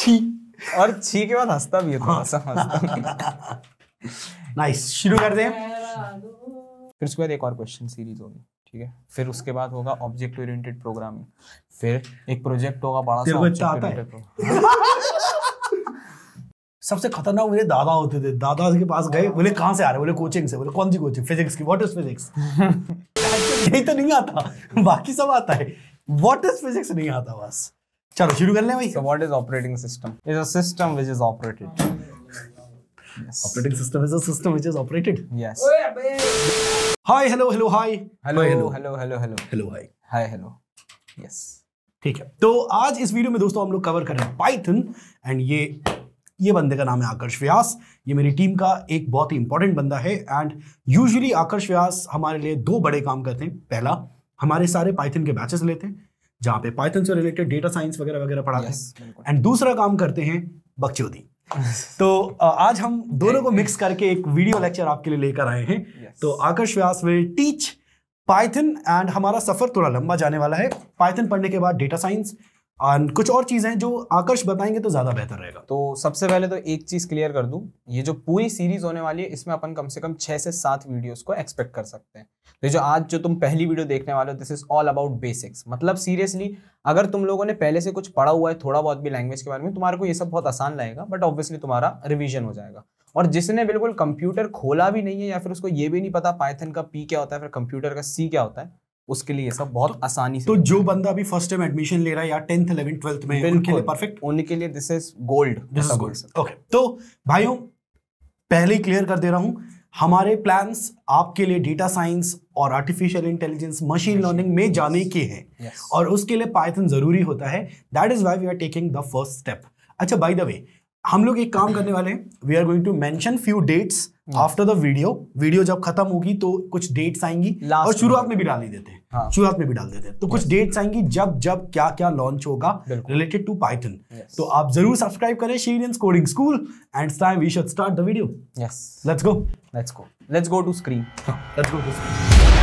छी और छी के बाद हंसता भी है थोड़ा सा हाँ। हंसता नाइस शुरू कर दें फिर उसके बाद एक और क्वेश्चन सीरीज होगी ठीक है फिर उसके बाद होगा ऑब्जेक्ट ओरिएंटेड प्रोग्रामिंग फिर एक प्रोजेक्ट होगा बड़ा सा ऑब्जेक्ट सबसे खतरनाक मेरे दादा होते थे दादा के पास गए हाँ। बोले कहाँ से आ रहे बोले कोचिंग से बोले कौन सी कोचिंग फिजिक्स की व्हाट इज फिजिक्स यही तो नहीं आता बाकी सब आता है व्हाट इज फिजिक्स नहीं आता बस चलो शुरू कर ले भाई so what is operating system is a system which is operated operating system is a system which is operated yes hi hello hello hi hello hello hello hello hello hello hi hi hello yes ठीक है तो आज इस video में दोस्तों हम लोग cover कर रहे हैं पाइथन एंड ये ये बंदे का नाम है आकर्ष व्यास ये मेरी टीम का एक बहुत ही इंपॉर्टेंट बंदा है एंड यूजुअली आकर्ष व्यास हमारे लिए दो बड़े काम करते हैं पहला हमारे सारे पाइथन के बैचेस लेते हैं जहां पे पाइथन से रिलेटेड डेटा साइंस वगैरह वगैरह पढ़ाते हैं एंड दूसरा काम करते हैं बकचोदी तो आज हम दोनों को मिक्स करके एक वीडियो लेक्चर आपके लिए लेकर आए हैं तो Aakarsh Vyas will teach Python and हमारा सफ़र थोड़ा लंबा जाने वाला है पाइथन पढ़ने के बाद डेटा साइंस और कुछ और चीज़ें जो आकर्ष बताएंगे तो ज़्यादा बेहतर रहेगा तो सबसे पहले तो एक चीज़ क्लियर कर दूँ ये जो पूरी सीरीज़ होने वाली है इसमें अपन कम से कम छः से सात वीडियोस को एक्सपेक्ट कर सकते हैं तो जो आज जो तुम पहली वीडियो देखने वाले हो this is all about basics मतलब सीरियसली अगर तुम लोगों ने पहले से कुछ पढ़ा हुआ है थोड़ा बहुत भी लैंग्वेज के बारे में तुम्हारे को ये सब बहुत आसान लगेगा बट ऑब्वियसली तुम्हारा रिविजन हो जाएगा और जिसने बिल्कुल कंप्यूटर खोला भी नहीं है या फिर उसको ये भी नहीं पता पाइथन का पी क्या होता है फिर कंप्यूटर का सी क्या होता है उसके लिए सब बहुत तो, आसानी से तो जो बंदा अभी फर्स्ट टाइम एडमिशन ले रहा है या टेंथ इलेवन ट्वेल्थ में उनके लिए परफेक्ट उनके लिए this is gold this is gold okay तो भाइयों पहले ही क्लियर कर दे रहा हूं हमारे प्लान्स आपके लिए डेटा साइंस और आर्टिफिशियल इंटेलिजेंस मशीन लर्निंग में जाने के हैं yes. और उसके लिए पाइथन जरूरी होता है that is why we are taking the first step अच्छा बाय द वे हम लोग एक काम करने वाले हैं we are going to mention few dates after the video video जब खत्म होगी तो कुछ डेट्स आएंगी Last और शुरुआत में भी डाल ही देते हैं हाँ. शुरुआत में भी डाल देते हैं तो yes. कुछ डेट्स आएंगी जब जब क्या क्या लॉन्च होगा रिलेटेड टू पाइथन तो आप जरूर सब्सक्राइब करें Sheryians coding school and time we should start the video yes let's go let's go let's go to screen let's go to screen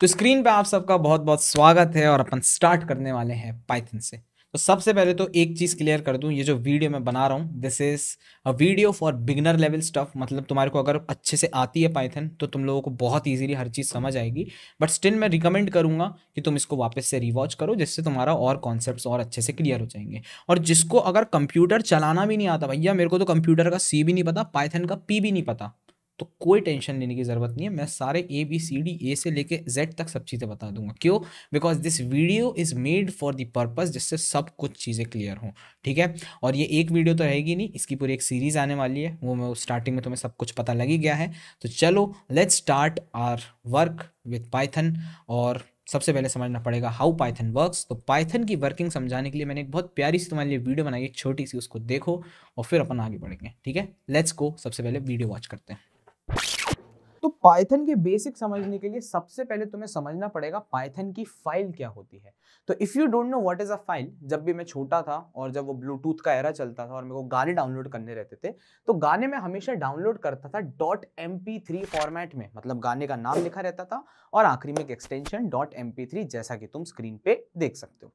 तो स्क्रीन पे आप सबका बहुत बहुत स्वागत है और अपन स्टार्ट करने वाले हैं पाइथन से तो सबसे पहले तो एक चीज़ क्लियर कर दूं ये जो वीडियो मैं बना रहा हूँ this is a video for beginner level stuff मतलब तुम्हारे को अगर अच्छे से आती है पाइथन तो तुम लोगों को बहुत ईजिली हर चीज़ समझ आएगी बट स्टिल मैं रिकमेंड करूँगा कि तुम इसको वापस से रिवॉच करो जिससे तुम्हारा और कॉन्सेप्ट और अच्छे से क्लियर हो जाएंगे और जिसको अगर कंप्यूटर चलाना भी नहीं आता भैया मेरे को तो कंप्यूटर का सी भी नहीं पता पाइथन का पी भी नहीं पता तो कोई टेंशन लेने की ज़रूरत नहीं है मैं सारे ए बी सी डी ए से लेके जेड तक सब चीज़ें बता दूंगा क्यों because this video is made for the purpose जिससे सब कुछ चीज़ें क्लियर हों ठीक है और ये एक वीडियो तो रहेगी नहीं इसकी पूरी एक सीरीज़ आने वाली है वो मैं स्टार्टिंग में तुम्हें सब कुछ पता लग ही गया है तो चलो let's start our work with Python और सबसे पहले समझना पड़ेगा हाउ पाइथन वर्क्स तो पाइथन की वर्किंग समझाने के लिए मैंने एक बहुत प्यारी सी तुम्हारे लिए वीडियो बनाई एक छोटी सी उसको देखो और फिर अपन आगे बढ़ेंगे ठीक है लेट्स को सबसे पहले वीडियो वॉच करते हैं तो पाइथन के बेसिक समझने के लिए सबसे पहले तुम्हें समझना पड़ेगा पाइथन की फाइल क्या होती है तो if you don't know what is a file जब भी मैं छोटा था और जब वो ब्लूटूथ का एरा चलता था और मेरे को गाने डाउनलोड करने रहते थे तो गाने में हमेशा डाउनलोड करता था डॉट एम फॉर्मेट में मतलब गाने का नाम लिखा रहता था और आखिरी में एक एक्सटेंशन डॉट एम जैसा कि तुम स्क्रीन पे देख सकते हो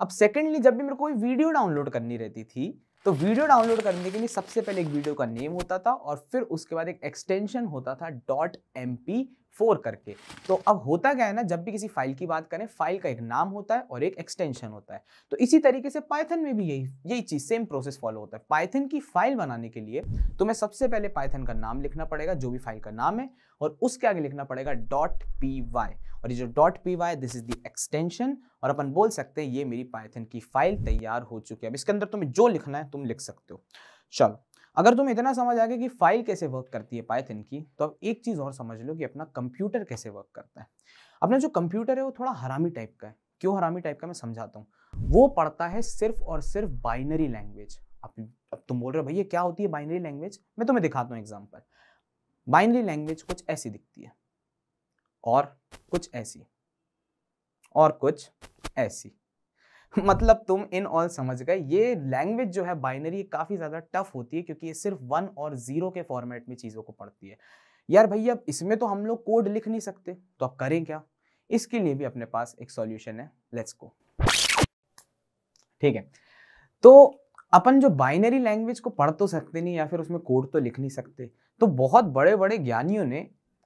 अब सेकेंडली जब भी मेरे को कोई वीडियो डाउनलोड करनी रहती थी तो वीडियो डाउनलोड करने के लिए सबसे पहले एक वीडियो का नेम होता था और फिर उसके बाद एक एक्सटेंशन होता था डॉट एम पी फोर करके तो अब होता क्या है ना जब भी किसी फाइल की बात करें फाइल का एक नाम होता है और एक एक्सटेंशन होता है तो इसी तरीके से पाइथन में भी यही यही चीज़ सेम प्रोसेस फॉलो होता है पाइथन की फाइल बनाने के लिए तुम्हें सबसे पहले पाइथन का नाम लिखना पड़ेगा जो भी फाइल का नाम है और उसके आगे लिखना पड़ेगा डॉट पी वाई और ये जो dot p y this is the extension और अपन बोल सकते हैं ये मेरी पाइथन की फाइल तैयार हो चुकी है अब इसके अंदर तुम्हें जो लिखना है तुम लिख सकते हो चलो अगर तुम इतना समझ आ गया कि फाइल कैसे वर्क करती है पाइथन की तो अब एक चीज़ और समझ लो कि अपना कंप्यूटर कैसे वर्क करता है अपना जो कंप्यूटर है वो थोड़ा हरामी टाइप का है क्यों हरामी टाइप का मैं समझाता हूँ वो पढ़ता है सिर्फ और सिर्फ बाइनरी लैंग्वेज अब तुम बोल रहे हो भैया क्या होती है बाइनरी लैंग्वेज मैं तुम्हें दिखाता हूँ एग्जाम्पल बाइनरी लैंग्वेज कुछ ऐसी दिखती है और कुछ ऐसी और कुछ ऐसी मतलब तुम इन ऑल समझ गए ये लैंग्वेज जो है बाइनरी काफ़ी ज़्यादा टफ होती है क्योंकि ये सिर्फ वन और ज़ीरो के फॉर्मेट में चीज़ों को पढ़ती है यार भैया अब इसमें तो हम लोग कोड लिख नहीं सकते तो अब करें क्या इसके लिए भी अपने पास एक सॉल्यूशन है लेट्स गो ठीक है तो अपन जो बाइनरी लैंग्वेज को पढ़ तो सकते नहीं या फिर उसमें कोड तो लिख नहीं सकते तो बहुत बड़े बड़े ज्ञानियों ने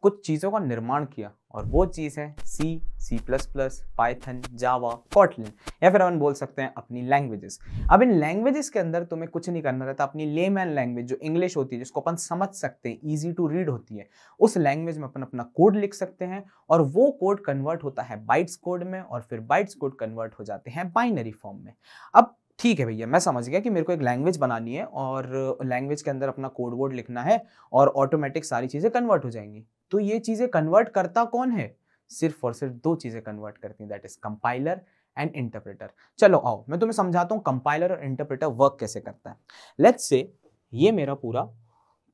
कुछ चीज़ों का निर्माण किया और वो चीज़ है C C plus plus Python Java Kotlin या फिर अपन बोल सकते हैं अपनी लैंग्वेजेस अब इन लैंग्वेजेस के अंदर तुम्हें कुछ नहीं करना रहता अपनी लेमैन लैंग्वेज जो इंग्लिश होती है जिसको अपन समझ सकते हैं ईजी टू रीड होती है उस लैंग्वेज में अपन अपना कोड लिख सकते हैं और वो कोड कन्वर्ट होता है बाइट्स कोड में और फिर बाइट्स कोड कन्वर्ट हो जाते हैं बाइनरी फॉर्म में अब ठीक है भैया मैं समझ गया कि मेरे को एक लैंग्वेज बनानी है और लैंग्वेज के अंदर अपना कोड वोड लिखना है और ऑटोमेटिक सारी चीज़ें कन्वर्ट हो जाएंगी तो ये चीज़ें कन्वर्ट करता कौन है सिर्फ और सिर्फ दो चीज़ें कन्वर्ट करती हैं that is compiler and interpreter चलो आओ मैं तुम्हें समझाता हूँ कंपाइलर और इंटरप्रेटर वर्क कैसे करता है लेट्स से ये मेरा पूरा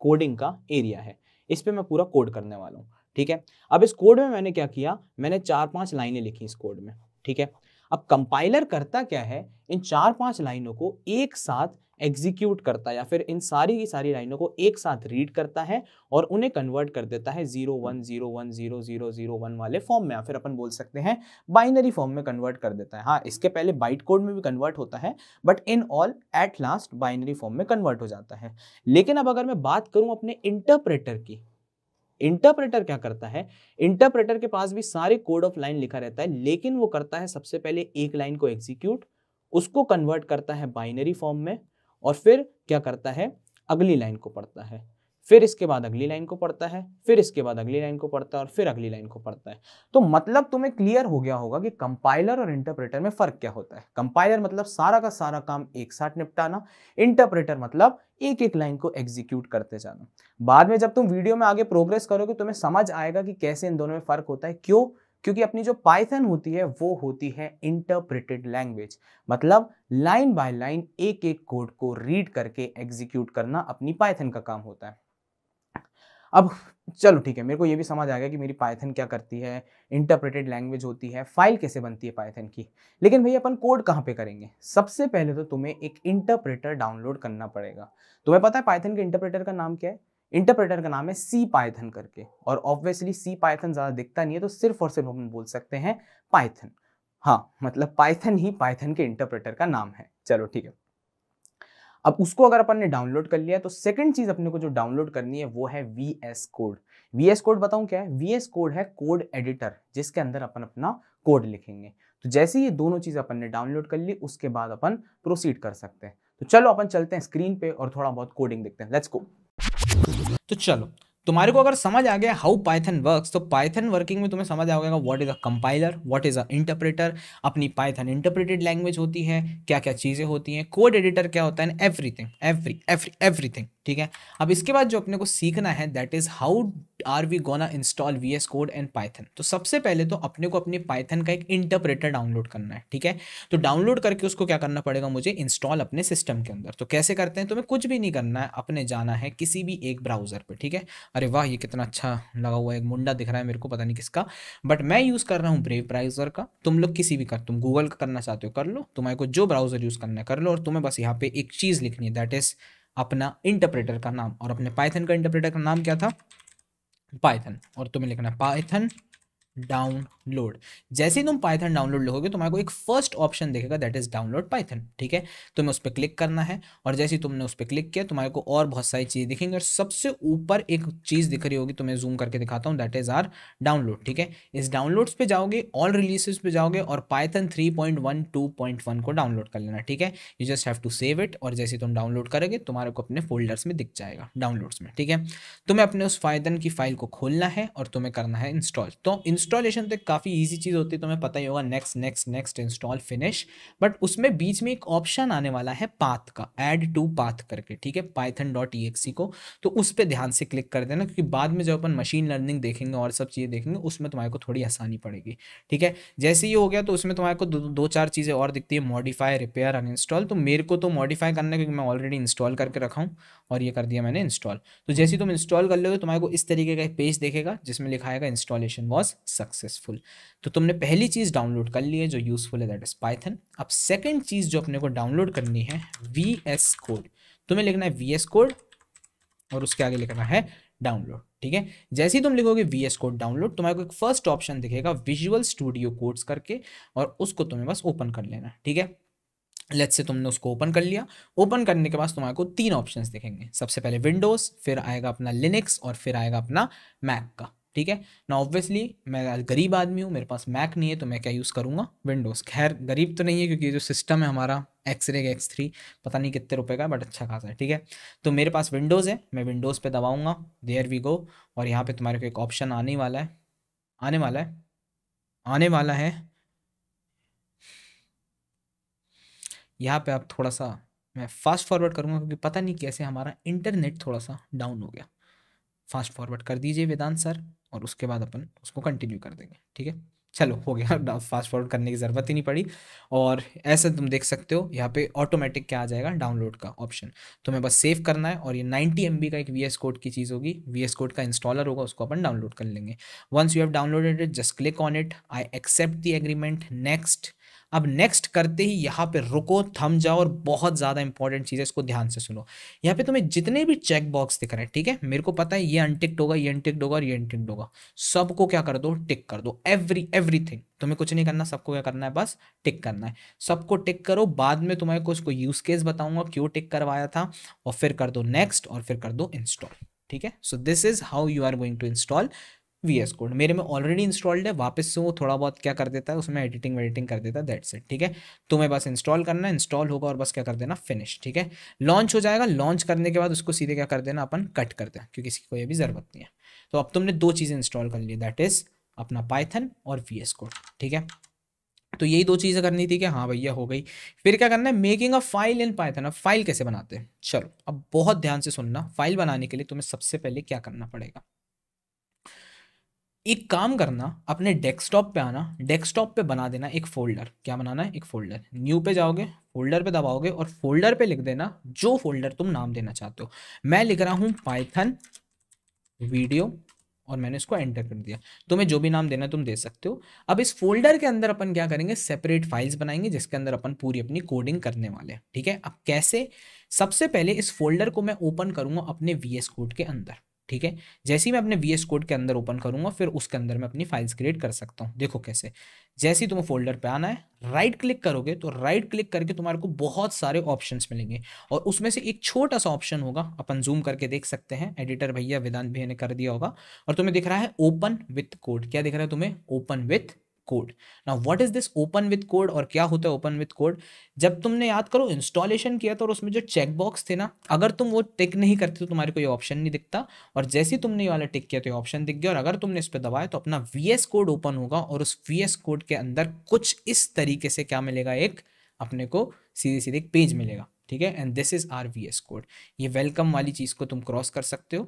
कोडिंग का एरिया है इस पर मैं पूरा कोड करने वाला हूँ ठीक है अब इस कोड में मैंने क्या किया मैंने चार पांच लाइनें लिखी इस कोड में ठीक है अब कंपाइलर करता क्या है इन चार पांच लाइनों को एक साथ एग्जीक्यूट करता है या फिर इन सारी की सारी लाइनों को एक साथ रीड करता है और उन्हें कन्वर्ट कर देता है zero one zero one zero zero zero one वाले फॉर्म में या फिर अपन बोल सकते हैं बाइनरी फॉर्म में कन्वर्ट कर देता है हाँ इसके पहले बाइट कोड में भी कन्वर्ट होता है but in all at last binary form में कन्वर्ट हो जाता है लेकिन अब अगर मैं बात करूँ अपने इंटरप्रेटर की इंटरप्रेटर क्या करता है इंटरप्रेटर के पास भी सारे कोड ऑफ लाइन लिखा रहता है लेकिन वो करता है सबसे पहले एक लाइन को एग्जीक्यूट उसको कन्वर्ट करता है बाइनरी फॉर्म में और फिर क्या करता है अगली लाइन को पढ़ता है फिर इसके बाद अगली लाइन को पढ़ता है फिर इसके बाद अगली लाइन को पढ़ता है और फिर अगली लाइन को पढ़ता है तो मतलब तुम्हें क्लियर हो गया होगा कि कंपाइलर और इंटरप्रेटर में फर्क क्या होता है कंपाइलर मतलब सारा का सारा काम एक साथ निपटाना इंटरप्रेटर मतलब एक एक लाइन को एग्जीक्यूट करते जाना बाद में जब तुम वीडियो में आगे प्रोग्रेस करोगे तुम्हें समझ आएगा कि कैसे इन दोनों में फर्क होता है क्यों क्योंकि अपनी जो पाइथन होती है वो होती है इंटरप्रेटेड लैंग्वेज मतलब लाइन बाय लाइन एक एक कोड को रीड करके एग्जीक्यूट करना अपनी पाइथन का काम होता है अब चलो ठीक है मेरे को ये भी समझ आ गया कि मेरी पाइथन क्या करती है इंटरप्रेटेड लैंग्वेज होती है फाइल कैसे बनती है पाइथन की लेकिन भैया अपन कोड कहाँ पे करेंगे सबसे पहले तो तुम्हें एक इंटरप्रेटर डाउनलोड करना पड़ेगा तुम्हें पता है पाइथन के इंटरप्रेटर का नाम क्या है इंटरप्रेटर का नाम है सी पाइथन करके और ऑब्वियसली सी पाइथन ज़्यादा दिखता नहीं है तो सिर्फ और सिर्फ हम बोल सकते हैं पाइथन हाँ मतलब पाइथन ही पाइथन के इंटरप्रेटर का नाम है चलो ठीक है अब उसको अगर अपन ने डाउनलोड कर लिया तो सेकंड चीज अपने को जो डाउनलोड करनी है वो है V S code V S code बताऊं क्या है वी एस कोड है कोड एडिटर जिसके अंदर अपन अपना कोड लिखेंगे तो जैसे ये दोनों चीज अपन ने डाउनलोड कर ली उसके बाद अपन प्रोसीड कर सकते हैं तो चलो अपन चलते हैं स्क्रीन पे और थोड़ा बहुत कोडिंग देखते हैं लेट्स गो तो चलो तुम्हारे हम्म। को अगर समझ आ गया हाउ पाइथन वर्क तो पाइथन वर्किंग में तुम्हें समझ आ गया what is a compiler what is a interpreter अपनी पाइथन इंटरप्रेटेड लैंग्वेज होती है क्या क्या चीज़ें होती हैं कोड एडिटर क्या होता है एवरीथिंग एवरी एवरी एवरीथिंग ठीक है अब इसके बाद जो अपने को सीखना है that is how are we gonna install V S code and Python तो सबसे पहले तो अपने को अपने पाइथन का एक इंटरप्रेटर डाउनलोड करना है ठीक है तो डाउनलोड करके उसको क्या करना पड़ेगा मुझे इंस्टॉल अपने सिस्टम के अंदर तो कैसे करते हैं तुम्हें तो कुछ भी नहीं करना है अपने जाना है किसी भी एक ब्राउज़र पर ठीक है अरे वाह ये कितना अच्छा लगा हुआ है एक मुंडा दिख रहा है मेरे को पता नहीं किसका बट मैं यूज़ कर रहा हूँ ब्रेव ब्राउज़र का तुम लोग किसी भी कर तुम गूगल का करना चाहते हो कर लो तुम्हारे को जो ब्राउज़र यूज़ करना है कर लो और तुम्हें बस यहाँ पे एक चीज़ लिखनी है दैट इज़ अपना इंटरप्रेटर का नाम और अपने पाइथन का इंटरप्रेटर का नाम क्या था पाइथन और तुम्हें लिखना है पाइथन डाउनलोड जैसे ही तुम पाइथन डाउनलोड लिखोगे तुम्हारे को एक फर्स्ट ऑप्शन देखेगा दैट इज डाउनलोड पाइथन ठीक है तुम्हें उस पर क्लिक करना है और जैसे ही तुमने उस पर क्लिक किया तुम्हारे को और बहुत सारी चीज़ दिखेंगी और सबसे ऊपर एक चीज़ दिख रही होगी तुम्हें जूम करके दिखाता हूँ दैट इज आर डाउनलोड ठीक है इस डाउनलोड्स पे जाओगे ऑल रिलीजेस पे जाओगे और Python three point one two point one को डाउनलोड कर लेना ठीक है you just have to save it और जैसे तुम डाउनलोड करोगे तुम्हारे को अपने फोल्डर्स में दिख जाएगा डाउनलोड्स में ठीक है तुम्हें अपने उस पाइथन की फाइल को खोलना है और तुम्हें करना है इंस्टॉल तो इंस्टॉलेशन तो काफ़ी ईजी चीज़ होती है मैं पता ही होगा next next next install finish but उसमें बीच में एक ऑप्शन आने वाला है पाथ का एड टू पाथ करके ठीक है पाइथन डॉट ई को तो उस पर ध्यान से क्लिक कर देना क्योंकि बाद में जब अपन मशीन लर्निंग देखेंगे और सब चीज़ें देखेंगे उसमें तुम्हारे को थोड़ी आसानी पड़ेगी ठीक है जैसे ही हो गया तो उसमें तुम्हारे को दो, दो चार चीज़ें और दिखती है मॉडिफाई रिपेयर अनइंस्टॉल तो मेरे को तो मॉडिफाई करना है क्योंकि मैं ऑलरेडी इंस्टॉल करके रखा हूँ और ये कर दिया मैंने इंस्टॉल तो जैसे तुम इंस्टॉल कर लोगे तुम्हारे को इस तरीके का एक पेज देखेगा जिसमें लिखा है इंस्टॉलेशन वॉज सक्सेसफुल तो तुमने पहली चीज़ डाउनलोड कर ली है जो यूज़फुल है दैट इज़ पाइथन अब सेकंड चीज़ जो अपने को डाउनलोड करनी है वी एस कोड तुम्हें लिखना है वी एस कोड और उसके आगे लिखना है डाउनलोड ठीक है जैसे ही तुम लिखोगे वी एस कोड डाउनलोड तुम्हारे को एक फर्स्ट ऑप्शन दिखेगा विजुअल स्टूडियो कोड्स करके और उसको तुम्हें बस ओपन कर लेना ठीक है लेट्स से तुमने उसको ओपन कर लिया ओपन करने के बाद तुम्हारे को तीन ऑप्शंस दिखेंगे सबसे पहले विंडोज़ फिर आएगा अपना लिनक्स और फिर आएगा अपना मैक का ठीक है ना ऑब्वियसली मैं गरीब आदमी हूँ मेरे पास मैक नहीं है तो मैं क्या यूज़ करूँगा विंडोज़ खैर गरीब तो नहीं है क्योंकि जो सिस्टम है हमारा एक्स रे एक्स थ्री पता नहीं कितने रुपए का बट अच्छा खासा है ठीक है तो मेरे पास विंडोज़ है मैं विंडोज़ पे दबाऊँगा देयर वी गो और यहाँ पे तुम्हारे को एक ऑप्शन आने वाला है आने वाला है आने वाला है यहाँ पे आप थोड़ा सा मैं फास्ट फॉरवर्ड करूँगा क्योंकि पता नहीं कैसे हमारा इंटरनेट थोड़ा सा डाउन हो गया फास्ट फॉरवर्ड कर दीजिए वेदांत सर और उसके बाद अपन उसको कंटिन्यू कर देंगे ठीक है चलो हो गया फास्ट फॉरवर्ड करने की ज़रूरत ही नहीं पड़ी और ऐसे तुम देख सकते हो यहाँ पे ऑटोमेटिक क्या आ जाएगा डाउनलोड का ऑप्शन तुम्हें बस सेव करना है और ये 90 एम का एक वी एस कोड की चीज़ होगी वी एस कोड का इंस्टॉलर होगा उसको अपन डाउनलोड कर लेंगे once you have downloaded it just click on it I accept the agreement next अब नेक्स्ट करते ही यहाँ पे रुको थम जाओ और बहुत ज़्यादा इंपॉर्टेंट चीज़ है इसको ध्यान से सुनो यहाँ पे तुम्हें जितने भी चेक बॉक्स दिख रहे हैं ठीक है मेरे को पता है ये अनटिक्ड होगा ये अनटिक्ड होगा और ये अनटिक्ड होगा सबको क्या कर दो टिक कर दो एवरी एवरीथिंग तुम्हें कुछ नहीं करना सबको क्या करना है बस टिक करना है सबको टिक करो बाद में तुम्हें कुछ को यूज़ केस बताऊंगा क्यों टिक करवाया था और फिर कर दो नेक्स्ट और फिर कर दो इंस्टॉल ठीक है so this is how you are going to install V S code मेरे में ऑलरेडी इंस्टॉल्ड है वापस से वो थोड़ा बहुत क्या कर देता है उसमें एडिटिंग वेडिटिंग कर देता है दैट सेट ठीक है तुम्हें तो बस इंस्टॉल करना है इंस्टॉल होगा और बस क्या कर देना फिनिश ठीक है लॉन्च हो जाएगा लॉन्च करने के बाद उसको सीधे क्या कर देना अपन कट कर देना क्योंकि इसकी कोई अभी ज़रूरत नहीं है तो अब तुमने दो चीज़ें इंस्टॉल कर ली दैट इज़ अपना पाइथन और वी एस कोड ठीक है तो यही दो चीज़ें करनी थी कि हाँ भैया हो गई फिर क्या करना है making a file in Python अब फाइल कैसे बनाते हैं चलो अब बहुत ध्यान से सुनना फाइल बनाने के लिए तुम्हें सबसे पहले क्या करना पड़ेगा एक काम करना अपने डेस्कटॉप पे आना डेस्कटॉप पे बना देना एक फोल्डर क्या बनाना है एक फोल्डर न्यू पे जाओगे फोल्डर पे दबाओगे और फोल्डर पे लिख देना जो फोल्डर तुम नाम देना चाहते हो मैं लिख रहा हूँ पाइथन वीडियो और मैंने इसको एंटर कर दिया तुम्हें जो भी नाम देना तुम दे सकते हो अब इस फोल्डर के अंदर अपन क्या करेंगे सेपरेट फाइल्स बनाएंगे जिसके अंदर अपन पूरी अपनी कोडिंग करने वाले हैं ठीक है अब कैसे सबसे पहले इस फोल्डर को मैं ओपन करूंगा अपने वी कोड के अंदर ठीक है जैसे ही मैं अपने वी कोड के अंदर ओपन करूंगा फिर उसके अंदर मैं अपनी फाइल्स क्रिएट कर सकता हूँ देखो कैसे जैसे ही तुम्हें फोल्डर पे आना है राइट क्लिक करोगे तो राइट क्लिक करके तुम्हारे को बहुत सारे ऑप्शंस मिलेंगे और उसमें से एक छोटा सा ऑप्शन होगा अपन जूम करके देख सकते हैं एडिटर भैया वेदांत भैया ने कर दिया होगा और तुम्हें दिख रहा है ओपन विथ कोड क्या दिख रहा है तुम्हें ओपन विथ कोड ना what is this open with code और क्या होता है ओपन विथ कोड जब तुमने याद करो इंस्टॉलेशन किया था और उसमें जो चेकबॉक्स थे ना अगर तुम वो टिक नहीं करते तो तुम्हारे को ये ऑप्शन नहीं दिखता और जैसे तुमने ये वाला टिक किया तो ये ऑप्शन दिख गया और अगर तुमने इस पर दबाया तो अपना वी कोड ओपन होगा और उस वी कोड के अंदर कुछ इस तरीके से क्या मिलेगा एक अपने को सीधे सीधे एक पेज मिलेगा ठीक है and this is our V S code ये वेलकम वाली चीज़ को तुम क्रॉस कर सकते हो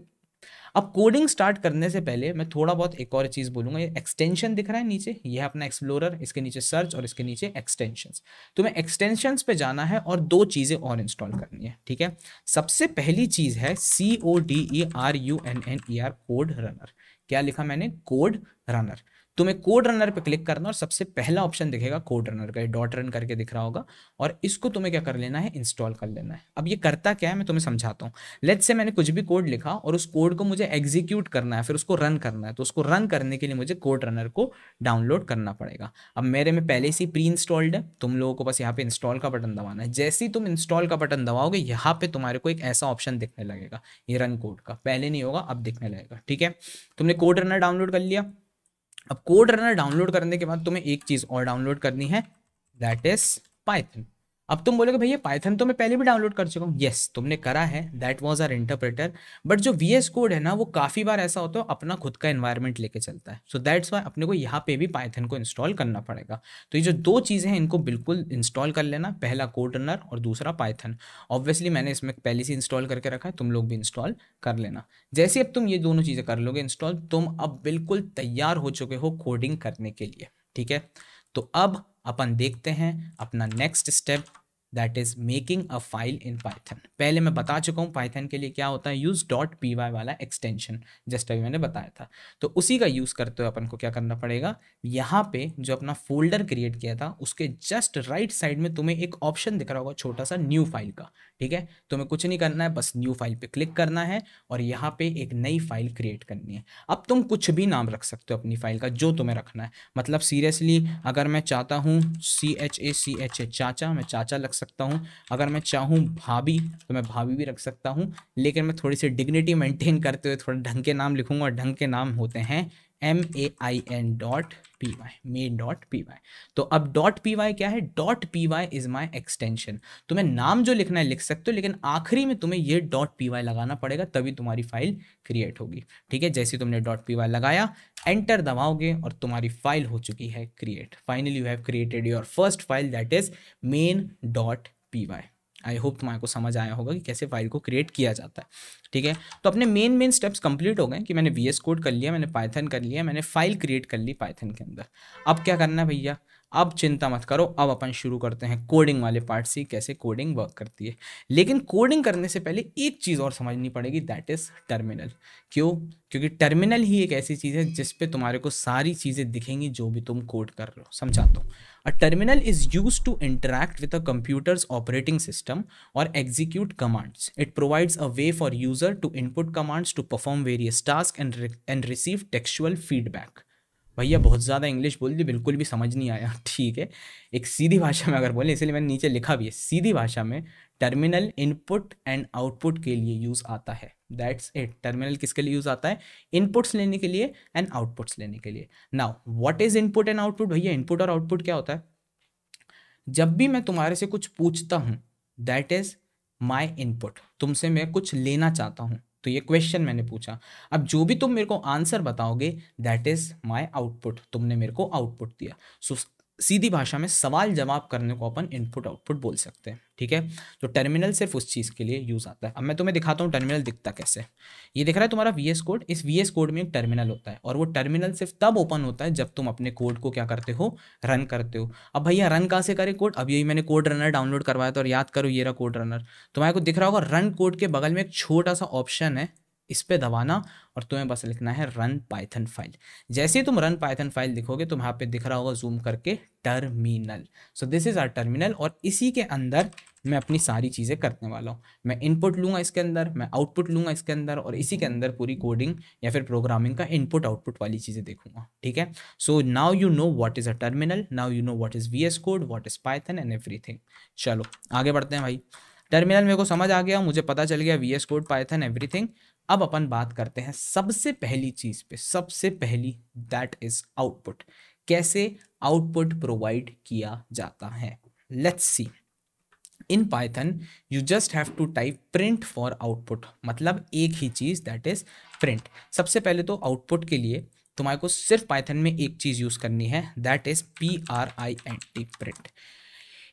अब कोडिंग स्टार्ट करने से पहले मैं थोड़ा बहुत एक और चीज़ बोलूँगा ये एक्सटेंशन दिख रहा है नीचे ये है अपना एक्सप्लोरर इसके नीचे सर्च और इसके नीचे एक्सटेंशंस तो मैं एक्सटेंशंस पे जाना है और दो चीज़ें और इंस्टॉल करनी है ठीक है सबसे पहली चीज़ है C O D E R U N N E R code runner क्या लिखा मैंने कोड रनर तुम्हें कोड रनर पे क्लिक करना और सबसे पहला ऑप्शन दिखेगा कोड रनर का डॉट रन करके दिख रहा होगा और इसको तुम्हें क्या कर लेना है इंस्टॉल कर लेना है अब ये करता क्या है मैं तुम्हें समझाता हूँ लेट से मैंने कुछ भी कोड लिखा और उस कोड को मुझे एग्जीक्यूट करना है फिर उसको रन करना है तो उसको रन करने के लिए मुझे कोड रनर को डाउनलोड करना पड़ेगा अब मेरे में पहले से प्री इंस्टॉल्ड है तुम लोगों को बस यहाँ पे इंस्टॉल का बटन दबाना है जैसे ही तुम इंस्टॉल का बटन दबाओगे यहाँ पे तुम्हारे को एक ऐसा ऑप्शन दिखने लगेगा ये रन कोड का पहले नहीं होगा अब दिखने लगेगा ठीक है तुमने कोड रनर डाउनलोड कर लिया अब कोड रनर डाउनलोड करने के बाद तुम्हें एक चीज़ और डाउनलोड करनी है दैट इज पाइथन अब तुम बोलोगे भैया पाइथन तो मैं पहले भी डाउनलोड कर चुका हूँ यस तुमने करा है that was our interpreter but जो वी एस कोड है ना वो काफ़ी बार ऐसा होता है अपना खुद का इन्वायरमेंट लेके चलता है सो दैट्स वाई अपने को यहाँ पे भी पाइथन को इंस्टॉल करना पड़ेगा तो ये जो दो चीज़ें हैं इनको बिल्कुल इंस्टॉल कर लेना पहला कोड रनर और दूसरा पाइथन ऑब्वियसली मैंने इसमें पहले से इंस्टॉल करके रखा है तुम लोग भी इंस्टॉल कर लेना जैसे अब तुम ये दोनों चीज़ें कर लोगे इंस्टॉल तुम अब बिल्कुल तैयार हो चुके हो कोडिंग करने के लिए ठीक है तो अब अपन देखते हैं अपना next step that is making a file in Python पहले मैं बता चुका हूँ पाइथन के लिए क्या होता है यूज़ डॉट पी वाई वाला एक्सटेंशन जस्ट अभी मैंने बताया था तो उसी का यूज़ करते हुए अपन को क्या करना पड़ेगा यहाँ पे जो अपना फोल्डर क्रिएट किया था उसके जस्ट राइट साइड में तुम्हें एक ऑप्शन दिख रहा होगा छोटा सा न्यू फाइल का ठीक है तुम्हें कुछ नहीं करना है बस न्यू फाइल पे क्लिक करना है और यहाँ पे एक नई फाइल क्रिएट करनी है अब तुम कुछ भी नाम रख सकते हो अपनी फाइल का जो तुम्हें रखना है मतलब सीरियसली अगर मैं चाहता हूँ C H A C H A चाचा मैं चाचा रख सकता हूँ अगर मैं चाहूँ भाभी तो मैं भाभी भी रख सकता हूँ लेकिन मैं थोड़ी सी डिग्निटी मेंटेन करते हुए थोड़ा ढंग के नाम लिखूँगा और ढंग के नाम होते हैं M A I N dot p y main dot p y तो अब डॉट पी वाई क्या है dot p y is my extension तुम्हें नाम जो लिखना है लिख सकते हो लेकिन आखिरी में तुम्हें ये डॉट पी वाई लगाना पड़ेगा तभी तुम्हारी फाइल क्रिएट होगी ठीक है जैसे तुमने डॉट पी वाई लगाया एंटर दबाओगे और तुम्हारी फाइल हो चुकी है create finally you have created your first file that is main dot p y I hope तुम्हारे को समझ आया होगा कि कैसे फाइल को क्रिएट किया जाता है ठीक है तो अपने मेन मेन स्टेप्स कंप्लीट हो गए कि मैंने वी कोड कर लिया मैंने पाइथन कर लिया मैंने फाइल क्रिएट कर ली पाइथन के अंदर अब क्या करना है भैया अब चिंता मत करो अब अपन शुरू करते हैं कोडिंग वाले पार्ट से कैसे कोडिंग वर्क करती है लेकिन कोडिंग करने से पहले एक चीज़ और समझनी पड़ेगी दैट इज़ टर्मिनल क्यों क्योंकि टर्मिनल ही एक ऐसी चीज़ है जिस पे तुम्हारे को सारी चीज़ें दिखेंगी जो भी तुम कोड कर रहे हो समझाता हूँ a terminal is use to interact with a computers operating system और execute commands it provides a way for user to input commands to perform various task and and receive textual feedback भैया बहुत ज़्यादा English बोल दी बिल्कुल भी समझ नहीं आया ठीक है एक सीधी भाषा में अगर बोले इसलिए मैंने नीचे लिखा भी है सीधी भाषा में टर्मिनल इनपुट एंड आउटपुट के लिए यूज़ आता है दैट्स इट टर्मिनल किसके लिए यूज़ आता है इनपुट्स लेने के लिए एंड आउटपुट्स लेने के लिए now what is input and output भैया इनपुट और आउटपुट क्या होता है जब भी मैं तुम्हारे से कुछ पूछता हूँ दैट इज़ माई इनपुट तुमसे मैं कुछ लेना चाहता हूँ तो ये क्वेश्चन मैंने पूछा अब जो भी तुम मेरे को आंसर बताओगे दैट इज माई आउटपुट तुमने मेरे को आउटपुट दिया सो सीधी भाषा में सवाल जवाब करने को अपन इनपुट आउटपुट बोल सकते हैं ठीक है तो टर्मिनल सिर्फ उस चीज़ के लिए यूज़ आता है अब मैं तुम्हें दिखाता हूँ टर्मिनल दिखता कैसे ये दिख रहा है तुम्हारा वी एस कोड इस वी एस कोड में एक टर्मिनल होता है और वो टर्मिनल सिर्फ तब ओपन होता है जब तुम अपने कोड को क्या करते हो रन करते हो अब भैया रन कहाँ से करें कोड अब यही मैंने कोड रनर डाउनलोड करवाया था और याद करो ये रहा कोड रनर तुम्हारे को दिख रहा होगा रन कोड के बगल में एक छोटा सा ऑप्शन है इस पर दबाना और तुम्हें बस लिखना है रन पाइथन फाइल जैसे ही तुम रन पाइथन फाइल लिखोगे तो वहाँ पे दिख रहा होगा जूम करके terminal so this is our terminal और इसी के अंदर मैं अपनी सारी चीज़ें करने वाला हूँ मैं इनपुट लूँगा इसके अंदर मैं आउटपुट लूँगा इसके अंदर और इसी के अंदर पूरी कोडिंग या फिर प्रोग्रामिंग का इनपुट आउटपुट वाली चीज़ें देखूंगा ठीक है so now you know what is a terminal now you know what is V code what is Python and every चलो आगे बढ़ते हैं भाई टर्मिनल मेरे को समझ आ गया मुझे पता चल गया V S code Python everything अब अपन बात करते हैं सबसे पहली चीज पे सबसे पहली दैट इज आउटपुट कैसे आउटपुट प्रोवाइड किया जाता है let's see in Python you just have to type print for output मतलब एक ही चीज दैट इज प्रिंट सबसे पहले तो आउटपुट के लिए तुम्हारे को सिर्फ पाइथन में एक चीज यूज करनी है that is P R I N T print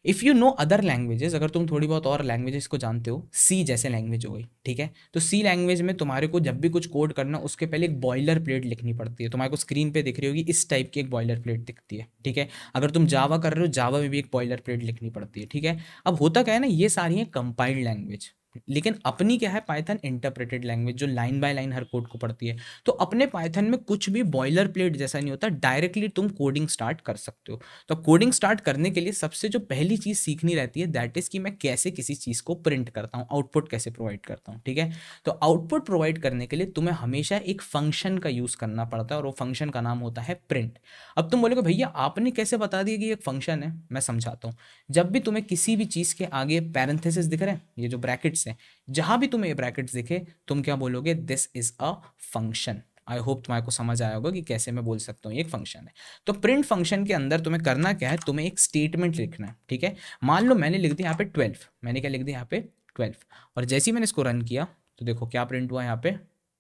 if you know other languages अगर तुम थोड़ी बहुत और लैंग्वेजेस को जानते हो सी जैसे लैंग्वेज हो गई ठीक है तो सी लैंग्वेज में तुम्हारे को जब भी कुछ कोड करना उसके पहले एक बॉयलर प्लेट लिखनी पड़ती है तुम्हारे को स्क्रीन पे दिख रही होगी इस टाइप की एक बॉयलर प्लेट दिखती है ठीक है अगर तुम जावा कर रहे हो जावा में भी एक बॉयलर प्लेट लिखनी पड़ती है ठीक है अब होता क्या है ना ये सारी है कंपाइल्ड लैंग्वेज लेकिन अपनी क्या है पाइथन इंटरप्रेटेड लैंग्वेज जो लाइन बाय लाइन हर कोड को पढ़ती है तो अपने पाइथन में कुछ भी बॉयलर प्लेट जैसा नहीं होता डायरेक्टली तुम कोडिंग स्टार्ट कर सकते हो तो कोडिंग स्टार्ट करने के लिए सबसे जो पहली चीज़ सीखनी रहती है दैट इज़ कि मैं कैसे किसी चीज़ को प्रिंट करता हूँ आउटपुट कैसे प्रोवाइड करता हूँ ठीक है तो आउटपुट प्रोवाइड करने के लिए तुम्हें हमेशा एक फंक्शन का यूज़ करना पड़ता है और वो फंक्शन का नाम होता है प्रिंट अब तुम बोलोगे भैया आपने कैसे बता दिया कि एक फंक्शन है मैं समझाता हूँ जब भी तुम्हें किसी भी चीज़ के आगे पैरेंथेसिस दिख रहे हैं ये जो ब्रैकेट्स से जहां भी तुम्हें ये ब्रैकेट्स दिखे तुम क्या बोलोगे this is a function I hope तुम्हारे को समझ आया होगा कि कैसे मैं बोल सकता हूँ एक फंक्शन है तो प्रिंट फंक्शन के अंदर तुम्हें करना क्या है तुम्हें एक स्टेटमेंट लिखना है ठीक है मान लो मैंने लिख दिया यहाँ पे ट्वेल्व मैंने क्या लिख दिया यहाँ पे ट्वेल्व और जैसे ही मैंने इसको रन किया तो देखो क्या प्रिंट हुआ यहाँ पे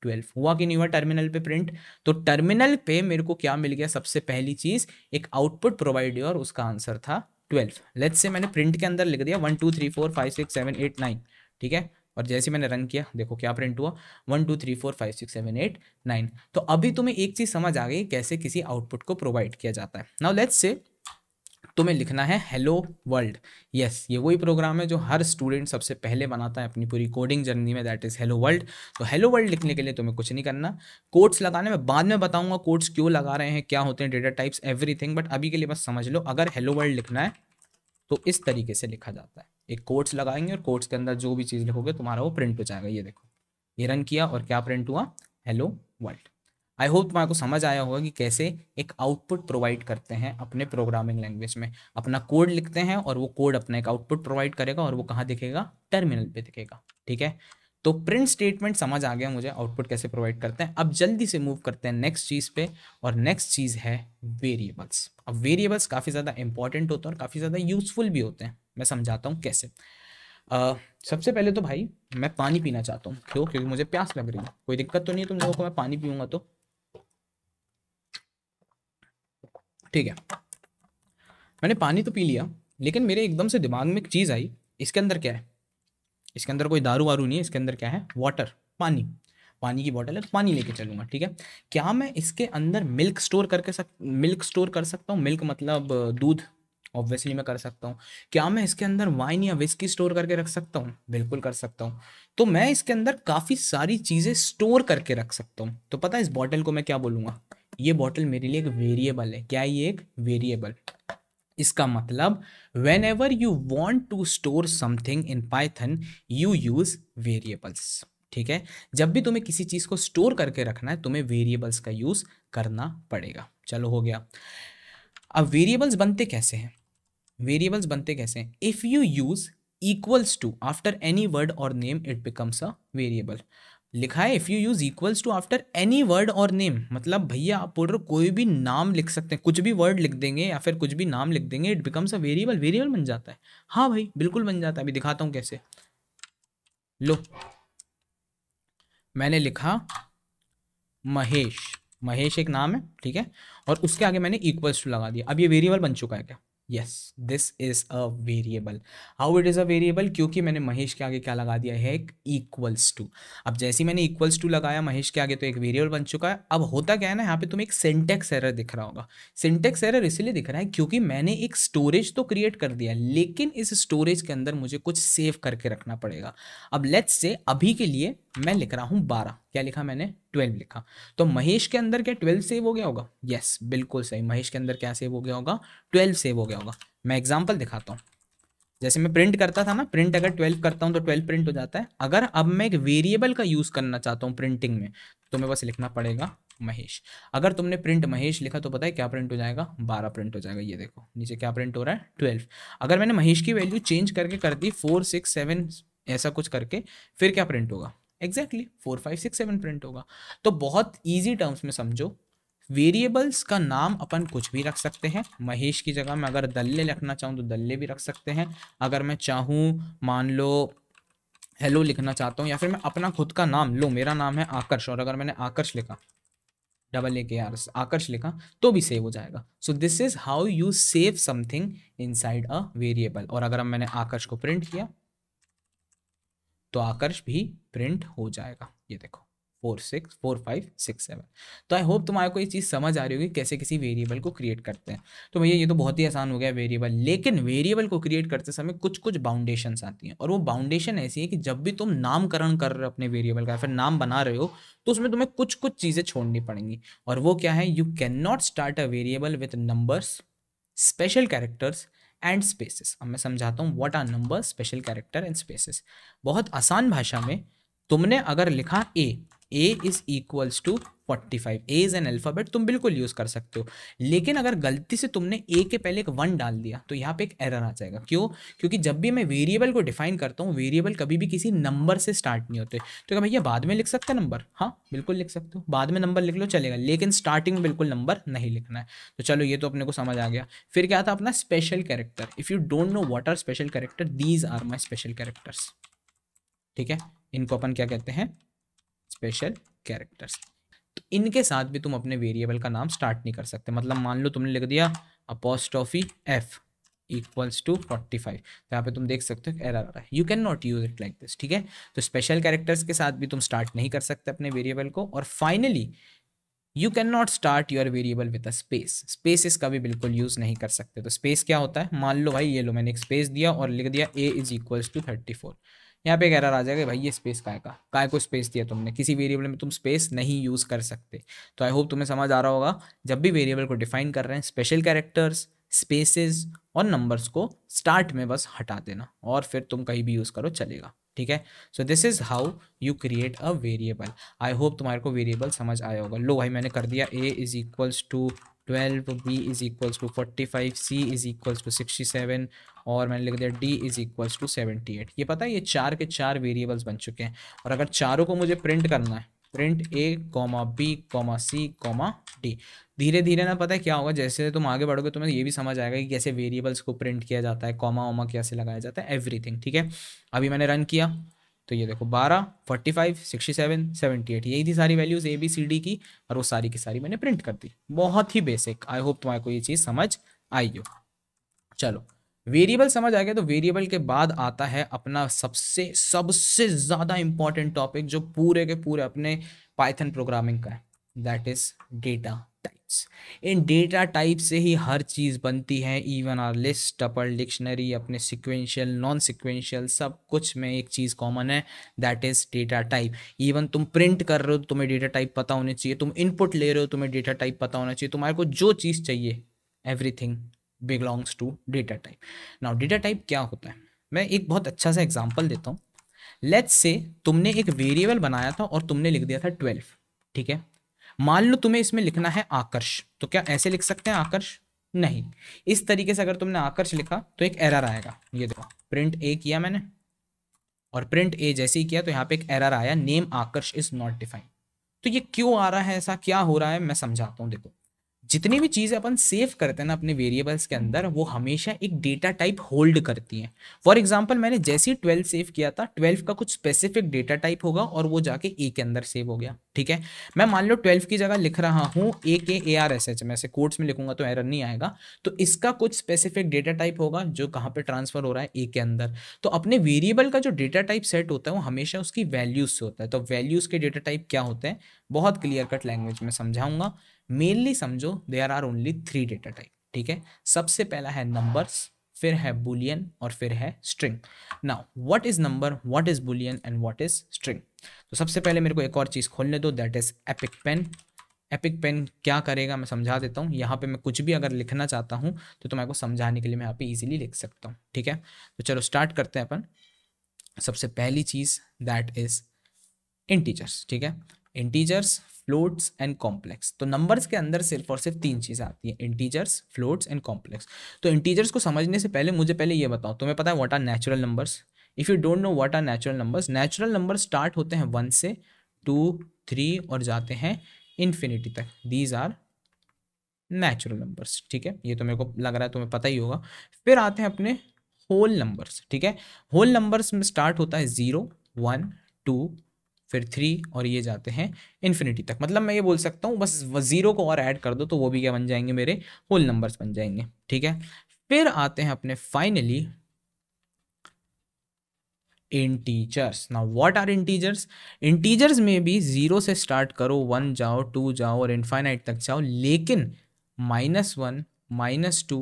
ट्वेल्व हुआ कि नहीं हुआ टर्मिनल पे प्रिंट तो टर्मिनल पे मेरे को क्या मिल गया सबसे पहली चीज़ एक आउटपुट प्रोवाइड और उसका आंसर था ट्वेल्व लेट्स से मैंने प्रिंट के अंदर लिख दिया one two three four five six seven eight nine ठीक है और जैसे मैंने रन किया देखो क्या प्रिंट हुआ one two three four five six seven eight nine तो अभी तुम्हें एक चीज़ समझ आ गई कैसे किसी आउटपुट को प्रोवाइड किया जाता है नाउ लेट्स से तुम्हें लिखना है हेलो वर्ल्ड यस ये वही प्रोग्राम है जो हर स्टूडेंट सबसे पहले बनाता है अपनी पूरी कोडिंग जर्नी में दैट इज़ हेलो वर्ल्ड तो हेलो वर्ल्ड लिखने के लिए तुम्हें कुछ नहीं करना कोड्स लगाने में बाद में बताऊंगा कोड्स क्यों लगा रहे हैं क्या होते हैं डेटा टाइप्स एवरीथिंग बट अभी के लिए बस समझ लो अगर हेलो वर्ल्ड लिखना है तो इस तरीके से लिखा जाता है एक कोट्स लगाएंगे और कोट्स के अंदर जो भी चीज़ लिखोगे तुम्हारा वो प्रिंट हो जाएगा ये देखो ये रन किया और क्या प्रिंट हुआ हेलो वर्ल्ड आई होप तुम्हारे को समझ आया होगा कि कैसे एक आउटपुट प्रोवाइड करते हैं अपने प्रोग्रामिंग लैंग्वेज में अपना कोड लिखते हैं और वो कोड अपना एक आउटपुट प्रोवाइड करेगा और वो कहाँ दिखेगा टर्मिनल पे दिखेगा ठीक है तो प्रिंट स्टेटमेंट समझ आ गया मुझे आउटपुट कैसे प्रोवाइड करते हैं अब जल्दी से मूव करते हैं नेक्स्ट चीज़ पे और नेक्स्ट चीज़ है वेरिएबल्स अब वेरिएबल्स काफ़ी ज़्यादा इंपॉर्टेंट होते हैं और काफ़ी ज़्यादा यूज़फुल भी होते हैं मैं समझाता हूँ कैसे Uh, सबसे पहले तो भाई मैं पानी पीना चाहता हूँ क्यों क्योंकि मुझे प्यास लग रही है कोई दिक्कत तो नहीं है तुम लोगों को मैं पानी पीऊंगा तो ठीक है मैंने पानी तो पी लिया लेकिन मेरे एकदम से दिमाग में एक चीज़ आई इसके अंदर क्या है इसके अंदर कोई दारू वारू नहीं है इसके अंदर क्या है वाटर पानी पानी की बॉटल है तो पानी लेके चलूंगा ठीक है क्या मैं इसके अंदर मिल्क स्टोर करके सक मिल्क स्टोर कर सकता हूँ मिल्क मतलब दूध ऑब्वियसली मैं कर सकता हूँ क्या मैं इसके अंदर वाइन या विस्की स्टोर करके रख सकता हूँ बिल्कुल कर सकता हूँ तो मैं इसके अंदर काफ़ी सारी चीज़ें स्टोर करके रख सकता हूँ तो पता है इस बॉटल को मैं क्या बोलूँगा ये बॉटल मेरे लिए एक वेरिएबल है क्या ये एक वेरिएबल इसका मतलब whenever you want to store something in Python you use variables ठीक है जब भी तुम्हें किसी चीज़ को स्टोर करके रखना है तुम्हें वेरिएबल्स का यूज़ करना पड़ेगा चलो हो गया अब वेरिएबल्स बनते कैसे हैं वेरिएबल्स बनते कैसे हैं if you use equals to after any word और name it becomes a variable लिखा है if you use equals to after any word और नेम मतलब भैया आप बोल रहे हो कोई भी नाम लिख सकते हैं कुछ भी वर्ड लिख देंगे या फिर कुछ भी नाम लिख देंगे it becomes a variable variable बन जाता है हाँ भाई बिल्कुल बन जाता है अभी दिखाता हूँ कैसे लो मैंने लिखा महेश महेश एक नाम है ठीक है और उसके आगे मैंने इक्वल्स टू लगा दिया अब ये वेरिएबल बन चुका है क्या yes this is a variable how it is a variable क्योंकि मैंने महेश के आगे क्या लगा दिया है एक इक्वल्स टू अब जैसे मैंने इक्वल्स टू लगाया महेश के आगे तो एक वेरिएबल बन चुका है अब होता क्या है ना यहाँ पे तुम्हें एक सिंटेक्स एरर दिख रहा होगा सिंटेक्स एरर इसलिए दिख रहा है क्योंकि मैंने एक स्टोरेज तो क्रिएट कर दिया लेकिन इस स्टोरेज के अंदर मुझे कुछ सेव करके रखना पड़ेगा अब लेट्स से अभी के लिए मैं लिख रहा हूं बारह क्या लिखा मैंने ट्वेल्व लिखा तो महेश के अंदर क्या ट्वेल्व सेव हो गया होगा यस बिल्कुल सही महेश के अंदर क्या सेव हो गया होगा ट्वेल्व सेव हो गया होगा मैं एग्जाम्पल दिखाता हूँ जैसे मैं प्रिंट करता था ना प्रिंट अगर ट्वेल्व करता हूँ तो ट्वेल्व प्रिंट हो जाता है अगर अब मैं एक वेरिएबल का यूज़ करना चाहता हूँ प्रिंटिंग में तो मैं बस लिखना पड़ेगा महेश अगर तुमने प्रिंट महेश लिखा तो पता है क्या प्रिंट हो जाएगा बारह प्रिंट हो जाएगा ये देखो नीचे क्या प्रिंट हो रहा है ट्वेल्व अगर मैंने महेश की वैल्यू चेंज करके कर दी फोर सिक्स सेवन ऐसा कुछ करके फिर क्या प्रिंट होगा exactly four five six seven print होगा तो बहुत ईजी टर्म्स में समझो वेरिएबल्स का नाम अपन कुछ भी रख सकते हैं महेश की जगह मैं अगर दल्ले लिखना चाहूँ तो दल्ले भी रख सकते हैं अगर मैं चाहूँ मान लो हेलो लिखना चाहता हूँ या फिर मैं अपना खुद का नाम लो मेरा नाम है आकर्ष और अगर मैंने आकर्ष लिखा डबल ए के आर आकर्ष लिखा तो भी सेव हो जाएगा so this is how you save something inside a variable और अगर मैंने आकर्ष को प्रिंट किया तो आकर्ष भी प्रिंट हो जाएगा ये देखो four six four five six seven तो आई होप तुम्हारे को ये चीज़ समझ आ रही होगी कैसे किसी वेरिएबल को क्रिएट करते हैं तो भैया ये तो बहुत ही आसान हो गया वेरिएबल लेकिन वेरिएबल को क्रिएट करते समय कुछ कुछ बाउंडेशंस आती हैं और वो बाउंडेशन ऐसी है कि जब भी तुम नामकरण कर रहे हो अपने वेरिएबल का फिर नाम बना रहे हो तो उसमें तुम्हें कुछ कुछ चीज़ें छोड़नी पड़ेंगी और वो क्या है you can not start a variable with numbers special characters and spaces अब मैं समझाता हूँ what are number special character and spaces बहुत आसान भाषा में तुमने अगर लिखा a a is equals to 45 a is an alphabet तुम बिल्कुल यूज कर सकते हो लेकिन अगर गलती से तुमने ए के पहले एक वन डाल दिया तो यहाँ पे एक एरर आ जाएगा क्यों क्योंकि जब भी मैं वेरिएबल को डिफाइन करता हूँ वेरिएबल कभी भी किसी नंबर से स्टार्ट नहीं होते तो क्या भैया बाद में लिख सकते नंबर हाँ बिल्कुल लिख सकते हो बाद में नंबर लिख लो चलेगा लेकिन स्टार्टिंग में बिल्कुल नंबर नहीं लिखना है तो चलो ये तो अपने को समझ आ गया फिर क्या था अपना special character if you don't know what are special character these are my special characters ठीक है इनको अपन क्या कहते हैं स्पेशल कैरेक्टर्स तो इनके साथ भी तुम अपने वेरिएबल का नाम स्टार्ट नहीं कर सकते मतलब मान लो तुमने लिख दिया apostrophe f equals to forty five तो यहाँ पे तुम देख सकते हो एरर आ रहा है you can not use it like this ठीक है तो स्पेशल कैरेक्टर्स के साथ भी तुम स्टार्ट नहीं कर सकते अपने वेरिएबल को और finally you can not start your variable with a space space इसका भी बिल्कुल यूज़ नहीं कर सकते तो स्पेस क्या होता है मान लो भाई ये लो मैंने एक स्पेस दिया और लिख दिया ए is equals to thirty four यहाँ पे एक एरर आ जाएगा भाई ये स्पेस काय का काय को स्पेस दिया तुमने किसी वेरिएबल में तुम स्पेस नहीं यूज़ कर सकते तो आई होप तुम्हें समझ आ रहा होगा जब भी वेरिएबल को डिफाइन कर रहे हैं स्पेशल कैरेक्टर्स स्पेसेस और नंबर्स को स्टार्ट में बस हटा देना और फिर तुम कहीं भी यूज़ करो चलेगा ठीक है so this is how you create a variable I hope तुम्हारे को वेरिएबल समझ आया होगा लो भाई मैंने कर दिया ए is equals to b is equals to five c is equals to seven और मैंने लिख दिया d is equals to eight ये पता है ये चार के चार वेरिएबल्स बन चुके हैं और अगर चारों को मुझे प्रिंट करना है print a comma b comma c comma d धीरे धीरे ना पता है क्या होगा जैसे तुम आगे बढ़ोगे तुम्हें ये भी समझ आएगा कि कैसे वेरिएबल्स को प्रिंट किया जाता है कॉमा वॉमा कैसे लगाया जाता है एवरीथिंग ठीक है अभी मैंने रन किया तो ये देखो 12, 45, 67, 78 यही थी सारी values a b c d की और वो सारी की सारी मैंने प्रिंट कर दी बहुत ही बेसिक आई होप तुम्हारे को ये चीज़ समझ आई हो चलो वेरिएबल समझ आ गया तो वेरिएबल के बाद आता है अपना सबसे सबसे ज़्यादा इंपॉर्टेंट टॉपिक जो पूरे के पूरे अपने पाइथन प्रोग्रामिंग का है दैट इज डेटा इन डेटा टाइप से ही हर चीज़ बनती है even our list tuple dictionary अपने सिक्वेंशियल नॉन सिक्वेंशियल सब कुछ में एक चीज़ कॉमन है that is data type even तुम प्रिंट कर रहे हो तो तुम्हें डेटा टाइप पता होने चाहिए तुम इनपुट ले रहे हो तो तुम्हें डेटा टाइप पता होना चाहिए तुम्हारे को जो चीज़ चाहिए everything belongs to data type now data type क्या होता है मैं एक बहुत अच्छा सा एग्जाम्पल देता हूँ लेट्स से तुमने एक वेरिएबल बनाया था और तुमने लिख दिया था ट्वेल्व ठीक है मान लो तुम्हें इसमें लिखना है आकर्ष तो क्या ऐसे लिख सकते हैं आकर्ष नहीं इस तरीके से अगर तुमने आकर्ष लिखा तो एक एरर आएगा ये देखो प्रिंट ए किया मैंने और प्रिंट ए जैसे ही किया तो यहाँ पे एक एरर आया name Aakarsh is not defined तो ये क्यों आ रहा है ऐसा क्या हो रहा है मैं समझाता हूँ देखो जितनी भी चीज़ें अपन सेव करते हैं ना अपने वेरिएबल्स के अंदर वो हमेशा एक डेटा टाइप होल्ड करती हैं फॉर एग्जाम्पल मैंने जैसे ही ट्वेल्व सेव किया था ट्वेल्व का कुछ स्पेसिफिक डेटा टाइप होगा और वो जाके ए के अंदर सेव हो गया ठीक है मैं मान लो ट्वेल्व की जगह लिख रहा हूँ A K A R S H मैं कोर्ट्स में लिखूंगा तो एरर नहीं आएगा तो इसका कुछ स्पेसिफिक डेटा टाइप होगा जो कहाँ पर ट्रांसफर हो रहा है ए के अंदर तो अपने वेरिएबल का जो डेटा टाइप सेट होता है वो हमेशा उसकी वैल्यूज से होता है तो वैल्यूज के डेटा टाइप क्या होते हैं बहुत क्लियर कट लैंग्वेज में समझाऊंगा मेनली समझो there are only three data type ठीक है सबसे पहला है नंबर्स फिर है बुलियन और फिर है string now what is number what is boolean and what is string तो सबसे पहले मेरे को एक और चीज़ खोलने दो that is Epic Pen Epic Pen क्या करेगा मैं समझा देता हूँ यहाँ पे मैं कुछ भी अगर लिखना चाहता हूँ तो तुम्हारे को समझाने के लिए मैं यहाँ पे इजीली लिख सकता हूँ ठीक है तो चलो स्टार्ट करते हैं अपन सबसे पहली चीज़ दैट इज इंटीजर्स ठीक है इंटीजर्स फ्लोट्स एंड कॉम्प्लेक्स तो नंबर्स के अंदर सिर्फ और सिर्फ तीन चीज़ें आती हैं इंटीजर्स फ्लोट्स एंड कॉम्प्लेक्स तो इंटीजर्स को समझने से पहले मुझे पहले ये बताओ तुम्हें पता है what are natural numbers if you don't know what are natural numbers natural number start होते हैं वन से टू थ्री और जाते हैं इन्फिनिटी तक दीज आर नेचुरल नंबर्स ठीक है ये तो मेरे को लग रहा है तुम्हें पता ही होगा फिर आते हैं अपने होल नंबर्स ठीक है होल नंबर्स में स्टार्ट होता है ज़ीरो वन टू फिर थ्री और ये जाते हैं इन्फिनिटी तक मतलब मैं ये बोल सकता हूँ बस ज़ीरो को और ऐड कर दो तो वो भी क्या बन जाएंगे मेरे होल नंबर्स बन जाएंगे ठीक है फिर आते हैं अपने फाइनली इंटीजर्स ना व्हाट आर इंटीजर्स इंटीजर्स में भी ज़ीरो से स्टार्ट करो वन जाओ टू जाओ और इन्फाइनाइट तक जाओ लेकिन minus one minus two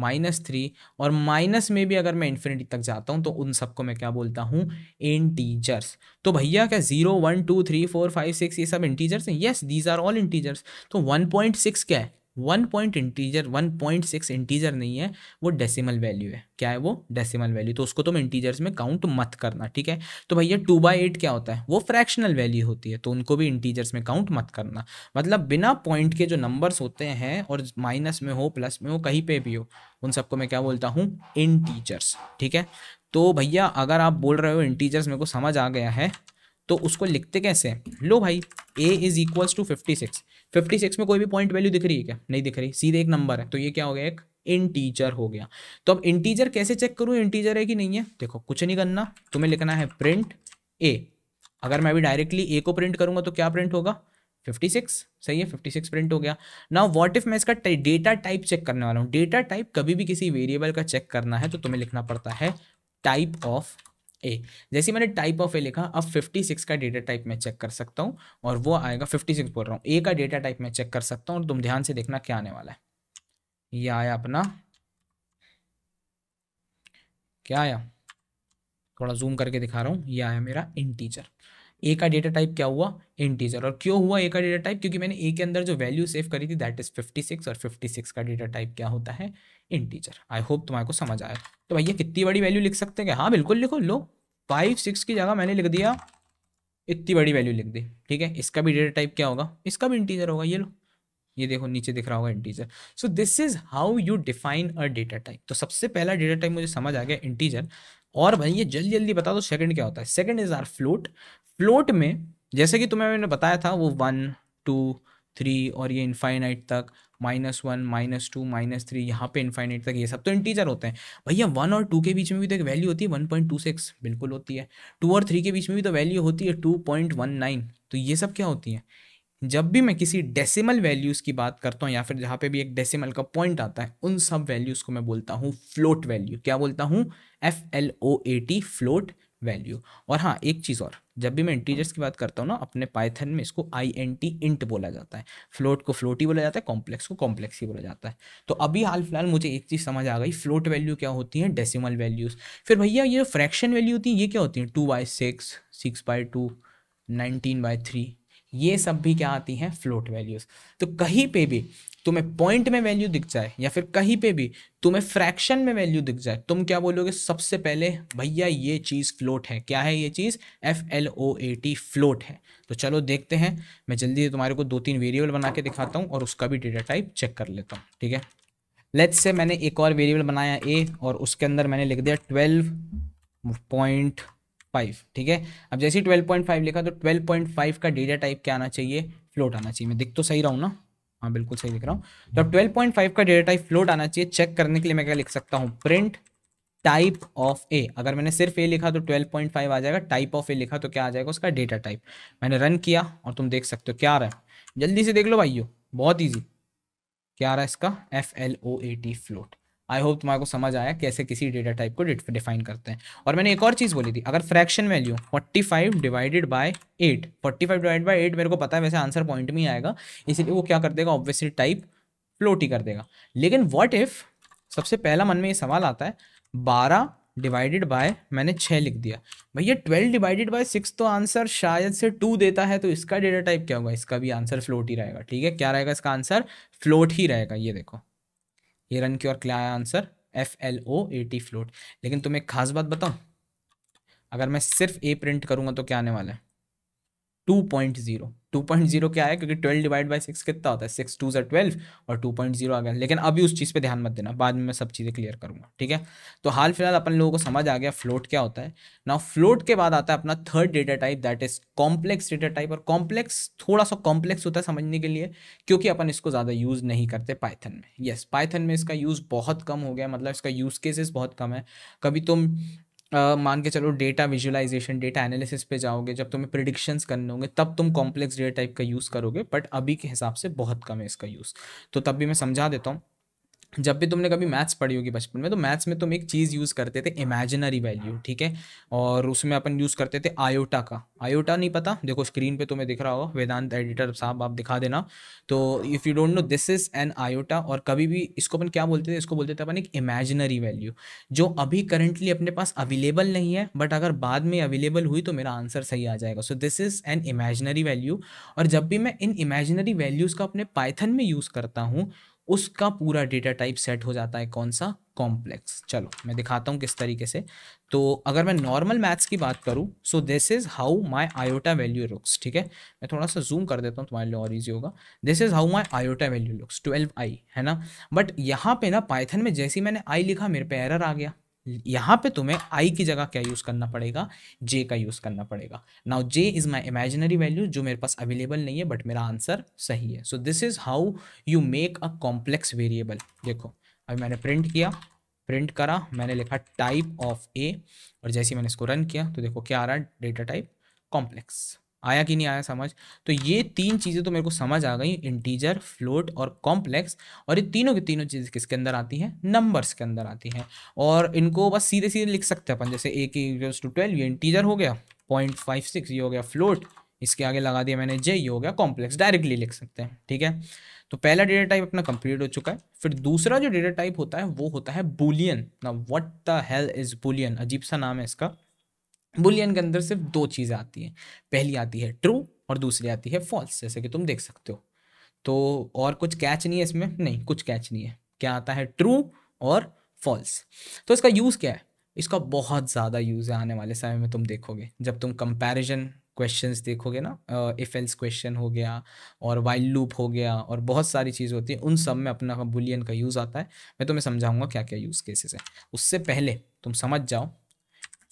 minus three और माइनस में भी अगर मैं इन्फिनिटी तक जाता हूँ तो उन सबको मैं क्या बोलता हूँ इंटीजर्स तो भैया क्या zero one two three four five six ये सब इंटीजर्स हैं yes these are all integers तो वन पॉइंट सिक्स क्या है one point integer one point six integer नहीं है वो डेसिमल वैल्यू है क्या है वो डेसिमल वैल्यू तो उसको तुम इंटीजर्स में काउंट मत करना ठीक है तो भैया टू बाई एट क्या होता है वो फ्रैक्शनल वैल्यू होती है तो उनको भी इंटीजर्स में काउंट मत करना मतलब बिना पॉइंट के जो नंबर्स होते हैं और माइनस में हो प्लस में हो कहीं पे भी हो उन सबको मैं क्या बोलता हूँ इंटीजर्स ठीक है तो भैया अगर आप बोल रहे हो इंटीजर्स मेरे को समझ आ गया है तो उसको लिखते कैसे लो भाई a is equal to fifty six fifty six में कोई भी पॉइंट वैल्यू दिख रही है क्या नहीं दिख रही सीधे एक नंबर है तो ये क्या हो गया एक इंटीजर हो गया तो अब इंटीजर कैसे चेक करूं इंटीजर है कि नहीं है देखो कुछ नहीं करना तुम्हें लिखना है प्रिंट ए अगर मैं अभी डायरेक्टली ए को प्रिंट करूंगा तो क्या प्रिंट होगा 56 सही है 56 प्रिंट हो गया नाउ व्हाट इफ मैं इसका डेटा टाइप चेक करने वाला हूं डेटा टाइप कभी भी किसी वेरिएबल का चेक करना है तो तुम्हें लिखना पड़ता है टाइप ऑफ ए जैसे मैंने टाइप ऑफ ए लिखा अब 56 का डेटा टाइप मैं चेक कर सकता हूँ और वो आएगा 56 बोल रहा हूँ ए का डेटा टाइप मैं चेक कर सकता हूँ और तुम ध्यान से देखना क्या आने वाला है ये आया अपना क्या आया थोड़ा जूम करके दिखा रहा हूँ ये आया मेरा इंटीजर ए का डेटा टाइप क्या हुआ इंटीजर और क्यों हुआ ए का डेटा टाइप क्योंकि मैंने ए के अंदर जो वैल्यू सेव करी थी दैट इज 56 और 56 का डेटा टाइप क्या होता है इंटीजर आई होप तुम्हारे को समझ आया तो भैया कितनी बड़ी वैल्यू लिख सकते हैं हाँ बिल्कुल लिखो लो फाइव सिक्स की जगह मैंने लिख दिया इतनी बड़ी वैल्यू लिख दी ठीक है इसका भी डेटा टाइप क्या होगा इसका भी इंटीजर होगा ये लो ये देखो नीचे दिख रहा होगा integer so this is how you define a data type तो सबसे पहला डेटा टाइप मुझे समझ आ गया इंटीजर और भाई ये जल्दी जल्दी बता दो सेकंड क्या होता है second is our float float में जैसे कि तुम्हें मैंने बताया था वो वन टू थ्री और ये इन्फाइनाइट तक minus one minus two minus three यहाँ पे इन्फाइनाइट तक ये सब तो इंटीजर होते हैं भैया वन और टू के बीच में भी तो एक वैल्यू होती है वन पॉइंट टू सिक्स बिल्कुल होती है टू और थ्री के बीच में भी तो वैल्यू होती है टू पॉइंट वन नाइन तो ये सब क्या होती है जब भी मैं किसी डेसिमल वैल्यूज़ की बात करता हूँ या फिर जहाँ पे भी एक डेसिमल का पॉइंट आता है उन सब वैल्यूज़ को मैं बोलता हूँ फ्लोट वैल्यू क्या बोलता हूँ F L O A T float value और हाँ एक चीज़ और जब भी मैं इंटीजर्स की बात करता हूँ ना अपने पाइथन में इसको आई एन टी इंट बोला जाता है फ्लोट को फ्लोट ही बोला जाता है कॉम्प्लेक्स को कॉम्प्लेक्स ही बोला जाता है तो अभी हाल फिलहाल मुझे एक चीज़ समझ आ गई फ्लोट वैल्यू क्या होती है डेसिमल वैल्यूज़ फिर भैया ये फ्रैक्शन वैल्यू होती है ये क्या होती है two by six six by two nineteen by three ये सब भी क्या आती हैं फ्लोट वैल्यूज़ तो कहीं पे भी तुम्हें पॉइंट में वैल्यू दिख जाए या फिर कहीं पे भी तुम्हें फ्रैक्शन में वैल्यू दिख जाए तुम क्या बोलोगे सबसे पहले भैया ये चीज़ फ्लोट है क्या है ये चीज़ F L O A T float है तो चलो देखते हैं मैं जल्दी तुम्हारे को दो तीन वेरिएबल बना के दिखाता हूँ और उसका भी डेटा टाइप चेक कर लेता हूँ ठीक है लेट्स से मैंने एक और वेरिएबल बनाया ए और उसके अंदर मैंने लिख दिया ट्वेल्व पॉइंट फाइव ठीक है अब जैसे ही ट्वेल्व पॉइंट फाइव लिखा तो ट्वेल्व पॉइंट फाइव का डेटा टाइप क्या आना चाहिए फ्लोट आना चाहिए मैं दिख तो सही रहा हूँ ना हाँ बिल्कुल सही लिख रहा हूँ तो अब 12.5 का डेटा टाइप फ्लोट आना चाहिए चेक करने के लिए मैं क्या लिख सकता हूँ प्रिंट टाइप ऑफ ए अगर मैंने सिर्फ ए लिखा तो 12.5 आ जाएगा टाइप ऑफ ए लिखा तो क्या आ जाएगा उसका डेटा टाइप मैंने रन किया और तुम देख सकते हो क्या आ रहा है जल्दी से देख लो भाइयों बहुत ईजी क्या आ रहा है इसका F L O A T float I hope तुम्हारे को समझ आया कैसे किसी डेटा टाइप को डिफाइन करते हैं और मैंने एक और चीज़ बोली थी अगर fraction value forty five divided by eight forty five divide by eight मेरे को पता है वैसे आंसर पॉइंट में ही आएगा इसीलिए वो क्या कर देगा ऑब्वियसली टाइप फ्लोट ही कर देगा लेकिन वॉट इफ़ सबसे पहला मन में ये सवाल आता है बारह डिवाइडेड बाय मैंने छः लिख दिया भैया ट्वेल्व डिवाइडेड बाय सिक्स तो आंसर शायद से टू देता है तो इसका डेटा टाइप क्या होगा इसका भी आंसर फ्लोट ही रहेगा ठीक है क्या रहेगा इसका आंसर फ्लोट ही रहेगा ये देखो ये रन की और क्या आया answer F L O A T float लेकिन तुम्हें एक खास बात बताऊं अगर मैं सिर्फ ए प्रिंट करूंगा तो क्या आने वाला है two point zero two point zero क्या है क्योंकि ट्वेल्व डिवाइड बाई सिक्स कितना होता है सिक्स टू ज़र ट्वेल्व और टू पॉइंट जीरो आ गया लेकिन अभी उस चीज़ पे ध्यान मत देना बाद में मैं सब चीज़ें क्लियर करूँगा ठीक है तो हाल फिलहाल अपन लोगों को समझ आ गया फ्लोट क्या होता है ना फ्लोट के बाद आता है अपना third data type that is complex data type और कॉम्प्लेक्स थोड़ा सा कॉम्प्लेक्स होता है समझने के लिए क्योंकि अपन इसको ज़्यादा यूज़ नहीं करते पाइथन में येस yes, पाइथन में इसका यूज़ बहुत कम हो गया मतलब इसका यूज़ केसेस बहुत कम है कभी तुम मान के चलो डेटा विजुअलाइजेशन डेटा एनालिसिस पे जाओगे जब तुम्हें प्रिडिक्शंस करने होंगे तब तुम कॉम्प्लेक्स डेटा टाइप का यूज़ करोगे बट अभी के हिसाब से बहुत कम है इसका यूज़ तो तब भी मैं समझा देता हूँ जब भी तुमने कभी मैथ्स पढ़ी होगी बचपन में तो मैथ्स में तुम एक चीज़ यूज़ करते थे इमेजिनरी वैल्यू ठीक है और उसमें अपन यूज़ करते थे आयोटा का आयोटा नहीं पता देखो स्क्रीन पे तुम्हें दिख रहा होगा वेदांत एडिटर साहब आप दिखा देना तो if you don't know this is an iota और कभी भी इसको अपन क्या बोलते थे इसको बोलते थे अपन एक इमेजिनरी वैल्यू जो अभी करंटली अपने पास अवेलेबल नहीं है बट अगर बाद में अवेलेबल हुई तो मेरा आंसर सही आ जाएगा so this is an imaginary value और जब भी मैं इन इमेजिनरी वैल्यूज़ का अपने पाइथन में यूज़ करता हूँ उसका पूरा डेटा टाइप सेट हो जाता है कौन सा कॉम्प्लेक्स चलो मैं दिखाता हूँ किस तरीके से तो अगर मैं नॉर्मल मैथ्स की बात करूँ so this is how my iota value looks ठीक है मैं थोड़ा सा जूम कर देता हूँ तुम्हारे लिए और ईजी होगा this is how my iota value looks twelve I है ना बट यहाँ पे ना पाइथन में जैसी मैंने आई लिखा मेरे पे एरर आ गया यहां पे तुम्हें आई की जगह क्या यूज़ करना पड़ेगा जे का यूज़ करना पड़ेगा now J is my imaginary value जो मेरे पास अवेलेबल नहीं है बट मेरा आंसर सही है so this is how you make a complex variable देखो अभी मैंने प्रिंट किया प्रिंट करा मैंने लिखा टाइप ऑफ ए और जैसे मैंने इसको रन किया तो देखो क्या आ रहा है डेटा टाइप कॉम्प्लेक्स आया कि नहीं आया समझ तो ये तीन चीज़ें तो मेरे को समझ आ गई इंटीजर फ्लोट और कॉम्प्लेक्स और ये तीनों की तीनों चीज़ें किसके अंदर आती हैं नंबर्स के अंदर आती हैं और इनको बस सीधे सीधे लिख सकते हैं अपन जैसे एक टू ट्वेल्व ये इंटीजर हो गया पॉइंट फाइव सिक्स ये हो गया फ्लोट इसके आगे लगा दिया मैंने जे ये हो गया कॉम्प्लेक्स डायरेक्टली लिख सकते हैं ठीक है तो पहला डेटा टाइप अपना कंप्लीट हो चुका है फिर दूसरा जो डेटा टाइप होता है वो होता है बुलियन ना what the hell is boolean अजीब सा नाम है इसका बुलियन के अंदर सिर्फ दो चीज़ें आती हैं पहली आती है ट्रू और दूसरी आती है फॉल्स जैसे कि तुम देख सकते हो तो और कुछ कैच नहीं है इसमें नहीं कुछ कैच नहीं है क्या आता है ट्रू और फॉल्स तो इसका यूज़ क्या है इसका बहुत ज़्यादा यूज़ है आने वाले समय में तुम देखोगे जब तुम कंपैरिजन क्वेश्चंस देखोगे ना इफ़ एल्स क्वेश्चन हो गया और वाइल्ड लूप हो गया और बहुत सारी चीज़ होती है उन सब में अपना बुलियन का यूज़ आता है मैं तुम्हें समझाऊंगा क्या क्या यूज़ केसेस हैं उससे पहले तुम समझ जाओ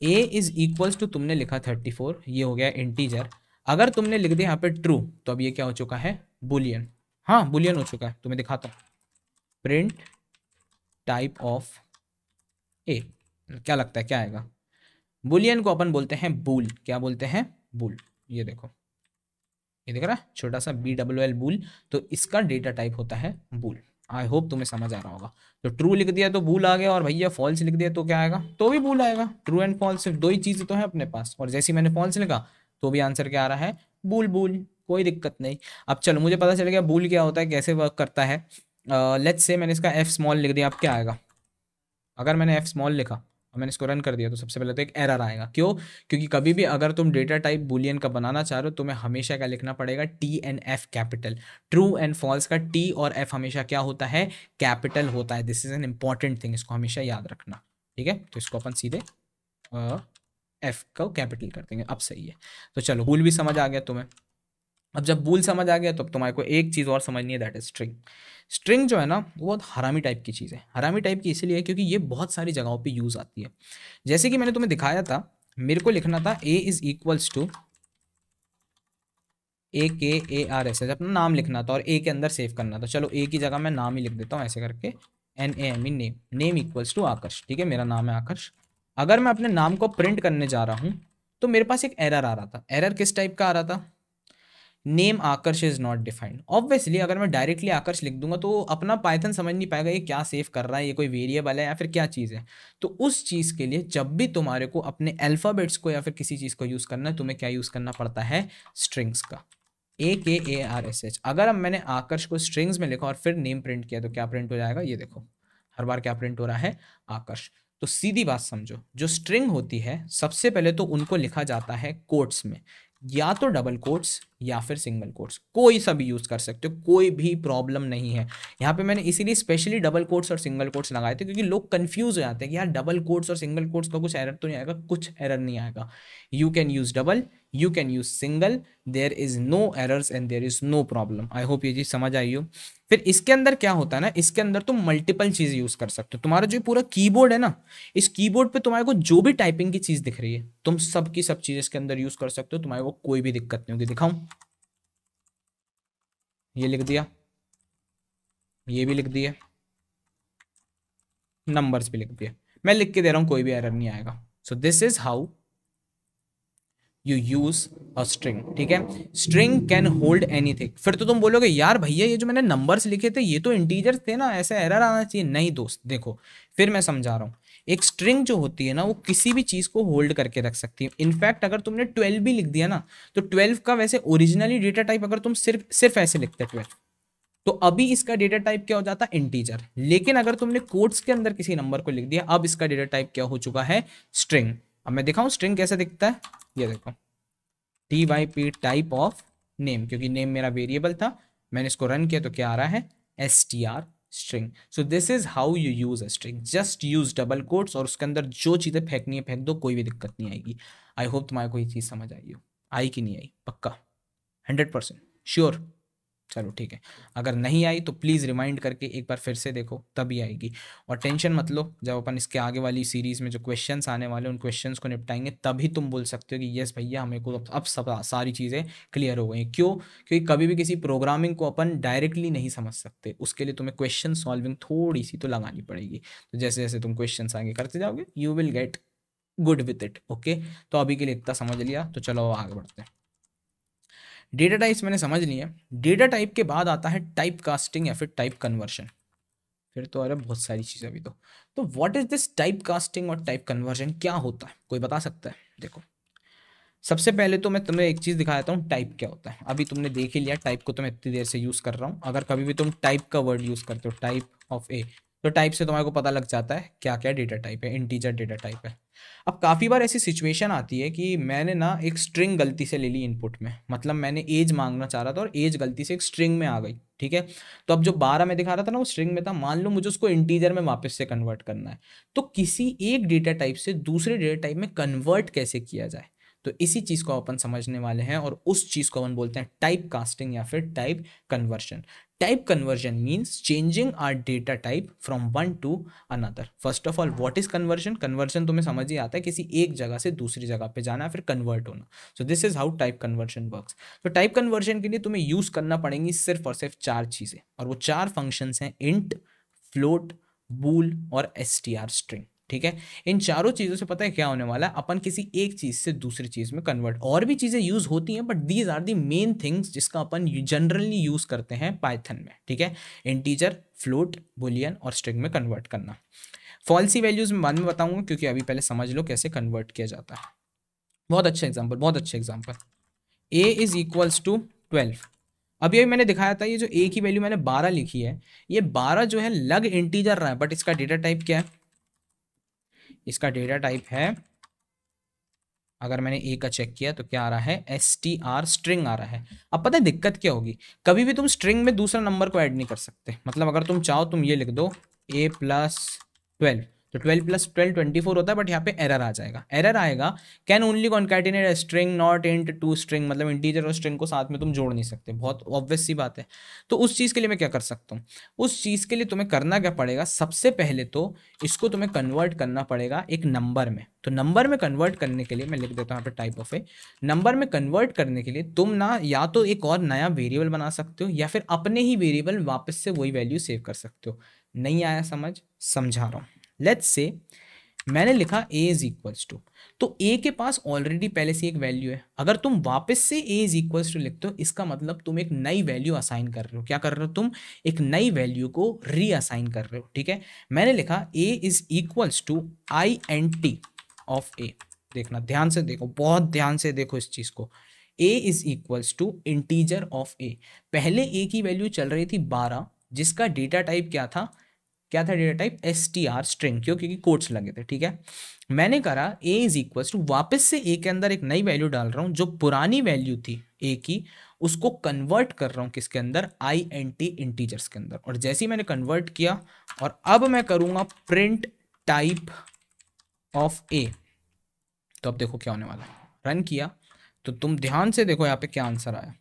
ए इज इक्वल्स टू तुमने लिखा थर्टी फोर ये हो गया इंटीजर अगर तुमने लिख दिया यहाँ पे ट्रू तो अब ये क्या हो चुका है बुलियन हाँ बुलियन हो चुका है तुम्हें दिखाता हूँ प्रिंट टाइप ऑफ ए क्या लगता है क्या आएगा बुलियन को अपन बोलते हैं बुल क्या बोलते हैं बुल ये देखो ये देख रहा है छोटा सा बी डब्ल्यू एल बुल तो इसका डेटा टाइप होता है बुल आई होप तुम्हें समझ आ रहा होगा तो ट्रू लिख दिया तो भूल आ गया और भैया फॉल्स लिख दिया तो क्या आएगा तो भी भूल आएगा ट्रू एंड फॉल्स सिर्फ दो ही चीज तो है अपने पास और जैसे मैंने फॉल्स लिखा तो भी आंसर क्या आ रहा है भूल भूल कोई दिक्कत नहीं अब चलो मुझे पता चल गया भूल क्या होता है कैसे वर्क करता है लेट्स uh, से मैंने इसका एफ स्मॉल लिख दिया अब क्या आएगा अगर मैंने एफ स्मॉल लिखा मैंने इसको रन कर दिया तो सबसे पहले तो एक एरर आएगा क्यों क्योंकि कभी भी अगर तुम डेटा टाइप बुलियन का बनाना चाह रहे हो तुम्हें हमेशा क्या लिखना पड़ेगा T and F capital true and false का टी और एफ हमेशा क्या होता है कैपिटल होता है this is an important thing इसको हमेशा याद रखना ठीक है तो इसको अपन सीधे एफ को कैपिटल कर देंगे अब सही है तो चलो भूल भी समझ आ गया तुम्हें अब जब बूल समझ आ गया तो अब तुम्हारे को एक चीज़ और समझनी है दैट इज स्ट्रिंग स्ट्रिंग जो है ना वो बहुत हरामी टाइप की चीज़ है हरामी टाइप की इसलिए क्योंकि ये बहुत सारी जगहों पे यूज़ आती है जैसे कि मैंने तुम्हें दिखाया था मेरे को लिखना था a is equals to A K A R S S अपना नाम लिखना था और ए के अंदर सेव करना था चलो ए की जगह मैं नाम ही लिख देता हूँ ऐसे करके N A M E name name equals to Aakarsh ठीक है मेरा नाम है आकर्ष अगर मैं अपने नाम को प्रिंट करने जा रहा हूँ तो मेरे पास एक एरर आ रहा था एरर किस टाइप का आ रहा था name Aakarsh is not defined obviously अगर मैं डायरेक्टली आकर्ष लिख दूंगा तो अपना पाइथन समझ नहीं पाएगा ये क्या सेव कर रहा है ये कोई वेरिएबल है या फिर क्या चीज़ है तो उस चीज़ के लिए जब भी तुम्हारे को अपने अल्फ़ाबेट्स को या फिर किसी चीज़ को यूज़ करना है तुम्हें क्या यूज़ करना पड़ता है स्ट्रिंग्स का ए K A R S H अगर अब मैंने आकर्ष को स्ट्रिंग्स में लिखा और फिर नेम प्रिंट किया तो क्या प्रिंट हो जाएगा ये देखो हर बार क्या प्रिंट हो रहा है आकर्ष तो सीधी बात समझो जो स्ट्रिंग होती है सबसे पहले तो उनको लिखा जाता है कोट्स में या तो डबल कोट्स या फिर सिंगल कोट्स कोई सा भी यूज़ कर सकते हो कोई भी प्रॉब्लम नहीं है यहाँ पे मैंने इसीलिए स्पेशली डबल कोट्स और सिंगल कोट्स लगाए थे क्योंकि लोग कंफ्यूज हो जाते हैं कि यार डबल कोट्स और सिंगल कोट्स का कुछ एरर तो नहीं आएगा कुछ एरर नहीं आएगा you can use double you can use single there is no errors and there is no problem I hope ये चीज समझ आई हो फिर इसके अंदर क्या होता है ना इसके अंदर तुम मल्टीपल चीज यूज कर सकते हो तुम्हारा जो पूरा कीबोर्ड है ना इस कीबोर्ड पे तुम्हारे को जो भी टाइपिंग की चीज दिख रही है तुम सब की सब चीज इसके अंदर यूज कर सकते हो तुम्हारे को कोई भी दिक्कत नहीं होगी दिखाऊं ये लिख दिया ये भी लिख दिया नंबर्स भी लिख दिया मैं लिख के दे रहा हूं कोई भी एरर नहीं आएगा so this is how you use a string ठीक है स्ट्रिंग कैन होल्ड एनीथिंग फिर तो तुम बोलोगे यार भैया ये जो मैंने नंबर्स लिखे थे ये तो इंटीजर्स थे ना ऐसे एरर आना चाहिए नहीं दोस्त देखो फिर मैं समझा रहा हूँ एक स्ट्रिंग जो होती है ना वो किसी भी चीज़ को होल्ड करके रख सकती है इनफैक्ट अगर तुमने ट्वेल्व भी लिख दिया ना तो ट्वेल्व का वैसे ओरिजिनली डेटा टाइप अगर तुम सिर्फ सिर्फ ऐसे लिखते ट्वेल्व तो अभी इसका डेटा टाइप क्या हो जाता है इंटीजर लेकिन अगर तुमने कोट्स के अंदर किसी नंबर को लिख दिया अब इसका डेटा टाइप क्या हो चुका है स्ट्रिंग अब मैं दिखाऊं स्ट्रिंग कैसे दिखता है ये देखो T Y P type of name क्योंकि नेम मेरा वेरिएबल था मैंने इसको रन किया तो क्या आ रहा है S T R string so this is how you use a string just use double quotes और उसके अंदर जो चीज़ें फेंकनी है फेंक दो कोई भी दिक्कत नहीं आएगी आई होप तुम्हारे को ये चीज़ समझ आई हो आई कि नहीं आई पक्का हंड्रेड परसेंट श्योर चलो ठीक है अगर नहीं आई तो प्लीज़ रिमाइंड करके एक बार फिर से देखो तभी आएगी और टेंशन मत लो जब अपन इसके आगे वाली सीरीज़ में जो क्वेश्चंस आने वाले उन क्वेश्चंस को निपटाएंगे तभी तुम बोल सकते हो कि यस भैया हमें को अब सब सारी चीज़ें क्लियर हो गई क्यों क्योंकि कभी भी किसी प्रोग्रामिंग को अपन डायरेक्टली नहीं समझ सकते उसके लिए तुम्हें क्वेश्चन सॉल्विंग थोड़ी सी तो लगानी पड़ेगी तो जैसे जैसे तुम क्वेश्चन आगे करते जाओगे you will get good with it okay तो अभी के लिए इतना समझ लिया तो चलो आगे बढ़ते हैं डेटा टाइप्स मैंने समझ है डेटा टाइप के बाद आता है टाइप कास्टिंग या फिर टाइप कन्वर्शन फिर तो अरे बहुत सारी चीज़ें अभी तो तो what is this type casting और टाइप कन्वर्जन क्या होता है कोई बता सकता है देखो सबसे पहले तो मैं तुम्हें एक चीज़ दिखा देता हूँ टाइप क्या होता है अभी तुमने देख ही लिया टाइप को तो मैं इतनी देर से यूज़ कर रहा हूँ अगर कभी भी तुम टाइप का वर्ड यूज़ करते हो टाइप ऑफ ए तो टाइप से तुम्हारे को पता लग जाता है क्या क्या डेटा टाइप है इंटीजर डेटा टाइप है अब काफ़ी बार ऐसी सिचुएशन आती है कि मैंने ना एक स्ट्रिंग गलती से ले ली इनपुट में मतलब मैंने एज मांगना चाह रहा था और एज गलती से एक स्ट्रिंग में आ गई ठीक है तो अब जो बारह में दिखा रहा था ना वो स्ट्रिंग में था मान लो मुझे उसको इंटीजर में वापस से कन्वर्ट करना है तो किसी एक डेटा टाइप से दूसरे डेटा टाइप में कन्वर्ट कैसे किया जाए तो इसी चीज़ को अपन समझने वाले हैं और उस चीज़ को अपन बोलते हैं टाइप कास्टिंग या फिर type conversion type conversion means changing our data type from one to another first of all what is conversion conversion तुम्हें समझ ही आता है किसी एक जगह से दूसरी जगह पे जाना फिर कन्वर्ट होना so this is how type conversion work तो टाइप कन्वर्जन के लिए तुम्हें यूज करना पड़ेंगी सिर्फ और सिर्फ चार चीजें और वो चार फंक्शन हैं इंट फ्लोट बूल और एस टी आर स्ट्रिंग ठीक है इन चारों चीज़ों से पता है क्या होने वाला है अपन किसी एक चीज़ से दूसरी चीज़ में कन्वर्ट और भी चीज़ें यूज़ होती हैं but these are the main things जिसका अपन जनरली यूज़ करते हैं पाइथन में ठीक है इंटीजर फ्लोट बुलियन और स्ट्रिंग में कन्वर्ट करना फॉल्सी वैल्यूज़ में बाद में बताऊंगा क्योंकि अभी पहले समझ लो कैसे कन्वर्ट किया जाता है बहुत अच्छा एग्जाम्पल बहुत अच्छा example a is equals to twelve अभी अभी मैंने दिखाया था ये जो ए की वैल्यू मैंने बारह लिखी है ये बारह जो है लग इंटीजर रहा है बट इसका डेटा टाइप क्या है इसका डेटा टाइप है अगर मैंने ए का चेक किया तो क्या आ रहा है एस टी आर स्ट्रिंग आ रहा है अब पता है दिक्कत क्या होगी कभी भी तुम स्ट्रिंग में दूसरा नंबर को ऐड नहीं कर सकते मतलब अगर तुम चाहो तुम ये लिख दो ए प्लस ट्वेल्व तो twelve plus twelve twenty four होता है बट यहाँ पे एरर आ जाएगा एरर आएगा can only concatenate string not int to string मतलब इंटीजर और स्ट्रिंग को साथ में तुम जोड़ नहीं सकते बहुत ऑब्वियस सी बात है तो उस चीज़ के लिए मैं क्या कर सकता हूँ उस चीज़ के लिए तुम्हें करना क्या पड़ेगा सबसे पहले तो इसको तुम्हें कन्वर्ट करना पड़ेगा एक नंबर में तो नंबर में कन्वर्ट करने के लिए मैं लिख देता हूँ यहाँ पर टाइप ऑफ ए नंबर में कन्वर्ट करने के लिए तुम ना या तो एक और नया वेरिएबल बना सकते हो या फिर अपने ही वेरिएबल वापस से वही वैल्यू सेव कर सकते हो नहीं आया समझ समझा रहा हूँ लेट्स से मैंने लिखा ए इज इक्वल्स टू तो ए के पास ऑलरेडी पहले से एक वैल्यू है अगर तुम वापस से ए इज इक्वल्स टू लिखते हो इसका मतलब तुम एक नई वैल्यू असाइन कर रहे हो क्या कर रहे हो तुम एक नई वैल्यू को रीअसाइन कर रहे हो ठीक है मैंने लिखा a is equals to I N T of a देखना ध्यान से देखो बहुत ध्यान से देखो इस चीज़ को a is equals to integer of a पहले ए की वैल्यू चल रही थी बारह जिसका डेटा टाइप क्या था क्या था data type S T R string क्यों क्योंकि कोट्स लगे थे ठीक है मैंने करा ए इज इक्वल टू वापस से ए के अंदर एक नई वैल्यू डाल रहा हूँ जो पुरानी वैल्यू थी ए की उसको कन्वर्ट कर रहा हूँ किसके अंदर आई एन टी इंटीजर्स के अंदर और जैसे ही मैंने कन्वर्ट किया और अब मैं करूँगा प्रिंट टाइप ऑफ ए तो अब देखो क्या होने वाला है रन किया तो तुम ध्यान से देखो यहाँ पे क्या आंसर आया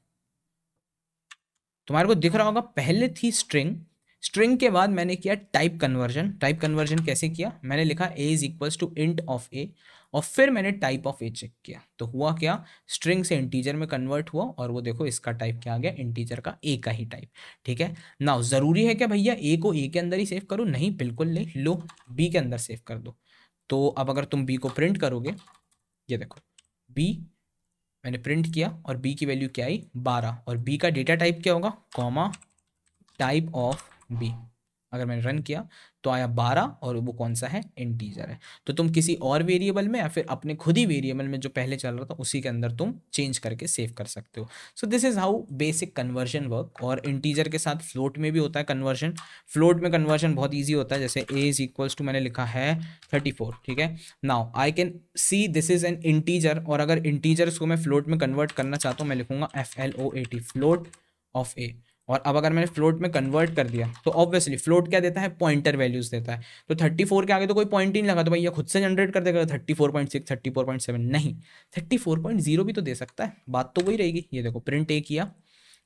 तुम्हारे को दिख रहा होगा पहले थी स्ट्रिंग स्ट्रिंग के बाद मैंने किया टाइप कन्वर्जन टाइप कन्वर्जन कैसे किया मैंने लिखा a is equals to int of a और फिर मैंने टाइप ऑफ ए चेक किया तो हुआ क्या स्ट्रिंग से इंटीजर में कन्वर्ट हुआ और वो देखो इसका टाइप क्या आ गया इंटीजर का ए का ही टाइप ठीक है नाउ ज़रूरी है क्या भैया ए को ए के अंदर ही सेव करो नहीं बिल्कुल नहीं लो बी के अंदर सेव कर दो तो अब अगर तुम बी को प्रिंट करोगे ये देखो बी मैंने प्रिंट किया और बी की वैल्यू क्या आई बारह और बी का डेटा टाइप क्या होगा कॉमा टाइप ऑफ बी अगर मैंने रन किया तो आया बारह और वो कौन सा है इंटीजर है तो तुम किसी और वेरिएबल में या फिर अपने खुद ही वेरिएबल में जो पहले चल रहा था उसी के अंदर तुम चेंज करके सेव कर सकते हो so this is how basic conversion work और इंटीजर के साथ फ्लोट में भी होता है कन्वर्जन फ्लोट में कन्वर्जन बहुत ईजी होता है जैसे ए इज इक्वल्स टू मैंने लिखा है थर्टी फोर ठीक है now I can see this is an integer और अगर इंटीजर्स को मैं फ्लोट में कन्वर्ट करना चाहता हूँ मैं लिखूंगा F L O A T float of a और अब अगर मैंने फ्लोट में कन्वर्ट कर दिया तो ऑब्वियसली फ्लोट क्या देता है पॉइंटर वैल्यूज़ देता है तो थर्टी फोर के आगे तो कोई पॉइंट ही नहीं लगा तो भैया खुद से जनरेट कर देगा thirty four point six thirty four point seven नहीं थर्टी फोर पॉइंट जीरो भी तो दे सकता है बात तो वही रहेगी ये देखो प्रिंट ए किया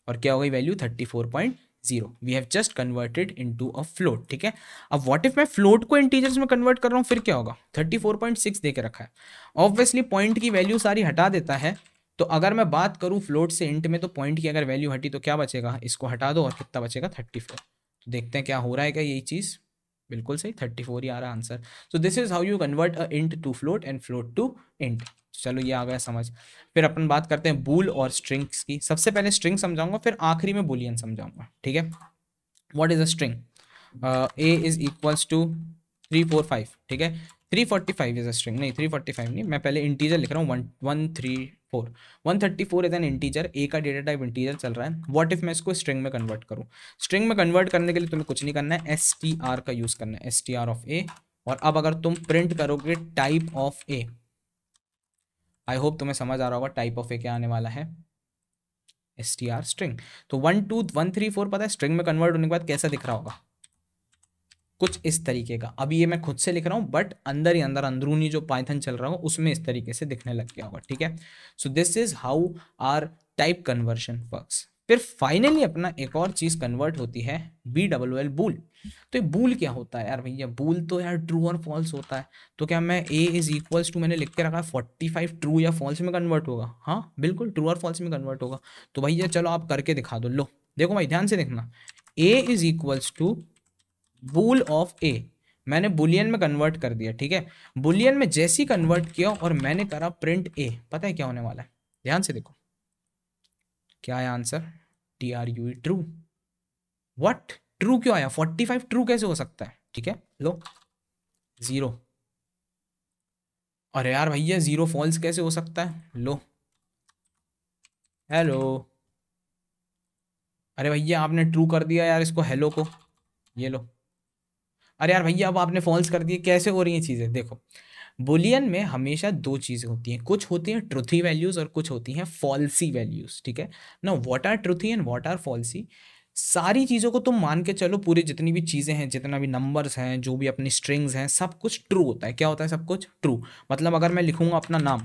और क्या हो गई value thirty four point zero we have just converted into a float ठीक है अब वॉट इफ मैं फ्लोट को इंटीजर्स में कन्वर्ट कर रहा हूँ फिर क्या होगा थर्टी फोर पॉइंट सिक्स दे के रखा है ऑब्वियसली पॉइंट की वैल्यू सारी हटा देता है तो अगर मैं बात करूँ फ्लोट से इंट में तो पॉइंट की अगर वैल्यू हटी तो क्या बचेगा इसको हटा दो और कितना बचेगा थर्टी फोर तो देखते हैं क्या हो रहा है क्या यही चीज़ बिल्कुल सही थर्टी फोर ही आ रहा answer so this is how you convert a int to float and float to int चलो ये आ गया समझ फिर अपन बात करते हैं बूल और स्ट्रिंग्स की सबसे पहले स्ट्रिंग समझाऊंगा फिर आखिरी में बुलियन समझाऊंगा ठीक है what is a string a is equals to three four five ठीक है three forty five is a string नहीं थ्री फोर्टी फाइव नहीं मैं पहले इंटीजर लिख रहा हूँ one one three four one thirty four is an integer a का डेटा टाइप इंटीजर चल रहा है व्हाट इफ मैं इसको स्ट्रिंग में कन्वर्ट करूँ स्ट्रिंग में कन्वर्ट करने के लिए तुम्हें कुछ नहीं करना है एस टी आर का यूज़ करना है S T R of a और अब अगर तुम प्रिंट करोगे type of a I hope तुम्हें समझ आ रहा होगा टाइप ऑफ ए क्या आने वाला है एस टी आर स्ट्रिंग तो one two one three four पता है स्ट्रिंग में कन्वर्ट होने के बाद कैसा दिख रहा होगा कुछ इस तरीके का अब ये मैं खुद से लिख रहा हूँ बट अंदर ही अंदर अंदरूनी जो पाइथन चल रहा हो उसमें इस तरीके से दिखने लग गया होगा ठीक है so this is how our type conversion works फिर फाइनली अपना एक और चीज कन्वर्ट होती है बी डब्ल्यू एल बूल तो ये बूल क्या होता है यार भैया बूल तो यार ट्रू और फॉल्स होता है तो क्या मैं ए इज इक्वल्स टू मैंने लिख के रखा है फोर्टी फाइव ट्रू या फॉल्स में कन्वर्ट होगा हाँ बिल्कुल ट्रू और फॉल्स में कन्वर्ट होगा तो भैया चलो आप करके दिखा दो लो देखो भाई ध्यान से देखना ए is equals to bool of a मैंने बुलियन में कन्वर्ट कर दिया ठीक है बुलियन में जैसी कन्वर्ट किया और मैंने करा प्रिंट ए पता है क्या होने वाला है ध्यान से देखो क्या आया answer T R U true what true क्यों आया फोर्टी फाइव ट्रू कैसे हो सकता है ठीक है लो जीरो अरे यार भैया जीरो फॉल्स कैसे हो सकता है लो हेलो अरे भैया आपने ट्रू कर दिया यार इसको हेलो को ये लो अरे यार भैया अब आपने फॉल्स कर दिए कैसे हो रही हैं चीज़ें देखो बुलियन में हमेशा दो चीज़ें होती हैं कुछ होती हैं ट्रुथी वैल्यूज़ और कुछ होती हैं फॉल्सी वैल्यूज़ ठीक है ना what are truthy and what are falsy सारी चीज़ों को तुम मान के चलो पूरी जितनी भी चीज़ें हैं जितना भी नंबर्स हैं जो भी अपनी स्ट्रिंग्स हैं सब कुछ ट्रू होता है क्या होता है सब कुछ ट्रू मतलब अगर मैं लिखूंगा अपना नाम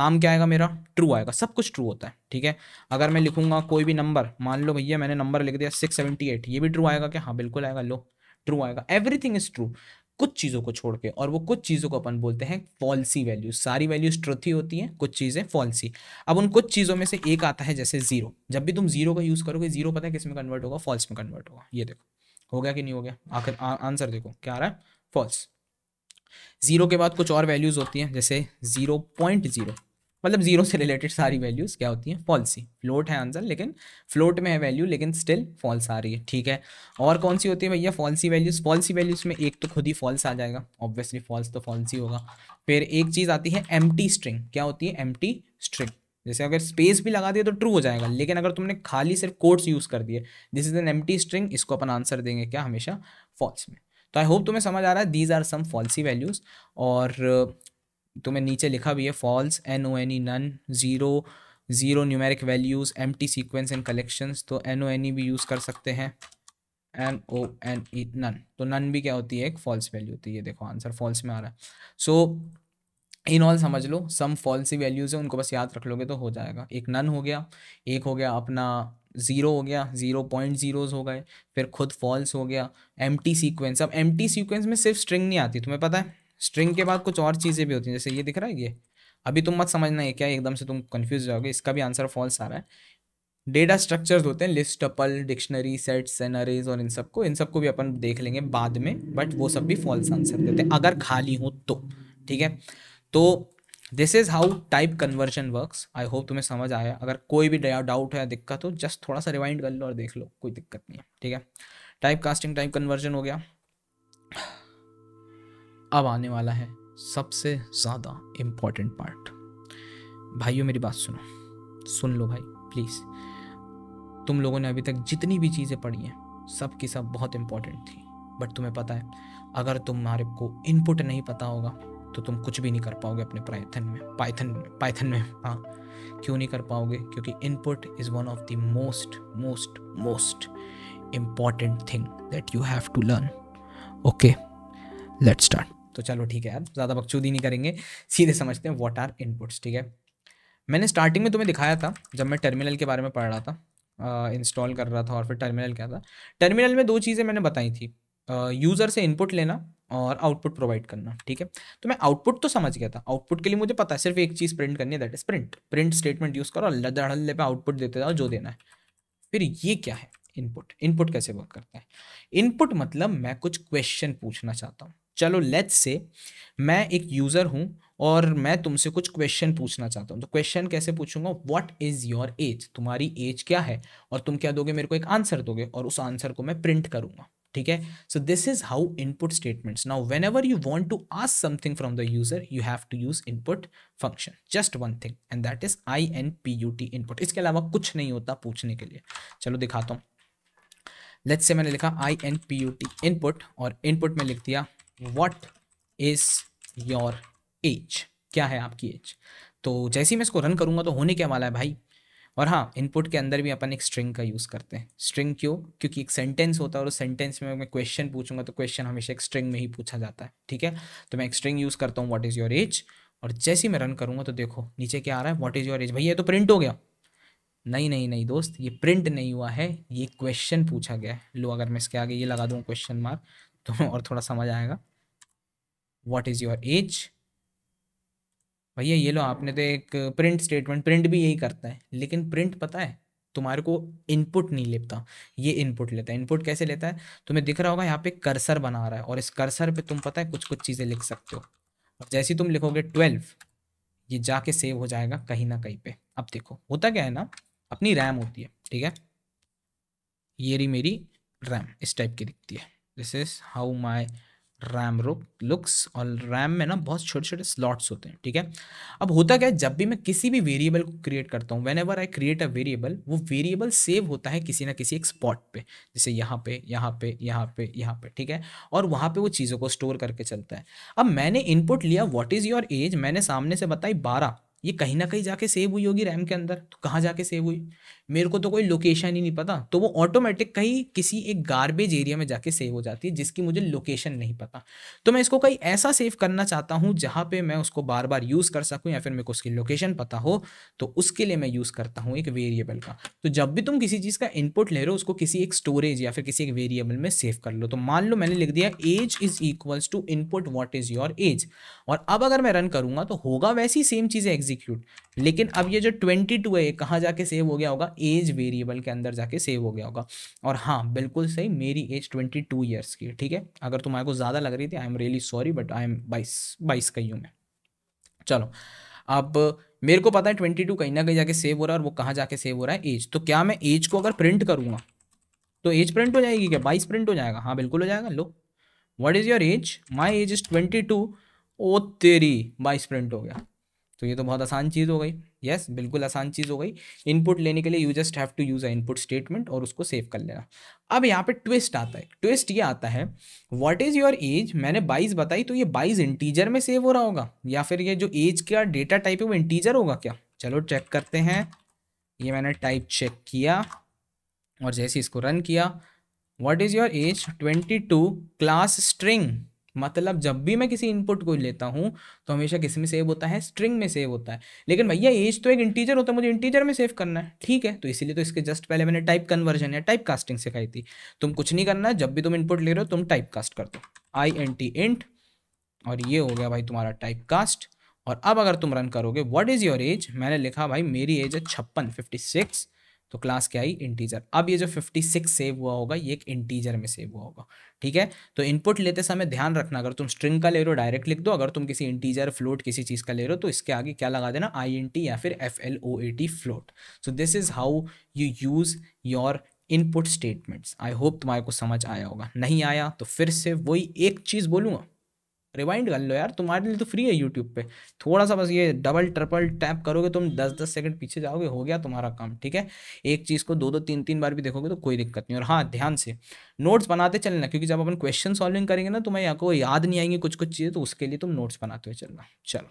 नाम क्या आएगा मेरा ट्रू आएगा सब कुछ ट्रू होता है ठीक है अगर मैं लिखूंगा कोई भी नंबर मान लो भैया मैंने नंबर लिख दिया सिक्स सेवेंटी एट ये भी ट्रू आएगा क्या हाँ बिल्कुल आएगा लो ट्रू आएगा एवरीथिंग इज ट्रू कुछ चीज़ों को छोड़ के और वो कुछ चीज़ों को अपन बोलते हैं फॉल्सी वैल्यूज सारी वैल्यूज ट्रुथ ही होती हैं कुछ चीज़ें फॉल्सी अब उन कुछ चीज़ों में से एक आता है जैसे जीरो जब भी तुम जीरो का यूज़ करोगे जीरो पता है किसमें कन्वर्ट होगा फॉल्स में कन्वर्ट होगा ये देखो हो गया कि नहीं हो गया आखिर आंसर देखो क्या आ रहा है फॉल्स जीरो के बाद कुछ और वैल्यूज़ होती हैं जैसे जीरो पॉइंट जीरो मतलब जीरो से रिलेटेड सारी वैल्यूज़ क्या होती हैं फॉल्स ही फ्लोट है आंसर लेकिन फ्लोट में है वैल्यू लेकिन स्टिल फॉल्स आ रही है ठीक है और कौन सी होती है भैया फॉल्सी वैल्यूज़ फॉल्सी वैल्यूज़ में एक तो खुद ही फॉल्स आ जाएगा ऑब्वियसली फॉल्स तो फॉल्स ही होगा फिर एक चीज़ आती है एम स्ट्रिंग क्या होती है एम स्ट्रिंग जैसे अगर स्पेस भी लगा दिए तो ट्रू हो जाएगा लेकिन अगर तुमने खाली सिर्फ कोर्ट्स यूज़ कर दिए दिस इज़ एन एम स्ट्रिंग इसको अपन आंसर देंगे क्या हमेशा फॉल्स में तो आई होप तुम्हें समझ आ रहा है these are some falsy values और तुम्हें नीचे लिखा भी है false N O N E none zero zero numeric values empty sequence and collections तो एन ओ एन ई भी यूज़ कर सकते हैं N O N E none तो नन भी क्या होती है एक फॉल्स वैल्यू होती है ये देखो आंसर फॉल्स में आ रहा है सो इन ऑल समझ लो सम फॉल्सी वैल्यूज़ हैं उनको बस याद रख लोगे तो हो जाएगा एक नन हो गया एक हो गया अपना ज़ीरो हो गया ज़ीरो पॉइंट ज़ीरोज़ हो गए फिर खुद फॉल्स हो गया एम टी सीक्वेंस अब एम टी सीक्वेंस में सिर्फ स्ट्रिंग नहीं आती तुम्हें पता है स्ट्रिंग के बाद कुछ और चीज़ें भी होती हैं जैसे ये दिख रहा है ये अभी तुम मत समझना है क्या एकदम से तुम कन्फ्यूज जाओगे इसका भी आंसर फॉल्स आ रहा है डेटा स्ट्रक्चर्स होते हैं list tuple dictionary sets and arrays और इन सबको इन सबको भी अपन देख लेंगे बाद में बट वो सब भी फॉल्स आंसर देते हैं अगर खाली हो तो ठीक है तो this is how type conversion works I hope तुम्हें समझ आया अगर कोई भी डाउट है दिक्कत हो जस्ट थोड़ा सा रिवाइंड कर लो और देख लो कोई दिक्कत नहीं है ठीक है टाइप कास्टिंग टाइप कन्वर्जन हो गया अब आने वाला है सबसे ज़्यादा इम्पॉर्टेंट पार्ट भाइयों मेरी बात सुनो सुन लो भाई प्लीज़ तुम लोगों ने अभी तक जितनी भी चीज़ें पढ़ी हैं सब की सब बहुत इम्पॉर्टेंट थी बट तुम्हें पता है अगर तुम्हारे को इनपुट नहीं पता होगा तो तुम कुछ भी नहीं कर पाओगे अपने पाइथन में पाइथन में पाइथन में हाँ क्यों नहीं कर पाओगे क्योंकि input is one of the most most most important thing that you have to learn okay let's start तो चलो ठीक है यार ज़्यादा बकचूदी नहीं करेंगे सीधे समझते हैं वॉट आर इनपुट्स ठीक है मैंने स्टार्टिंग में तुम्हें दिखाया था जब मैं टर्मिनल के बारे में पढ़ रहा था इंस्टॉल कर रहा था और फिर टर्मिनल क्या था टर्मिनल में दो चीज़ें मैंने बताई थी यूज़र से इनपुट लेना और आउटपुट प्रोवाइड करना ठीक है तो मैं आउटपुट तो समझ गया था आउटपुट के लिए मुझे पता है सिर्फ एक चीज़ प्रिंट करनी है that is print print statement use करो अल्लाह धड़ल्ले पे आउटपुट देते जाओ जो देना है फिर ये क्या है इनपुट इनपुट कैसे वर्क करता है इनपुट मतलब मैं कुछ क्वेश्चन पूछना चाहता हूँ चलो लेट्स हम्म। से मैं एक यूज़र हूँ और मैं तुमसे कुछ क्वेश्चन पूछना चाहता हूँ तो क्वेश्चन कैसे पूछूंगा व्हाट इज़ योर एज तुम्हारी एज क्या है और तुम क्या दोगे मेरे को एक आंसर दोगे और उस आंसर को मैं प्रिंट करूंगा ठीक है so this is how input statements now whenever you want to ask something from the user you have to use input function just one thing and that is I N P U T input इसके अलावा कुछ नहीं होता पूछने के लिए चलो दिखाता हूँ लेट्स से मैंने लिखा I N P U T input और इनपुट में लिख दिया वट इज योर एज क्या है आपकी एज तो जैसे ही मैं इसको रन करूँगा तो होने क्या वाला है भाई और हाँ इनपुट के अंदर भी अपन एक स्ट्रिंग का यूज़ करते हैं स्ट्रिंग क्यों क्योंकि एक सेंटेंस होता है और उस सेंटेंस में मैं क्वेश्चन पूछूंगा तो क्वेश्चन हमेशा एक स्ट्रिंग में ही पूछा जाता है ठीक है तो मैं एक स्ट्रिंग यूज़ करता हूँ व्हाट इज़ योर एज और जैसे ही मैं रन करूँगा तो देखो नीचे क्या आ रहा है व्हाट इज़ योर एज भैया ये तो प्रिंट हो गया नहीं नहीं नहीं दोस्त ये प्रिंट नहीं हुआ है ये क्वेश्चन पूछा गया है लो अगर मैं इसके आगे ये लगा दूँ क्वेश्चन मार्क तो और थोड़ा समझ आएगा व्हाट इज़ योर एज भैया ये लो आपने तो एक प्रिंट स्टेटमेंट प्रिंट भी यही करता है लेकिन प्रिंट पता है तुम्हारे को इनपुट नहीं लेता ये इनपुट लेता है इनपुट कैसे लेता है तुम्हें दिख रहा होगा यहाँ पे कर्सर बना रहा है और इस कर्सर पे तुम पता है कुछ कुछ चीज़ें लिख सकते हो जैसे तुम लिखोगे ट्वेल्व ये जाके सेव हो जाएगा कहीं ना कहीं पे अब देखो होता क्या है ना अपनी रैम होती है ठीक है ये रही मेरी रैम इस टाइप की दिखती है this is how my RAM रुक लुक्स और रैम में ना बहुत छोटे छोटे स्लॉट्स होते हैं ठीक है अब होता क्या है जब भी मैं किसी भी वेरिएबल को क्रिएट करता हूँ whenever I create a variable वो वेरिएबल सेव होता है किसी ना किसी एक स्पॉट पे जैसे यहाँ पे यहाँ पे यहाँ पे यहाँ पे ठीक है और वहाँ पे वो चीज़ों को स्टोर करके चलता है अब मैंने इनपुट लिया वॉट इज़ योर एज मैंने सामने से बताई बारह ये कहीं ना कहीं जाके सेव हुई होगी रैम के अंदर तो कहाँ जाके सेव हुई मेरे को तो कोई लोकेशन ही नहीं पता तो वो ऑटोमेटिक कहीं किसी एक गार्बेज एरिया में जाके सेव हो जाती है जिसकी मुझे लोकेशन नहीं पता तो मैं इसको कहीं ऐसा सेव करना चाहता हूँ जहाँ पे मैं उसको बार बार यूज़ कर सकूँ या फिर मेरे को उसकी लोकेशन पता हो तो उसके लिए मैं यूज़ करता हूँ एक वेरिएबल का तो जब भी तुम किसी चीज़ का इनपुट ले रहे हो उसको किसी एक स्टोरेज या फिर किसी एक वेरिएबल में सेव कर लो तो मान लो मैंने लिख दिया age is equals to input what is your age और अब अगर मैं रन करूँगा तो होगा वैसी सेम चीज़ें एग्जीक्यूट लेकिन अब ये जो ट्वेंटी है ये कहाँ जाके सेव हो गया होगा एज वेरिएबल के अंदर जाके सेव हो गया होगा और हाँ बिल्कुल सही मेरी एज ट्वेंटी टू ईयर्स की ठीक है अगर तुम्हारे को ज़्यादा लग रही थी I am really sorry but I am बाईस बाईस का ही हूँ मैं चलो अब मेरे को पता है ट्वेंटी टू कहीं ना कहीं जाके सेव हो रहा है और वो कहाँ जाके सेव हो रहा है एज तो क्या मैं एज को अगर प्रिंट करूँगा तो एज प्रिंट हो जाएगी क्या बाईस प्रिंट हो जाएगा हाँ बिल्कुल हो जाएगा लो what is your age my age is twenty two ओ तेरी बाईस प्रिंट हो गया तो ये तो बहुत आसान चीज़ हो गई यस yes, बिल्कुल आसान चीज़ हो गई इनपुट लेने के लिए you just have to use a input statement और उसको सेव कर लेना अब यहाँ पे ट्विस्ट आता है ट्विस्ट ये आता है व्हाट इज़ योर एज मैंने 22 बताई तो ये 22 इंटीजर में सेव हो रहा होगा या फिर ये जो एज का डेटा टाइप है वो इंटीजर होगा क्या चलो चेक करते हैं ये मैंने टाइप चेक किया और जैसे इसको रन किया what is your age twenty class string मतलब जब भी मैं किसी इनपुट को लेता हूँ तो हमेशा किस में सेव होता है स्ट्रिंग में सेव होता है लेकिन भैया एज तो एक इंटीजर होता है मुझे इंटीजर में सेव करना है ठीक है तो इसीलिए तो इसके जस्ट पहले मैंने टाइप कन्वर्जन या टाइप कास्टिंग सिखाई थी तुम कुछ नहीं करना जब भी तुम इनपुट ले रहे हो तुम टाइप कास्ट कर दो आई एन टी इंट और ये हो गया भाई तुम्हारा टाइप कास्ट और अब अगर तुम रन करोगे व्हाट इज़ योर एज मैंने लिखा भाई मेरी एज है छप्पन फिफ्टी सिक्स तो क्लास क्या आई इंटीजर अब ये जो 56 सेव हुआ होगा ये एक इंटीजर में सेव हुआ होगा ठीक है तो इनपुट लेते समय ध्यान रखना अगर तुम स्ट्रिंग का ले रहे हो डायरेक्ट लिख दो अगर तुम किसी इंटीजर फ्लोट किसी चीज़ का ले रहे हो तो इसके आगे क्या लगा देना आई एन टी या फिर F L O A T float so this is how you use your input statements I hope तुम्हारे को समझ आया होगा नहीं आया तो फिर से वही एक चीज़ बोलूँगा रिवाइंड कर लो यार तुम्हारे लिए तो फ्री है यूट्यूब पे थोड़ा सा बस ये डबल ट्रिपल टैप करोगे तुम दस दस सेकंड पीछे जाओगे हो गया तुम्हारा काम ठीक है एक चीज़ को दो दो तीन तीन बार भी देखोगे तो कोई दिक्कत नहीं और हाँ ध्यान से नोट्स बनाते चलना क्योंकि जब अपन क्वेश्चन सॉल्विंग करेंगे ना तुम्हें को याद नहीं आएंगे कुछ कुछ चीज़ें तो उसके लिए तुम नोट्स बनाते हुए चलना चलो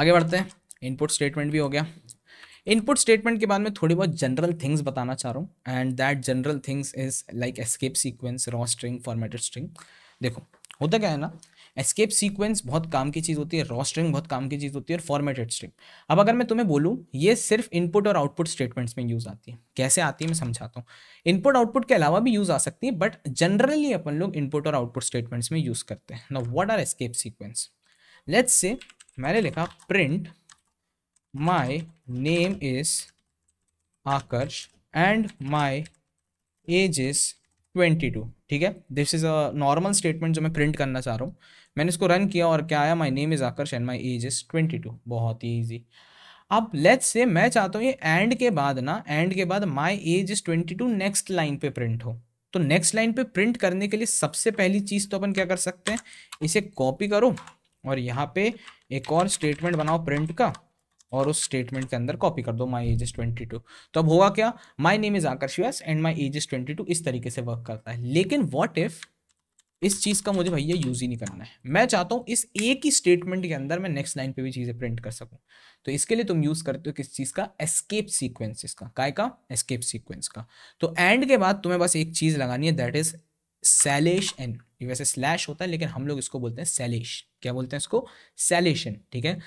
आगे बढ़ते हैं इनपुट स्टेटमेंट भी हो गया इनपुट स्टेटमेंट के बाद में थोड़ी बहुत जनरल थिंग्स बताना चाह रहा हूँ and that general things is like escape sequence raw string formatted string देखो होता क्या है ना एस्केप सीक्वेंस बहुत काम की चीज़ होती है रॉ स्ट्रिंग बहुत काम की चीज़ होती है और फॉर्मेटेड स्ट्रिंग अब अगर मैं तुम्हें बोलूं ये सिर्फ इनपुट और आउटपुट स्टेटमेंट्स में यूज़ आती है कैसे आती है मैं समझाता हूँ इनपुट आउटपुट के अलावा भी यूज़ आ सकती है बट जनरली अपन लोग इनपुट और आउटपुट स्टेटमेंट्स में यूज़ करते हैं ना what are escape sequence let's say मैंने लिखा print my name is Aakarsh and my age is twenty two ठीक है this is a normal statement जो मैं प्रिंट करना चाह रहा हूँ मैंने इसको रन किया और क्या आया my name is Aakarsh and my age is twenty two बहुत ही ईजी अब लेट्स से मैं चाहता हूँ ये एंड के बाद ना एंड के बाद my age is twenty two next line पे प्रिंट हो तो नेक्स्ट लाइन पे प्रिंट करने के लिए सबसे पहली चीज़ तो अपन क्या कर सकते हैं इसे कॉपी करो और यहाँ पे एक और स्टेटमेंट बनाओ प्रिंट का और उस स्टेटमेंट के अंदर कॉपी कर दो my age is twenty two तो अब हुआ क्या my name is Aakarsh and my age is twenty two इस तरीके से वर्क करता है लेकिन वॉट इफ इस चीज़ का मुझे भैया यूज़ ही नहीं करना है मैं चाहता हूँ इस एक ही स्टेटमेंट के अंदर मैं नेक्स्ट लाइन पे भी चीज़ें प्रिंट कर सकूं तो इसके लिए तुम यूज़ करते हो किस चीज़ का एस्केप सीक्वेंस इसका काय का एस्केप सीक्वेंस का तो एंड के बाद तुम्हें बस एक चीज़ लगानी है दैट इज सैलेश एन ये वैसे स्लैश होता है लेकिन हम लोग इसको बोलते हैं सैलेश क्या बोलते हैं इसको सैलेशन ठीक है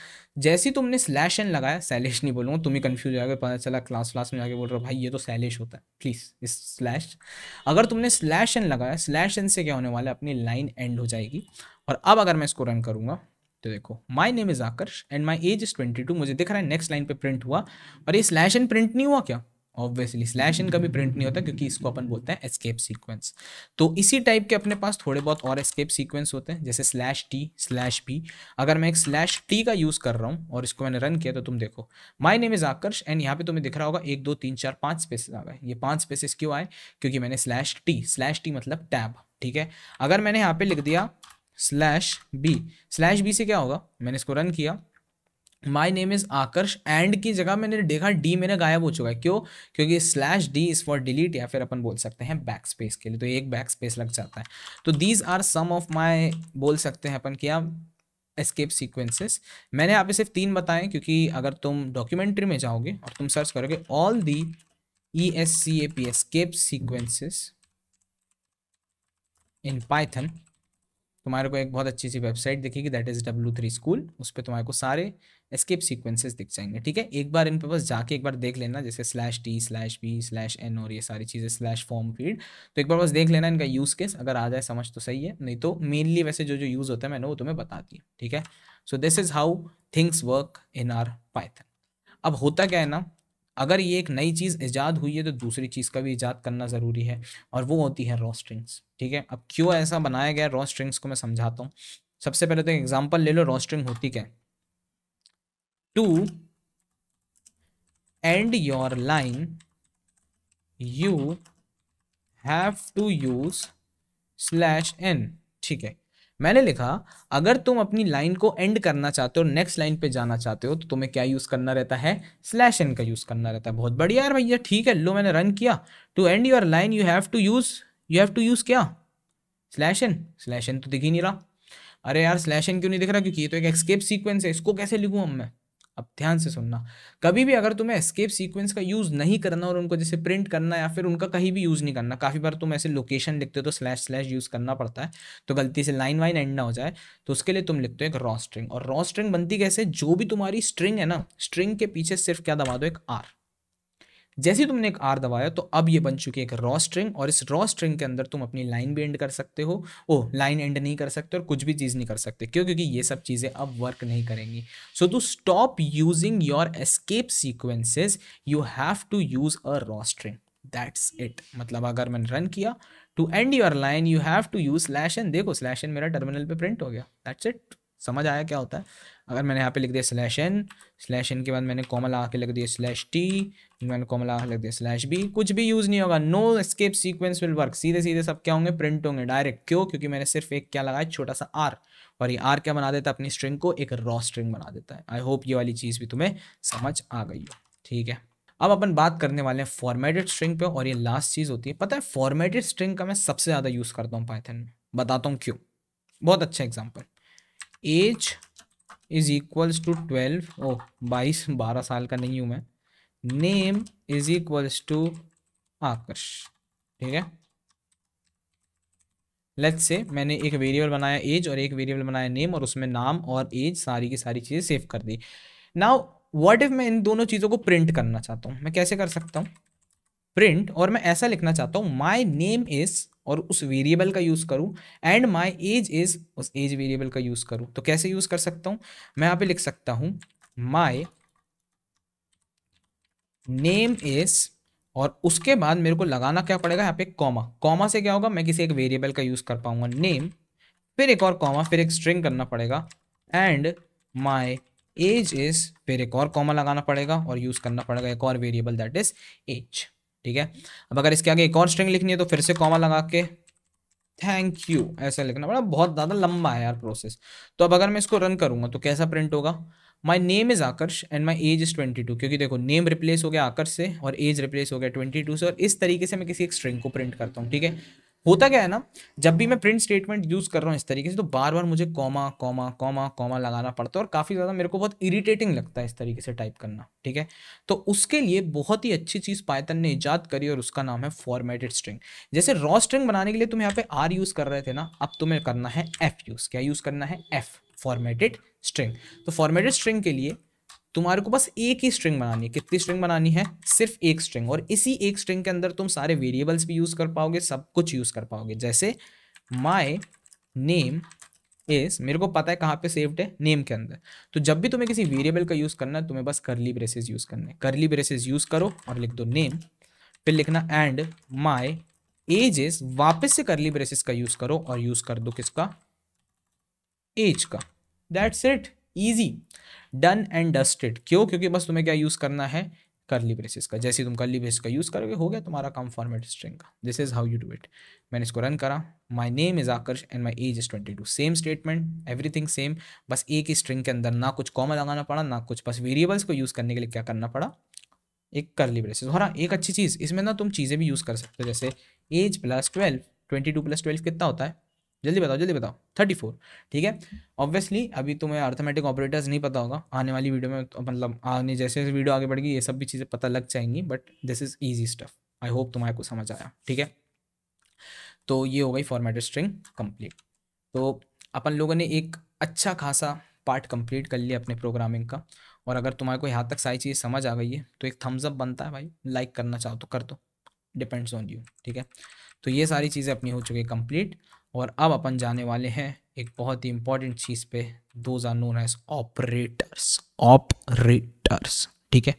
जैसे तुमने स्लैश एन लगाया सैलेश नहीं बोलूंगा तुम्हें ही कन्फ्यूज हो पता चला क्लास क्लास में जाके बोल रहा भाई ये तो सैलेश होता है प्लीज़ इस स्लैश अगर तुमने स्लैश एन लगाया स्लैश एन से क्या होने वाला है अपनी लाइन एंड हो जाएगी और अब अगर मैं इसको रन करूँगा तो देखो my name is Aakarsh and my age is 22 मुझे दिख रहा है नेक्स्ट लाइन पे प्रिंट हुआ और ये स्लैश एंड प्रिंट नहीं हुआ क्या ऑब्वियसली स्लैश इन कभी प्रिंट नहीं होता क्योंकि इसको अपन बोलते हैं एस्केप सीक्वेंस तो इसी टाइप के अपने पास थोड़े बहुत और एस्केप सीक्वेंस होते हैं जैसे स्लैश टी स्लैश बी अगर मैं एक स्लैश टी का यूज़ कर रहा हूँ और इसको मैंने रन किया तो तुम देखो my name is Aakarsh and यहाँ पे तुम्हें दिख रहा होगा एक दो तीन चार पाँच स्पेसेस आ गए ये पाँच स्पेसेस क्यों आए क्योंकि मैंने स्लैश टी स्लैश टी मतलब टैब ठीक है अगर मैंने यहाँ पे लिख दिया स्लैश बी स्लैश बी से क्या होगा मैंने इसको रन किया my name is Aakarsh and की जगह मैंने देखा डी मेरा गायब हो चुका है क्यों क्योंकि slash D is for delete या फिर अपन बोल सकते हैं बैक स्पेस के लिए तो एक बैक स्पेस लग जाता है तो these are some of my बोल सकते हैं अपन क्या एस्केप सीक्वेंसेस मैंने यहाँ पे सिर्फ तीन बताए क्योंकि अगर तुम डॉक्यूमेंट्री में जाओगे और तुम सर्च करोगे all the E S C A P escape sequences in Python तुम्हारे को एक बहुत अच्छी सी वेबसाइट दिखेगी that is W three school उस पर तुम्हारे को सारे एस्केप सीक्वेंसेस दिख जाएंगे ठीक है एक बार इन पे बस जाके एक बार देख लेना जैसे slash T slash B slash N और ये सारी चीज़ें स्लैश फॉर्म फीड तो एक बार बस देख लेना इनका यूज़ केस अगर आ जाए समझ तो सही है नहीं तो मेनली वैसे जो जो यूज़ होता है मैंने वो तुम्हें बता दिया ठीक है so this is how things work in our Python अब होता क्या है ना अगर ये एक नई चीज़ ईजाद हुई है तो दूसरी चीज़ का भी ईजाद करना ज़रूरी है और वो होती है रॉ स्ट्रिंग्स ठीक है अब क्यों ऐसा बनाया गया रॉ स्ट्रिंग्स को मैं समझाता हूँ सबसे पहले तो एक एग्जाम्पल ले लो रॉ स्ट्रिंग होती क्या to end your line you have to use slash N ठीक है मैंने लिखा अगर तुम अपनी लाइन को एंड करना चाहते हो नेक्स्ट लाइन पे जाना चाहते हो तो तुम्हें क्या यूज़ करना रहता है स्लैश एन का यूज़ करना रहता है बहुत बढ़िया यार भैया ठीक है लो मैंने रन किया to end your line you have to use you have to use क्या स्लैश एन स्लैश एन तो दिख ही नहीं रहा अरे यार स्लैश एन क्यों नहीं दिख रहा क्योंकि ये तो एक एक्सकेप सीक्वेंस है इसको कैसे लिखूँ हम मैं अब ध्यान से सुनना कभी भी अगर तुम्हें एस्केप सीक्वेंस का यूज़ नहीं करना और उनको जैसे प्रिंट करना या फिर उनका कहीं भी यूज़ नहीं करना काफ़ी बार तुम ऐसे लोकेशन लिखते हो तो स्लैश स्लैश यूज़ करना पड़ता है तो गलती से लाइन वाइन एंड ना हो जाए तो उसके लिए तुम लिखते हो एक रॉ स्ट्रिंग और रॉ स्ट्रिंग बनती कैसे जो भी तुम्हारी स्ट्रिंग है ना स्ट्रिंग के पीछे सिर्फ क्या दबा दो एक आर जैसे ही तुमने एक आर दबाया तो अब ये बन चुकी है एक रॉ स्ट्रिंग और इस रॉ स्ट्रिंग के अंदर तुम अपनी लाइन भी एंड कर सकते हो ओ लाइन एंड नहीं कर सकते और कुछ भी चीज़ नहीं कर सकते क्यों क्योंकि ये सब चीज़ें अब वर्क नहीं करेंगी so to stop using your escape sequences you have to use a raw string that's it मतलब अगर मैंने रन किया to end your line you have to use slash N देखो स्लैश एन मेरा टर्मिनल पे print हो गया that's it समझ आया क्या होता है अगर मैंने यहाँ पे लिख दिया स्लैश एन स्लैश एन के बाद मैंने कॉमल लगा के लिख दिया स्लैश टी मैंने कॉमल लगा के लिख दिया स्लैश बी कुछ भी यूज़ नहीं होगा no escape sequence will work सीधे सीधे सब क्या होंगे प्रिंट होंगे डायरेक्ट क्यों क्योंकि मैंने सिर्फ एक क्या लगाया छोटा सा आर और ये आर क्या बना देता है अपनी स्ट्रिंग को एक रॉ स्ट्रिंग बना देता है आई होप ये वाली चीज़ भी तुम्हें समझ आ गई हो ठीक है अब अपन बात करने वाले हैं फॉर्मेटेड स्ट्रिंग पे और ये लास्ट चीज़ होती है पता है फॉर्मेटेड स्ट्रिंग का मैं सबसे ज़्यादा यूज़ करता हूँ पाइथन में बताता हूँ क्यों बहुत अच्छा example age is equals to twelve oh बाईस बारह साल का नहीं हूँ मैं name is equals to Aakarsh ठीक है लेट्स से मैंने एक वेरिएबल बनाया एज और एक वेरिएबल बनाया नेम और उसमें नाम और एज सारी की सारी चीज़ें सेव कर दी नाउ व्हाट इफ मैं इन दोनों चीज़ों को प्रिंट करना चाहता हूँ मैं कैसे कर सकता हूँ प्रिंट और मैं ऐसा लिखना चाहता हूँ माई नेम इज़ और उस वेरिएबल का यूज़ करूँ एंड माई एज इज़ उस एज वेरिएबल का यूज़ करूँ तो कैसे यूज़ कर सकता हूँ मैं यहाँ पे लिख सकता हूँ माई नेम इज़ और उसके बाद मेरे को लगाना क्या पड़ेगा यहाँ पे कॉमा कॉमा से क्या होगा मैं किसी एक वेरिएबल का यूज़ कर पाऊंगा नेम फिर एक और कॉमा फिर एक स्ट्रिंग करना पड़ेगा एंड माई एज इज़ फिर एक और कॉमा लगाना पड़ेगा और यूज़ करना पड़ेगा एक और वेरिएबल दैट इज़ एज ठीक है अब अगर इसके आगे एक और स्ट्रिंग लिखनी है तो फिर से कॉमा लगा के थैंक यू ऐसा लिखना बड़ा बहुत ज़्यादा लंबा है यार प्रोसेस तो अब अगर मैं इसको रन करूँगा तो कैसा प्रिंट होगा my name is Aakarsh and my age is twenty two क्योंकि देखो नेम रिप्लेस हो गया आकर्ष से और एज रिप्लेस हो गया ट्वेंटी टू से और इस तरीके से मैं किसी एक स्ट्रिंग को प्रिंट करता हूँ ठीक है होता क्या है ना जब भी मैं प्रिंट स्टेटमेंट यूज़ कर रहा हूँ इस तरीके से तो बार बार मुझे कॉमा कॉमा कॉमा कॉमा लगाना पड़ता है और काफ़ी ज़्यादा मेरे को बहुत इरिटेटिंग लगता है इस तरीके से टाइप करना ठीक है तो उसके लिए बहुत ही अच्छी चीज़ पायतन ने ईजाद करी और उसका नाम है फॉर्मेटेड स्ट्रिंग जैसे रॉ स्ट्रिंग बनाने के लिए तुम यहाँ पे आर यूज़ कर रहे थे ना अब तुम्हें करना है एफ यूज़ क्या यूज़ करना है एफ फॉर्मेटेड स्ट्रिंग तो फॉर्मेटेड स्ट्रिंग के लिए तुम्हारे को बस एक ही स्ट्रिंग बनानी है कितनी स्ट्रिंग बनानी है सिर्फ एक स्ट्रिंग और इसी एक स्ट्रिंग के अंदर तुम सारे वेरिएबल्स भी यूज़ कर पाओगे सब कुछ यूज़ कर पाओगे जैसे माई नेम इस मेरे को पता है कहाँ पे सेव्ड है नेम के अंदर तो जब भी तुम्हें किसी वेरिएबल का यूज़ करना है तुम्हें बस करली ब्रेसेस यूज़ करने करली ब्रेसेस यूज़ करो और लिख दो नेम फिर लिखना एंड माई एज इज वापिस से करली ब्रेसेस का यूज़ करो और यूज़ कर दो किसका एज का that's it easy done and dusted क्यों क्योंकि बस तुम्हें क्या यूज़ करना है करली ब्रेसिस का जैसे तुम करली ब्रेसिस का यूज़ करोगे हो गया तुम्हारा काम फॉर्मेट स्ट्रिंग का this is how you do it मैंने इसको रन करा my name is Aakarsh and my age is twenty two same statement everything same बस एक ही स्ट्रिंग के अंदर ना कुछ कॉमा लगाना पड़ा ना कुछ बस वेरिएबल्स को यूज़ करने के लिए क्या करना पड़ा एक करली ब्रेसिस और हाँ एक अच्छी चीज़ इसमें ना तुम चीज़ें भी यूज़ कर सकते हो जैसे age plus twelve twenty two plus twelve कितना होता है जल्दी बताओ जल्दी बताओ थर्टी फोर ठीक है ऑब्वियसली अभी तुम्हें अर्थमेटिक ऑपरेटर्स नहीं पता होगा आने वाली वीडियो में तो मतलब आने जैसे जैसे वीडियो आगे बढ़ेगी ये सब भी चीज़ें पता लग जाएंगी but this is easy stuff I hope तुम्हारे को समझ आया ठीक है तो ये हो गई फॉर्मेटेड स्ट्रिंग कंप्लीट तो अपन लोगों ने एक अच्छा खासा पार्ट कंप्लीट कर लिया अपने प्रोग्रामिंग का और अगर तुम्हारे को यहाँ तक सारी चीज समझ आ गई है तो एक थम्स अप बनता है भाई लाइक करना चाहो तो कर दो डिपेंड्स ऑन यू ठीक है तो ये सारी चीज़ें अपनी हो चुकी है कंप्लीट और अब अपन जाने वाले हैं एक बहुत ही इंपॉर्टेंट चीज़ पे those are known as operators operators ठीक है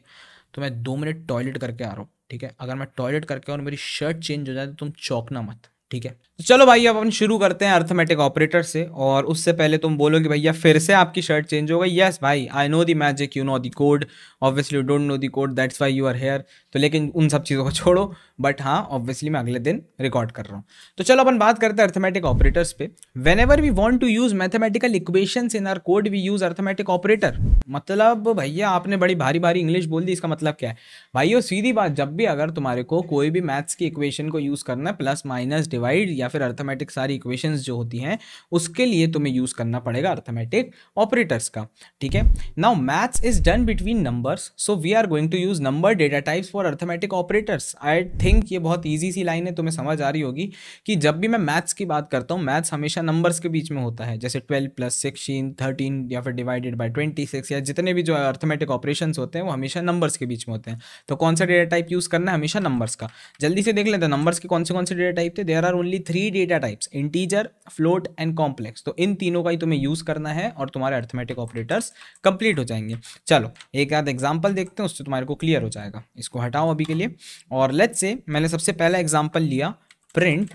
तो मैं दो मिनट टॉयलेट करके आ रहा हूँ ठीक है अगर मैं टॉयलेट करके और मेरी शर्ट चेंज हो जाए तो तुम चौंकना मत ठीक है तो चलो भाई अब अपन शुरू करते हैं अर्थमेटिक ऑपरेटर से और उससे पहले तुम बोलो कि भैया फिर से आपकी शर्ट चेंज हो गई यस भाई I know the magic you know the code obviously you don't know the code that's why you are here तो लेकिन उन सब चीज़ों को छोड़ो बट हाँ ऑब्वियसली मैं अगले दिन रिकॉर्ड कर रहा हूँ तो चलो अपन बात करते हैं अर्थमेटिक ऑपरेटर्स पे whenever we want to use mathematical equation in are code we use arithmetic operator मतलब भैया आपने बड़ी भारी भारी इंग्लिश बोल दी इसका मतलब क्या है भाइयों सीधी बात जब भी अगर तुम्हारे को कोई भी मैथ्स की इक्वेशन को यूज़ करना है प्लस माइनस डिवाइड या फिर अर्थमेटिक सारी इक्वेशंस जो होती हैं उसके लिए तुम्हें यूज़ करना पड़ेगा अर्थमेटिक ऑपरेटर्स का ठीक है now maths is done between numbers so we are going to use number data types for arithmetic operators I think ये बहुत ईजी सी लाइन है तुम्हें समझ आ रही होगी कि जब भी मैं मैथ्स की बात करता हूँ मैथ्स हमेशा नंबर्स के बीच में होता है जैसे ट्वेल्व प्लस सिक्सटीन थर्टीन या फिर डिवाइडेड बाई ट्वेंटी सिक्स या जितने भी जो अर्थमेटिक ऑपरेशन होते हैं वो हमेशा नंबर्स के बीच में होते हैं तो कौन सा डेटा टाइप यूज़ करना है हमेशा नंबर्स का जल्दी से देख लेते हैं नंबर्स के कौन से कौन से डेटा टाइप थे there are only three data types integer float and complex तो इन तीनों का ही तुम्हें यूज़ करना है और तुम्हारे अर्थमेटिक ऑपरेटर्स कंप्लीट हो जाएंगे चलो एक आध एग्जाम्पल देखते हैं उससे तुम्हारे को क्लियर हो जाएगा इसको हटाओ अभी के लिए और लेट से मैंने सबसे पहला एग्जाम्पल लिया प्रिंट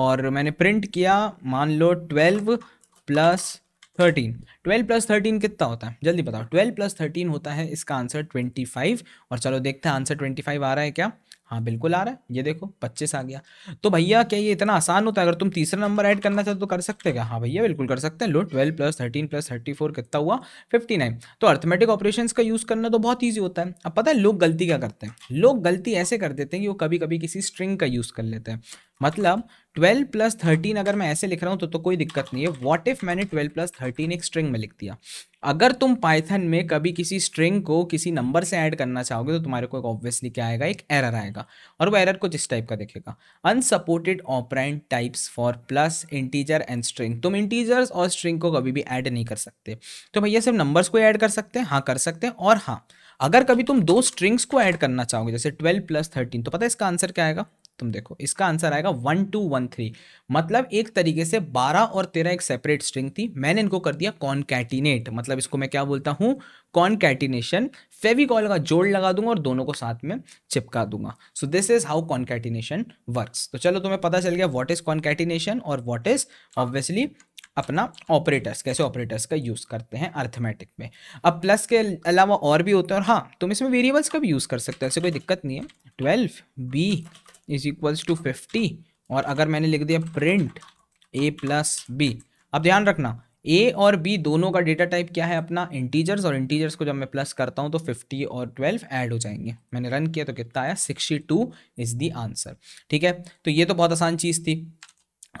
और मैंने प्रिंट किया मान लो twelve plus thirteen twelve plus thirteen कितना होता है जल्दी बताओ ट्वेल्व प्लस थर्टीन होता है इसका आंसर ट्वेंटी फाइव और चलो देखते हैं आंसर ट्वेंटी फाइव आ रहा है क्या हाँ बिल्कुल आ रहा है ये देखो पच्चीस आ गया तो भैया क्या ये इतना आसान होता है अगर तुम तीसरा नंबर ऐड करना चाहते तो कर सकते क्या हाँ भैया बिल्कुल कर सकते हैं लो twelve plus thirteen plus thirty four कितना हुआ फिफ्टी नाइन तो अर्थमेटिक ऑपरेशन का यूज़ करना तो बहुत ईजी होता है अब पता है लोग गलती क्या करते हैं लोग गलती ऐसे कर देते हैं कि वो कभी कभी किसी स्ट्रिंग का यूज़ कर लेते हैं मतलब 12 प्लस थर्टीन अगर मैं ऐसे लिख रहा हूँ तो, तो कोई दिक्कत नहीं है वॉट इफ मैंने 12 प्लस थर्टीन एक स्ट्रिंग में लिख दिया अगर तुम पाइथन में कभी किसी स्ट्रिंग को किसी नंबर से ऐड करना चाहोगे तो तुम्हारे को एक ऑब्वियसली क्या आएगा एक एरर आएगा और वो एरर कुछ इस टाइप का देखेगा unsupported operand types for plus integer and string तुम इंटीजर्स और स्ट्रिंग को कभी भी ऐड नहीं कर सकते तो भैया सिर्फ नंबर्स को ऐड कर सकते हैं हाँ कर सकते हैं और हाँ अगर कभी तुम दो स्ट्रिंग्स को ऐड करना चाहोगे जैसे 12 प्लस थर्टीन तो पता है इसका आंसर क्या आएगा तुम देखो इसका आंसर आएगा वन टू वन थ्री मतलब एक तरीके से बारह और तेरह एक सेपरेट स्ट्रिंग थी मैंने इनको कर दिया कॉनकैटिनेट मतलब इसको मैं क्या बोलता हूँ कॉनकैटिनेशन फेविकॉल का जोड़ लगा दूंगा और दोनों को साथ में चिपका दूंगा so this is how concatenation work तो चलो तुम्हें पता चल गया वॉट इज कॉनकैटिनेशन और वॉट इज ऑब्वियसली अपना ऑपरेटर्स कैसे ऑपरेटर्स का यूज़ करते हैं अर्थमेटिक में अब प्लस के अलावा और भी होते हैं और हाँ तुम इसमें वेरिएबल्स का भी यूज़ कर सकते हो ऐसे कोई दिक्कत नहीं है twelve B is equals to fifty और अगर मैंने लिख दिया प्रिंट ए प्लस बी अब ध्यान रखना ए और बी दोनों का डेटा टाइप क्या है अपना इंटीजर्स और इंटीजर्स को जब मैं प्लस करता हूँ तो 50 और 12 ऐड हो जाएंगे मैंने रन किया तो कितना आया 62 टू इज़ दी आंसर ठीक है तो ये तो बहुत आसान चीज़ थी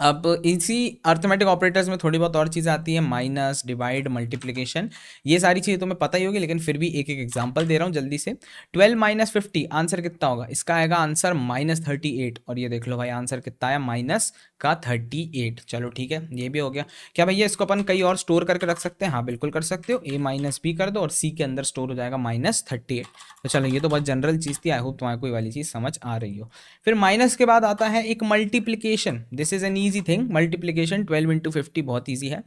अब इसी अर्थमेटिक ऑपरेटर्स में थोड़ी बहुत और चीज़ें आती है माइनस डिवाइड मल्टीप्लिकेशन ये सारी चीज़ें तुम्हें पता ही होगी लेकिन फिर भी एक एक एग्जांपल दे रहा हूँ जल्दी से 12 माइनस फिफ्टी आंसर कितना होगा इसका आएगा आंसर माइनस थर्टी एट और ये देख लो भाई आंसर कितना आया माइनस का थर्टी एट चलो ठीक है ये भी हो गया क्या भैया इसको अपन कई और स्टोर करके रख सकते हैं हाँ बिल्कुल कर सकते हो ए माइनस बी कर दो और सी के अंदर स्टोर हो जाएगा माइनस थर्टी एट तो चलो ये तो बहुत जनरल चीज़ थी आई होप तुम्हारे कोई वाली चीज़ समझ आ रही हो फिर माइनस के बाद आता है एक multiplication this is an easy thing multiplication twelve into fifty बहुत ईजी है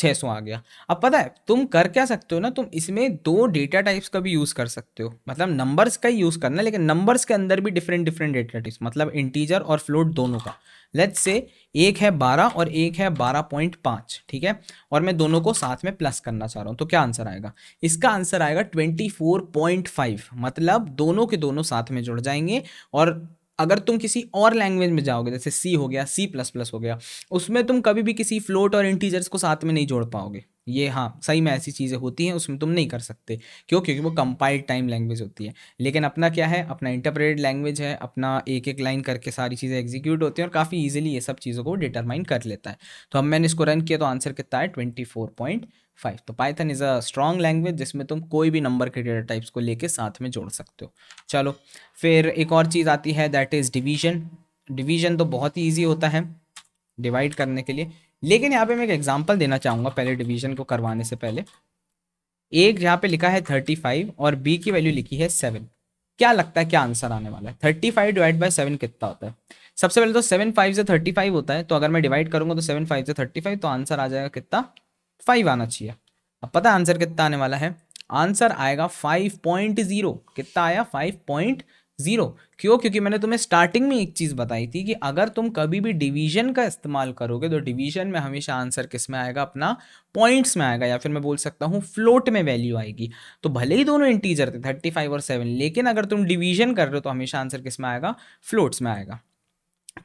छः सौ आ गया अब पता है तुम कर क्या सकते हो ना तुम इसमें दो डेटा टाइप्स का भी यूज़ कर सकते हो मतलब नंबर्स का ही यूज़ करना लेकिन नंबर्स के अंदर भी डिफरेंट डिफरेंट डेटा टाइप्स मतलब इंटीजर और फ्लोट दोनों का लेट्स से एक है बारह और एक है बारह पॉइंट पाँच ठीक है और मैं दोनों को साथ में प्लस करना चाह रहा हूँ तो क्या आंसर आएगा इसका आंसर आएगा ट्वेंटी फोर पॉइंट फाइव मतलब दोनों के दोनों साथ में जुड़ जाएंगे और अगर तुम किसी और लैंग्वेज में जाओगे जैसे सी हो गया सी प्लस प्लस हो गया उसमें तुम कभी भी किसी फ्लोट और इंटीजर्स को साथ में नहीं जोड़ पाओगे ये हाँ सही में ऐसी चीज़ें होती हैं उसमें तुम नहीं कर सकते क्यों क्योंकि वो कंपाइल्ड टाइम लैंग्वेज होती है लेकिन अपना क्या है अपना इंटरप्रेटेड लैंग्वेज है अपना एक एक लाइन करके सारी चीज़ें एग्जीक्यूट होती हैं और काफ़ी ईजिली ये सब चीज़ों को डिटरमाइन कर लेता है तो अब मैंने इसको रन किया तो आंसर कितना है ट्वेंटी फोर पॉइंट फाइव तो Python is a strong language जिसमें तुम कोई भी नंबर के डेटा टाइप्स को लेके साथ में जोड़ सकते हो चलो फिर एक और चीज़ आती है दैट इज़ डिवीजन डिवीजन तो बहुत ही ईजी होता है डिवाइड करने के लिए लेकिन यहाँ पे मैं एक एग्जाम्पल देना चाहूँगा पहले डिवीजन को करवाने से पहले एक यहाँ पे लिखा है थर्टी फाइव और बी की वैल्यू लिखी है सेवन क्या लगता है क्या आंसर आने वाला है thirty five divide by seven कितना होता है सबसे पहले तो सेवन फाइव से थर्टी फाइव होता है तो अगर मैं डिवाइड करूंगा तो सेवन फाइव से थर्टी फाइव तो आंसर आ जाएगा कितना फाइव आना चाहिए अब पता आंसर कितना आने वाला है आंसर आएगा फाइव पॉइंट जीरो कितना आया फाइव पॉइंट जीरो क्यों क्योंकि मैंने तुम्हें स्टार्टिंग में एक चीज़ बताई थी कि अगर तुम कभी भी डिवीजन का इस्तेमाल करोगे तो डिवीजन में हमेशा आंसर किस में आएगा अपना पॉइंट्स में आएगा या फिर मैं बोल सकता हूँ फ्लोट में वैल्यू आएगी तो भले ही दोनों इंटीजर थे थर्टी फाइव और सेवन लेकिन अगर तुम डिवीजन कर रहे हो तो हमेशा आंसर किस में आएगा फ्लोट्स में आएगा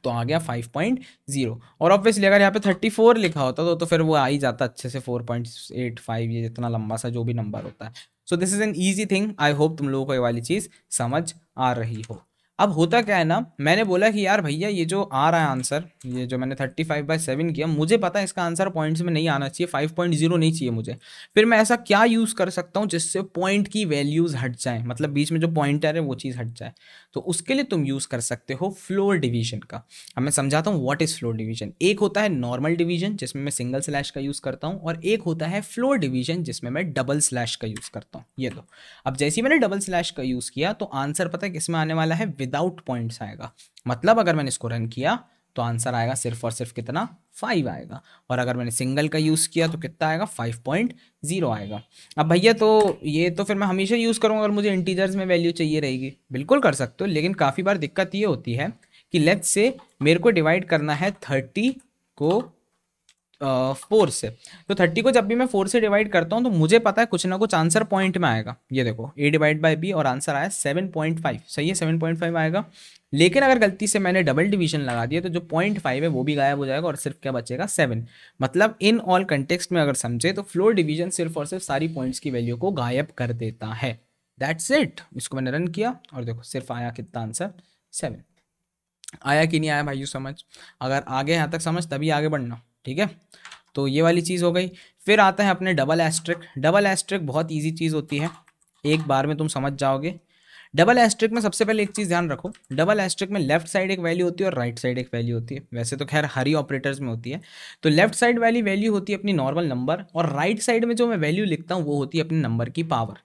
तो आ गया फाइव पॉइंट जीरो और ऑब्वियसली अगर यहाँ पे थर्टी फोर लिखा होता तो तो फिर वो आ ही जाता अच्छे से फोर पॉइंट एट फाइव ये जितना लंबा सा जो भी नंबर होता है so this is an easy thing I hope तुम लोगों को ये वाली चीज़ समझ आ रही हो अब होता क्या है ना मैंने बोला कि यार भैया ये जो आ रहा है आंसर ये जो मैंने थर्टी फाइव बाई सेवन किया मुझे पता है इसका आंसर पॉइंट्स में नहीं आना चाहिए फाइव पॉइंट जीरो नहीं चाहिए मुझे फिर मैं ऐसा क्या यूज़ कर सकता हूँ जिससे पॉइंट की वैल्यूज़ हट जाएँ मतलब बीच में जो पॉइंटर है वो चीज़ हट जाए तो उसके लिए तुम यूज़ कर सकते हो फ्लोर डिवीजन का अब मैं समझाता हूँ वॉट इज़ फ्लोर डिवीजन एक होता है नॉर्मल डिवीजन जिसमें मैं सिंगल स्लैश का यूज़ करता हूँ और एक होता है फ्लोर डिवीजन जिसमें मैं डबल स्लैश का यूज़ करता हूँ ये दो अब जैसे ही मैंने डबल स्लैश का यूज़ किया तो आंसर पता है किस में आने वाला है विदाउट पॉइंट्स आएगा मतलब अगर मैंने इसको रन किया तो आंसर आएगा सिर्फ और सिर्फ कितना फाइव आएगा और अगर मैंने सिंगल का यूज़ किया तो कितना आएगा फाइव पॉइंट जीरो आएगा अब भैया तो ये तो फिर मैं हमेशा यूज़ करूँगा अगर मुझे इंटीजर्स में वैल्यू चाहिए रहेगी बिल्कुल कर सकते हो लेकिन काफ़ी बार दिक्कत ये होती है कि लेट्स से मेरे को डिवाइड करना है थर्टी को फोर से तो थर्टी को जब भी मैं फोर से डिवाइड करता हूँ तो मुझे पता है कुछ ना कुछ आंसर पॉइंट में आएगा ये देखो ए डिवाइड बाई बी और आंसर आया सेवन पॉइंट फाइव सही है सेवन पॉइंट फाइव आएगा लेकिन अगर गलती से मैंने डबल डिवीजन लगा दिया तो जो पॉइंट फाइव है वो भी गायब हो जाएगा और सिर्फ क्या बचेगा सेवन मतलब इन ऑल कंटेक्स्ट में अगर समझे तो फ्लोर डिवीजन सिर्फ और सिर्फ सारी पॉइंट्स की वैल्यू को गायब कर देता है दैट्स इट इसको मैंने रन किया और देखो सिर्फ आया कितना आंसर सेवन आया कि नहीं आया भाई यू समझ अगर आगे यहाँ तक समझ तभी आगे बढ़ना ठीक है तो ये वाली चीज़ हो गई फिर आता है अपने डबल एस्ट्रिक डबल एस्ट्रिक बहुत ईजी चीज़ होती है एक बार में तुम समझ जाओगे डबल एस्ट्रिक में सबसे पहले एक चीज़ ध्यान रखो डबल एस्ट्रिक में लेफ्ट साइड एक वैल्यू होती है और राइट साइड एक वैल्यू होती है वैसे तो खैर हरी ऑपरेटर्स में होती है तो लेफ्ट साइड वाली वैल्यू होती है अपनी नॉर्मल नंबर और राइट साइड में जो मैं वैल्यू लिखता हूँ वो होती है अपने नंबर की पावर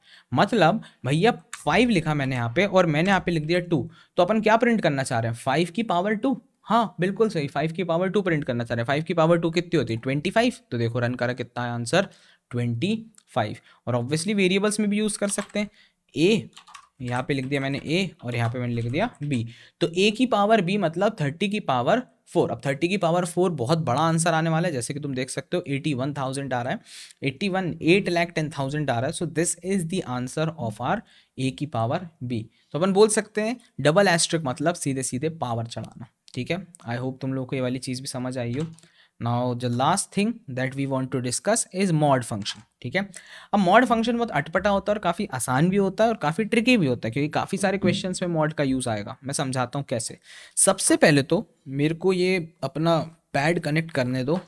मतलब भैया फाइव लिखा मैंने यहाँ पे और मैंने यहाँ पे लिख दिया टू तो अपन क्या प्रिंट करना चाह रहे हैं फाइव की पावर टू हाँ बिल्कुल सही फाइव की पावर टू प्रिंट करना चाह रहे हैं फाइव की पावर टू कितनी होती है ट्वेंटी फाइव तो देखो रन करा कितना है आंसर ट्वेंटी फाइव और ऑब्वियसली वेरिएबल्स में भी यूज़ कर सकते हैं ए यहाँ पे लिख दिया मैंने ए और यहाँ पे मैंने लिख दिया बी तो ए की पावर बी मतलब थर्टी की पावर फोर अब थर्टी की पावर फोर बहुत बड़ा आंसर आने वाला है जैसे कि तुम देख सकते हो एटी वन थाउजेंड आ रहा है eighty one eight lakh ten thousand आ रहा है so this is the answer of our A की पावर बी तो अपन बोल सकते हैं डबल एस्ट्रिक मतलब सीधे सीधे पावर चढ़ाना ठीक है आई होप तुम लोग को ये वाली चीज़ भी समझ आई हो now the last thing that we want to discuss is mod function ठीक है अब मॉड फंक्शन बहुत अटपटा होता है और काफ़ी आसान भी होता है और काफ़ी ट्रिकी भी होता है क्योंकि काफ़ी सारे क्वेश्चंस हम्म। में मॉड का यूज़ आएगा मैं समझाता हूँ कैसे सबसे पहले तो मेरे को ये अपना पैड कनेक्ट करने दो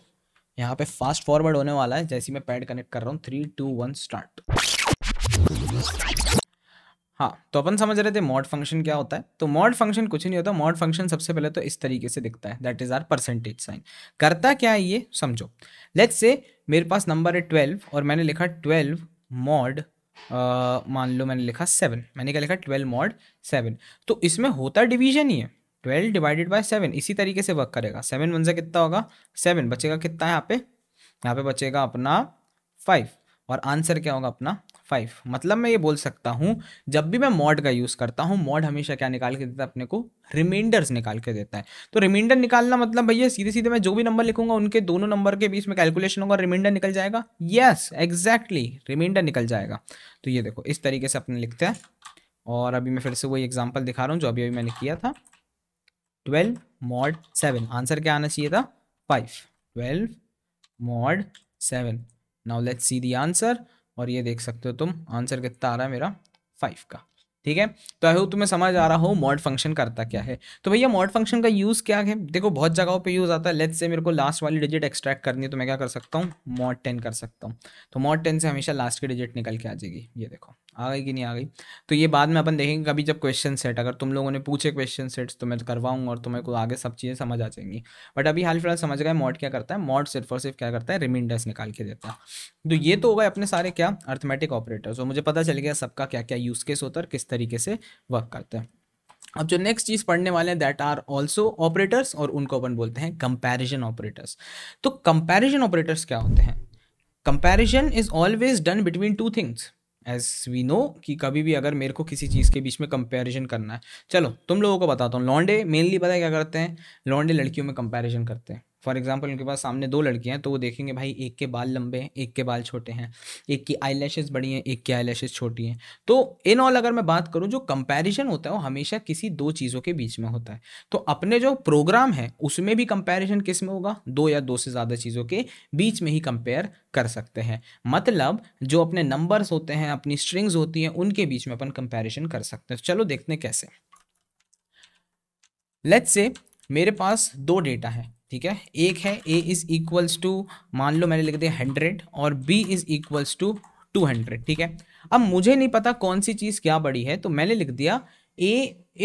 यहाँ पे फास्ट फॉरवर्ड होने वाला है जैसे मैं पैड कनेक्ट कर रहा हूँ थ्री टू वन स्टार्ट हाँ तो अपन समझ रहे थे मॉड फंक्शन क्या होता है तो मॉड फंक्शन कुछ नहीं होता मॉड फंक्शन सबसे पहले तो इस तरीके से दिखता है that is our percentage sign करता क्या है ये समझो लेट्स से मेरे पास नंबर है ट्वेल्व और मैंने लिखा ट्वेल्व मॉड मान लो मैंने लिखा सेवन मैंने क्या लिखा ट्वेल्व मॉड सेवन तो इसमें होता डिवीजन ही है ट्वेल्व डिवाइडेड बाई सेवन इसी तरीके से वर्क करेगा सेवन वन से कितना होगा सेवन बचेगा कितना है यहाँ पे यहाँ पे बचेगा अपना फाइव और आंसर क्या होगा अपना फाइव मतलब मैं ये बोल सकता हूँ जब भी मैं मॉड का यूज़ करता हूँ मॉड हमेशा क्या निकाल के देता है अपने को रिमाइंडर्स निकाल के देता है तो रिमाइंडर निकालना मतलब भैया सीधे सीधे मैं जो भी नंबर लिखूंगा उनके दोनों नंबर के बीच में कैलकुलेशन होगा रिमाइंडर निकल जाएगा यस एग्जैक्टली रिमाइंडर निकल जाएगा तो ये देखो इस तरीके से अपने लिखते हैं और अभी मैं फिर से वही एग्जाम्पल दिखा रहा हूँ जो अभी अभी मैंने किया था ट्वेल्व मॉड सेवन आंसर क्या आना चाहिए था five twelve mod seven now let's see the answer और ये देख सकते हो तुम आंसर कितना आ रहा है मेरा फाइव का ठीक है तो आई होप तुम्हें समझ आ रहा हो मॉड फंक्शन करता क्या है तो भैया मॉड फंक्शन का यूज़ क्या है देखो बहुत जगहों पे यूज़ आता है लेट्स से मेरे को लास्ट वाली डिजिट एक्सट्रैक्ट करनी है तो मैं क्या कर सकता हूँ मॉड टेन कर सकता हूँ तो मॉड टेन से हमेशा लास्ट की डिजिट निकल के आ जाएगी ये देखो आ गई कि नहीं आ गई तो ये बाद में अपन देखेंगे कभी जब क्वेश्चन सेट अगर तुम लोगों ने पूछे क्वेश्चन सेट्स तो मैं करवाऊंगा और तुम्हें को आगे सब चीज़ें समझ आ जाएंगी बट अभी हाल फिलहाल समझ गए मॉड क्या करता है मॉड सिर्फ और सिर्फ क्या करता है रिमाइंडर्स निकाल के देता है तो ये तो हो गए अपने सारे क्या अर्थमेटिक ऑपरेटर्स और मुझे पता चल गया सबका क्या क्या यूज़ केस होता है और किस तरीके से वर्क करता है अब जो नेक्स्ट चीज़ पढ़ने वाले हैं दैट आर ऑल्सो ऑपरेटर्स और उनको अपन बोलते हैं कंपैरिजन ऑपरेटर्स तो कंपैरिजन ऑपरेटर्स क्या होते हैं comparison is always done between two things as we know कि कभी भी अगर मेरे को किसी चीज़ के बीच में कंपैरिजन करना है चलो तुम लोगों को बताता हूँ लॉन्डे मेनली पता है क्या करते हैं लॉन्डे लड़कियों में कंपैरिजन करते हैं फॉर एग्जाम्पल उनके पास सामने दो लड़कियाँ हैं तो वो देखेंगे भाई एक के बाल लंबे हैं एक के बाल छोटे हैं एक की आई लैशेज़ बड़ी हैं एक की आई लैशेज़ छोटी हैं तो इन ऑल अगर मैं बात करूँ जो कंपेरिजन होता है वो हमेशा किसी दो चीज़ों के बीच में होता है तो अपने जो प्रोग्राम है उसमें भी कंपेरिजन किस में होगा दो या दो से ज़्यादा चीज़ों के बीच में ही कंपेयर कर सकते हैं मतलब जो अपने नंबर्स होते हैं अपनी स्ट्रिंग्स होती हैं उनके बीच में अपन कंपेरिजन कर सकते हैं तो चलो देखते हैं कैसे लेट्स से मेरे पास दो डेटा है ठीक है एक है ए इज इक्वल्स टू मान लो मैंने लिख दिया हंड्रेड और B is equals to two hundred ठीक है अब मुझे नहीं पता कौन सी चीज़ क्या बड़ी है तो मैंने लिख दिया ए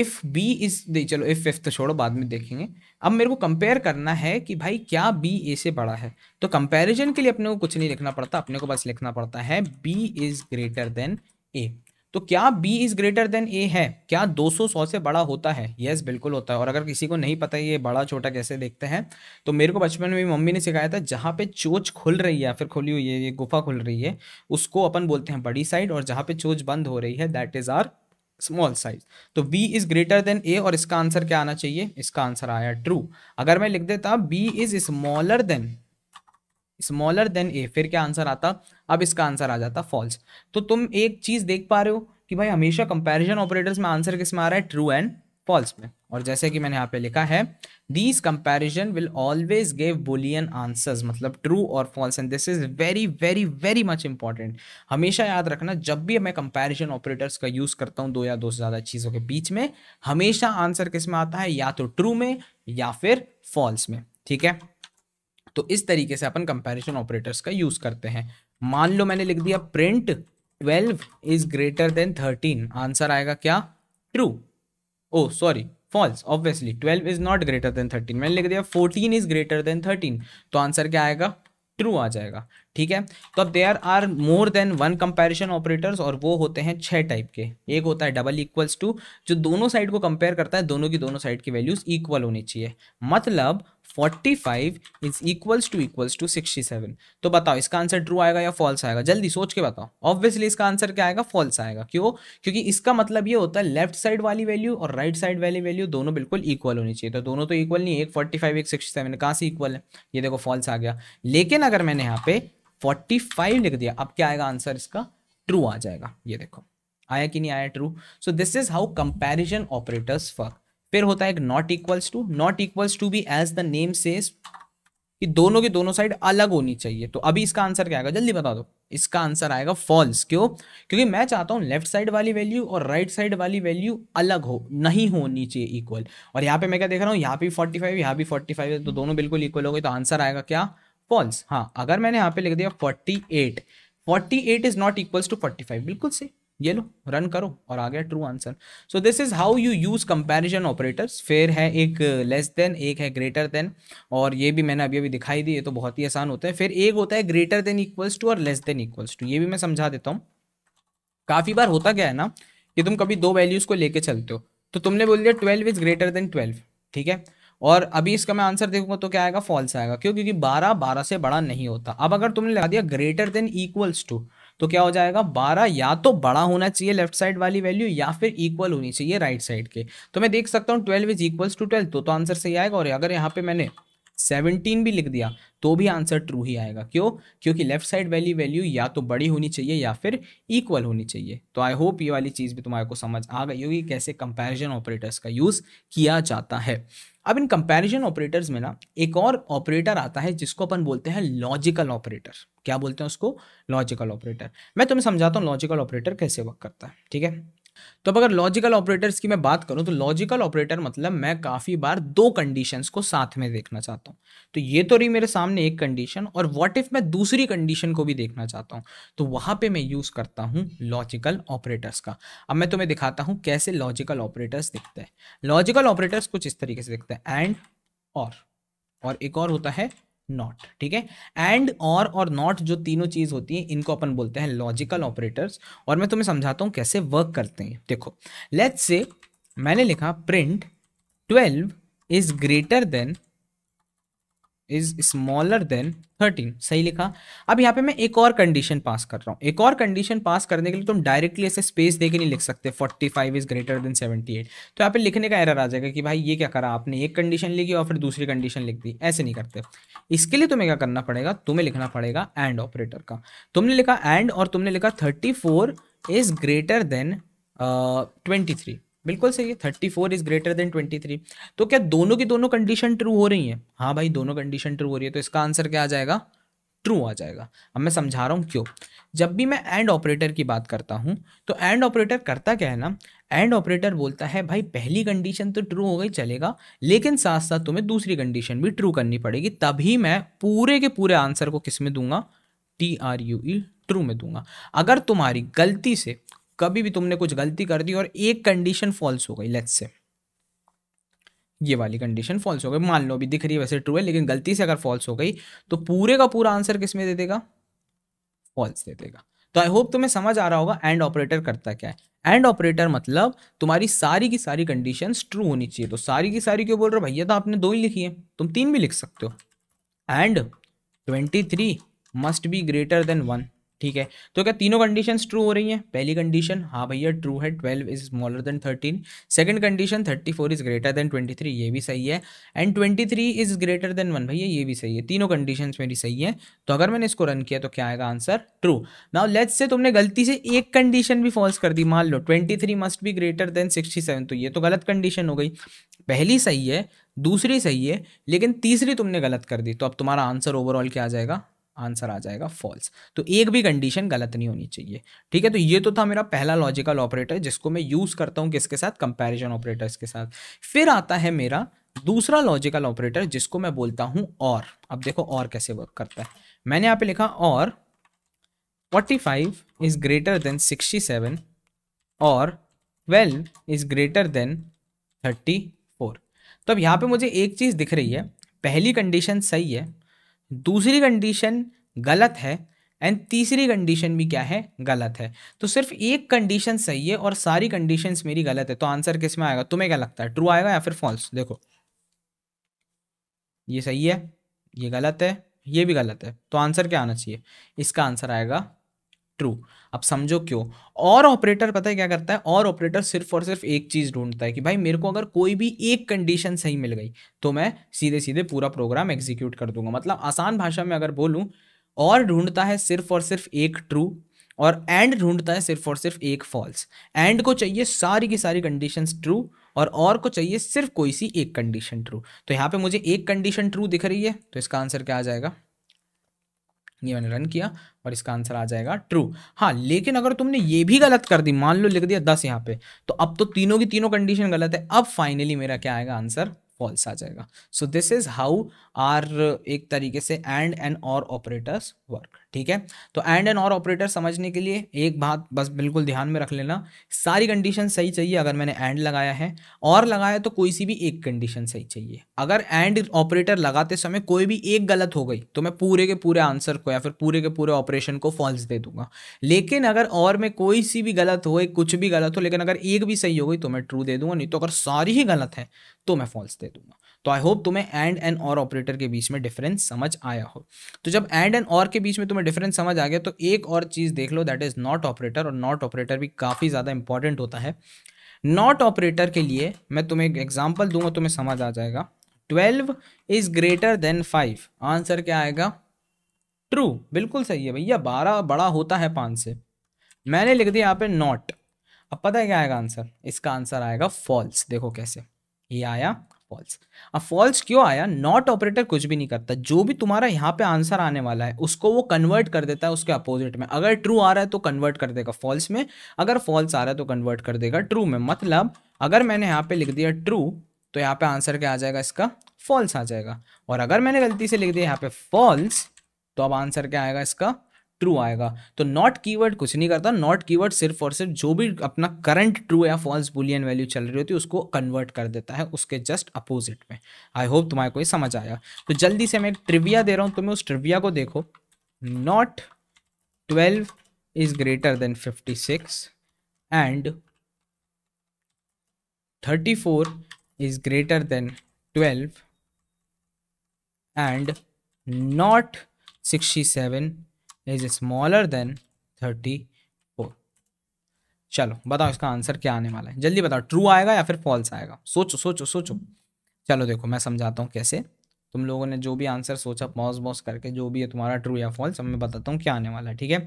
इफ़ बी इज दे चलो इफ इफ तो छोड़ो बाद में देखेंगे अब मेरे को कंपेयर करना है कि भाई क्या बी ए से बड़ा है तो कंपेरिजन के लिए अपने को कुछ नहीं लिखना पड़ता अपने को बस लिखना पड़ता है B is greater than A तो क्या B is greater than A है क्या 200 सौ से बड़ा होता है यस yes, बिल्कुल होता है और अगर किसी को नहीं पता है ये बड़ा छोटा कैसे देखते हैं तो मेरे को बचपन में मम्मी ने सिखाया था जहाँ पे चोच खुल रही है फिर खुली हुई है ये गुफा खुल रही है उसको अपन बोलते हैं बड़ी साइड और जहाँ पे चोच बंद हो रही है that is our small size तो B is greater than A और इसका आंसर क्या आना चाहिए इसका आंसर आया ट्रू अगर मैं लिख देता B is smaller than smaller than A फिर क्या आंसर आता अब इसका आंसर आ जाता फॉल्स तो तुम एक चीज देख पा रहे हो कि भाई हमेशा कंपेरिजन ऑपरेटर्स में आंसर किस में आ रहा है ट्रू एंड फॉल्स में और जैसे कि मैंने यहाँ पे लिखा है these comparison will always give boolean answers मतलब ट्रू और false and this is very very very much important हमेशा याद रखना जब भी मैं कंपेरिजन ऑपरेटर्स का यूज करता हूँ दो या दो से ज्यादा चीजों के बीच में हमेशा आंसर किस में आता है या तो ट्रू में या फिर फॉल्स में ठीक है तो इस तरीके से अपन कंपेरिजन ऑपरेटर्स का यूज़ करते हैं मान लो मैंने लिख दिया print twelve is greater than thirteen answer आएगा क्या true oh sorry false obviously twelve is not greater than thirteen मैंने लिख दिया fourteen is greater than thirteen तो आंसर क्या आएगा ट्रू आ जाएगा ठीक है तो अब there are more than one comparison operators और वो होते हैं छह टाइप के एक होता है डबल इक्वल्स टू जो दोनों साइड को कंपेयर करता है दोनों की दोनों साइड की वैल्यूज इक्वल होनी चाहिए मतलब forty five is equals to equals to sixty seven तो बताओ इसका आंसर ट्रू आएगा या फॉल्स आएगा जल्दी सोच के बताओ ऑब्वियसली इसका आंसर क्या आएगा फॉल्स आएगा क्यों क्योंकि इसका मतलब ये होता है लेफ्ट साइड वाली वैल्यू और राइट साइड वाली वैल्यू दोनों बिल्कुल इक्वल होनी चाहिए तो दोनों तो इक्वल नहीं एक फोर्टी फाइव एक सिक्सटी सेवन कहाँ से इक्वल है ये देखो फॉल्स आ गया लेकिन अगर मैंने यहाँ पे फोर्टी फाइव लिख दिया अब क्या आएगा आंसर इसका ट्रू आ जाएगा ये देखो आया कि नहीं आया true so this is how comparison operators work फिर होता है एक not equals to not equals to भी एज द नेम से कि दोनों के दोनों साइड अलग होनी चाहिए तो अभी इसका आंसर क्या आएगा जल्दी बता दो इसका आंसर आएगा फॉल्स क्यों क्योंकि मैं चाहता हूं लेफ्ट साइड वाली वैल्यू और राइट right साइड वाली वैल्यू अलग हो नहीं होनी चाहिए इक्वल और यहाँ पे मैं क्या देख रहा हूँ यहाँ पे फोर्टी फाइव यहाँ भी फोर्टी फाइव है तो दोनों बिल्कुल इक्वल हो गए तो आंसर आएगा क्या फॉल्स हाँ अगर मैंने यहाँ पे लिख दिया forty eight forty eight is not equals to forty five बिल्कुल सही ये लो रन करो और आ गया true answer so this is how you use comparison operators फेयर है एक लेस देन एक है ग्रेटर देन और ये भी मैंने अभी अभी दिखाई दी ये तो बहुत ही आसान होता है फिर एक होता है ग्रेटर देन इक्वल्स टू और लेस देन इक्वल्स टू ये भी मैं समझा देता हूँ काफ़ी बार होता क्या है ना कि तुम कभी दो वैल्यूज़ को लेके चलते हो तो तुमने बोल दिया twelve is greater than twelve ठीक है और अभी इसका मैं आंसर देखूंगा तो क्या आएगा फॉल्स आएगा क्यों क्योंकि बारह बारह से बड़ा नहीं होता अब अगर तुमने लगा दिया ग्रेटर देन इक्वल्स टू तो क्या हो जाएगा बारह या तो बड़ा होना चाहिए लेफ्ट साइड वाली वैल्यू या फिर इक्वल होनी चाहिए राइट साइड के तो मैं देख सकता हूँ twelve is equals to twelve तो, आंसर तो सही आएगा और अगर यहाँ पे मैंने सेवनटीन भी लिख दिया तो भी आंसर ट्रू ही आएगा क्यों क्योंकि लेफ्ट साइड वाली वैल्यू या तो बड़ी होनी चाहिए या फिर इक्वल होनी चाहिए तो आई होप ये वाली चीज़ भी तुम्हारे को समझ आ गई होगी कैसे कंपेरिजन ऑपरेटर्स का यूज़ किया जाता है अब इन कंपैरिजन ऑपरेटर्स में ना एक और ऑपरेटर आता है जिसको अपन बोलते हैं लॉजिकल ऑपरेटर क्या बोलते हैं उसको लॉजिकल ऑपरेटर मैं तुम्हें समझाता हूँ लॉजिकल ऑपरेटर कैसे वर्क करता है ठीक है तो अब अगर लॉजिकल ऑपरेटर्स की मैं बात करूं तो लॉजिकल ऑपरेटर मतलब मैं काफ़ी बार दो कंडीशंस को साथ में देखना चाहता हूं तो ये तो रही मेरे सामने एक कंडीशन और व्हाट इफ मैं दूसरी कंडीशन को भी देखना चाहता हूं तो वहां पे मैं यूज़ करता हूं लॉजिकल ऑपरेटर्स का अब मैं तुम्हें दिखाता हूं कैसे लॉजिकल ऑपरेटर्स दिखते हैं लॉजिकल ऑपरेटर्स कुछ इस तरीके से दिखते हैं एंड और और एक और होता है नॉट ठीक है एंड और और नॉट जो तीनों चीज़ होती है इनको अपन बोलते हैं लॉजिकल ऑपरेटर्स और मैं तुम्हें समझाता हूं कैसे वर्क करते हैं देखो लेट्स से मैंने लिखा print twelve is greater than is smaller than thirteen सही लिखा अब यहाँ पे मैं एक और कंडीशन पास कर रहा हूँ एक और कंडीशन पास करने के लिए तुम डायरेक्टली ऐसे स्पेस दे के नहीं लिख सकते forty five is greater than seventy eight तो यहाँ पे लिखने का एरर आ जाएगा कि भाई ये क्या करा आपने एक कंडीशन लिखी और फिर दूसरी कंडीशन लिख दी ऐसे नहीं करते इसके लिए तुम्हें क्या करना पड़ेगा तुम्हें लिखना पड़ेगा एंड ऑपरेटर का तुमने लिखा एंड और तुमने लिखा thirty four is greater than twenty three बिल्कुल सही है thirty four is greater than twenty three तो क्या दोनों की दोनों कंडीशन ट्रू हो रही है हाँ भाई दोनों कंडीशन ट्रू हो रही है तो इसका आंसर क्या आ जाएगा ट्रू आ जाएगा अब मैं समझा रहा हूँ क्यों जब भी मैं एंड ऑपरेटर की बात करता हूँ तो एंड ऑपरेटर करता क्या है ना एंड ऑपरेटर बोलता है भाई पहली कंडीशन तो ट्रू हो गई चलेगा लेकिन साथ साथ तुम्हें दूसरी कंडीशन भी ट्रू करनी पड़ेगी तभी मैं पूरे के पूरे आंसर को किस में दूंगा T R U E true में दूंगा अगर तुम्हारी गलती से कभी भी तुमने कुछ गलती कर दी और एक कंडीशन फॉल्स हो गई लेट्स से ये वाली कंडीशन फॉल्स हो गई मान लो अभी दिख रही है वैसे ट्रू है लेकिन गलती से अगर फॉल्स हो गई तो पूरे का पूरा आंसर किस में दे देगा फॉल्स दे देगा तो आई होप तुम्हें समझ आ रहा होगा एंड ऑपरेटर करता क्या है एंड ऑपरेटर मतलब तुम्हारी सारी की सारी कंडीशन ट्रू होनी चाहिए तो सारी की सारी क्यों बोल रहे हो भैया तो आपने दो ही लिखी है तुम तीन भी लिख सकते हो and twenty three must be greater than one ठीक है तो क्या तीनों कंडीशंस ट्रू हो रही हैं पहली कंडीशन हाँ भैया ट्रू है twelve is smaller than thirteen second condition thirty four is greater than twenty three ये भी सही है and twenty three is greater than one भैया ये भी सही है तीनों कंडीशन मेरी सही है तो अगर मैंने इसको रन किया तो क्या आएगा answer true now let's say तुमने गलती से एक कंडीशन भी फॉल्स कर दी मान लो twenty three must be greater than sixty seven तो ये तो गलत कंडीशन हो गई पहली सही है दूसरी सही है लेकिन तीसरी तुमने गलत कर दी तो अब तुम्हारा आंसर ओवरऑल क्या आ जाएगा आंसर आ जाएगा फॉल्स तो एक भी कंडीशन गलत नहीं होनी चाहिए ठीक है तो ये तो था मेरा पहला लॉजिकल ऑपरेटर जिसको मैं यूज़ करता हूँ किसके साथ कंपेरिजन ऑपरेटर्स के साथ फिर आता है मेरा दूसरा लॉजिकल ऑपरेटर जिसको मैं बोलता हूँ और अब देखो और कैसे वर्क करता है मैंने यहाँ पे लिखा और 45 इज ग्रेटर देन 67 और 12 इज ग्रेटर देन 34 तो अब यहाँ पे मुझे एक चीज़ दिख रही है पहली कंडीशन सही है दूसरी कंडीशन गलत है एंड तीसरी कंडीशन भी क्या है गलत है तो सिर्फ एक कंडीशन सही है और सारी कंडीशंस मेरी गलत है तो आंसर किस में आएगा तुम्हें क्या लगता है ट्रू आएगा या फिर फॉल्स देखो ये सही है ये गलत है ये भी गलत है तो आंसर क्या आना चाहिए इसका आंसर आएगा ट्रू अब समझो क्यों और ऑपरेटर पता है क्या करता है और ऑपरेटर सिर्फ और सिर्फ एक चीज़ ढूंढता है कि भाई मेरे को अगर कोई भी एक कंडीशन सही मिल गई तो मैं सीधे सीधे पूरा प्रोग्राम एग्जीक्यूट कर दूंगा मतलब आसान भाषा में अगर बोलूं और ढूंढता है सिर्फ और सिर्फ एक ट्रू और एंड ढूंढता है सिर्फ और सिर्फ एक फॉल्स एंड को चाहिए सारी की सारी कंडीशन ट्रू और और को चाहिए सिर्फ कोई सी एक कंडीशन ट्रू तो यहाँ पे मुझे एक कंडीशन ट्रू दिख रही है तो इसका आंसर क्या आ जाएगा ये मैंने रन किया और इसका आंसर आ जाएगा ट्रू हाँ लेकिन अगर तुमने ये भी गलत कर दी मान लो लिख दिया दस यहाँ पे तो अब तो तीनों की तीनों कंडीशन गलत है अब फाइनली मेरा क्या आएगा आंसर फॉल्स आ जाएगा so this is how our एक तरीके से एंड एंड और ऑपरेटर्स वर्क ठीक है तो एंड एंड और ऑपरेटर समझने के लिए एक बात बस बिल्कुल ध्यान में रख लेना सारी कंडीशन सही चाहिए अगर मैंने एंड लगाया है और लगाया तो कोई सी भी एक कंडीशन सही चाहिए अगर एंड ऑपरेटर लगाते समय कोई भी एक गलत हो गई तो मैं पूरे के पूरे आंसर को या फिर पूरे के पूरे ऑपरेशन को फॉल्स दे दूंगा लेकिन अगर और में कोई सी भी गलत हो कुछ भी गलत हो लेकिन अगर एक भी सही हो गई तो मैं ट्रू दे दूंगा नहीं तो अगर सारी ही गलत है तो मैं फॉल्स दे दूंगा तो आई होप तुम्हें एंड एंड और ऑपरेटर के बीच में डिफरेंस समझ आया हो तो जब एंड एंड और के बीच में तुम्हें डिफरेंस समझ आ गया तो एक और चीज़ देख लो दैट इज़ नॉट ऑपरेटर और नॉट ऑपरेटर भी काफ़ी ज़्यादा इंपॉर्टेंट होता है नॉट ऑपरेटर के लिए मैं तुम्हें एक एग्जाम्पल दूंगा तुम्हें समझ आ जाएगा twelve is greater than five answer क्या आएगा ट्रू बिल्कुल सही है भैया बारह बड़ा होता है पाँच से मैंने लिख दिया यहाँ पे नॉट अब पता है क्या आएगा आंसर इसका आंसर आएगा फॉल्स देखो कैसे ये आया फॉल्स अब फॉल्स क्यों आया नॉट ऑपरेटर कुछ भी नहीं करता जो भी तुम्हारा यहाँ पे आंसर आने वाला है उसको वो कन्वर्ट कर देता है उसके अपोजिट में अगर ट्रू आ रहा है तो कन्वर्ट कर देगा फॉल्स में अगर फॉल्स आ रहा है तो कन्वर्ट कर देगा ट्रू में मतलब अगर मैंने यहाँ पे लिख दिया ट्रू तो यहाँ पे आंसर क्या आ जाएगा इसका फॉल्स आ जाएगा और अगर मैंने गलती से लिख दिया यहाँ पे फॉल्स तो अब आंसर क्या आएगा इसका ट्रू आएगा तो नॉट कीवर्ड कुछ नहीं करता नॉट कीवर्ड सिर्फ और सिर्फ जो भी अपना करंट ट्रू या फॉल्स बुलियन वैल्यू चल रही होती है उसको कन्वर्ट कर देता है उसके जस्ट अपोजिट में आई होप तुम्हारे को ये समझ आया तो जल्दी से मैं ट्रिविया दे रहा हूँ तुम्हें तो उस ट्रिविया को देखो not twelve is greater than fifty six and thirty four is greater than twelve and not sixty seven is smaller than thirty four चलो बताओ इसका आंसर क्या आने वाला है जल्दी बताओ ट्रू आएगा या फिर फॉल्स आएगा सोचो सोचो सोचो चलो देखो मैं समझाता हूँ कैसे तुम लोगों ने जो भी आंसर सोचा पॉज बॉस करके जो भी है तुम्हारा ट्रू या फॉल्स अब मैं बताता हूँ क्या आने वाला है ठीक है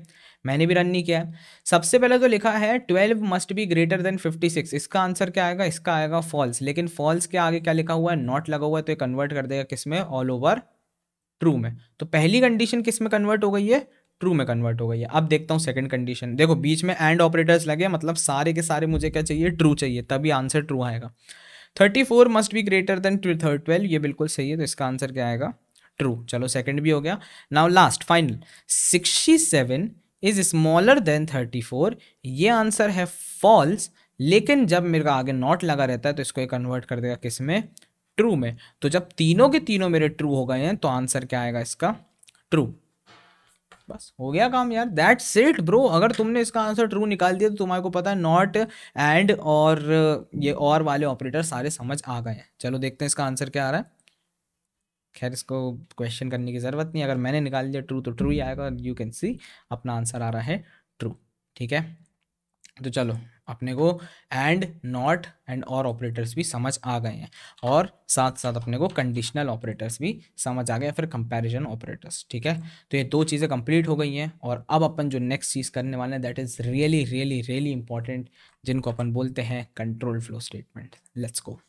मैंने भी रन नहीं किया है सबसे पहले तो लिखा है twelve must be greater than fifty six इसका आंसर क्या आएगा इसका आएगा फॉल्स लेकिन फॉल्स के आगे क्या लिखा हुआ है नॉट लगा हुआ है तो ये कन्वर्ट कर देगा किस में ऑल ओवर ट्रू में तो पहली कंडीशन किस में कन्वर्ट हो गई है ट्रू में कन्वर्ट हो गई है अब देखता हूँ सेकंड कंडीशन देखो बीच में एंड ऑपरेटर्स लगे मतलब सारे के सारे मुझे क्या चाहिए ट्रू चाहिए तभी आंसर ट्रू आएगा thirty four must be greater than twelve ये बिल्कुल सही है तो इसका आंसर क्या आएगा ट्रू चलो सेकंड भी हो गया now last final sixty seven is smaller than thirty four ये आंसर है फॉल्स लेकिन जब मेरे का आगे नॉट लगा रहता है तो इसको कन्वर्ट कर देगा किस में ट्रू में तो जब तीनों के तीनों मेरे ट्रू हो गए हैं तो आंसर क्या आएगा इसका ट्रू बस हो गया काम यार दैट्स इट ब्रो अगर तुमने इसका आंसर ट्रू निकाल दिया तो तुम्हारे को पता है नॉट एंड और ये और वाले ऑपरेटर सारे समझ आ गए हैं चलो देखते हैं इसका आंसर क्या आ रहा है खैर इसको क्वेश्चन करने की ज़रूरत नहीं अगर मैंने निकाल दिया ट्रू तो ट्रू ही आएगा यू कैन सी अपना आंसर आ रहा है ट्रू ठीक है तो चलो अपने को एंड नॉट एंड और ऑपरेटर्स भी समझ आ गए हैं और साथ साथ अपने को कंडीशनल ऑपरेटर्स भी समझ आ गए फिर कंपैरिजन ऑपरेटर्स ठीक है तो ये दो चीज़ें कंप्लीट हो गई हैं और अब अपन जो नेक्स्ट चीज़ करने वाले हैं that is really really really important जिनको अपन बोलते हैं control flow statement let's go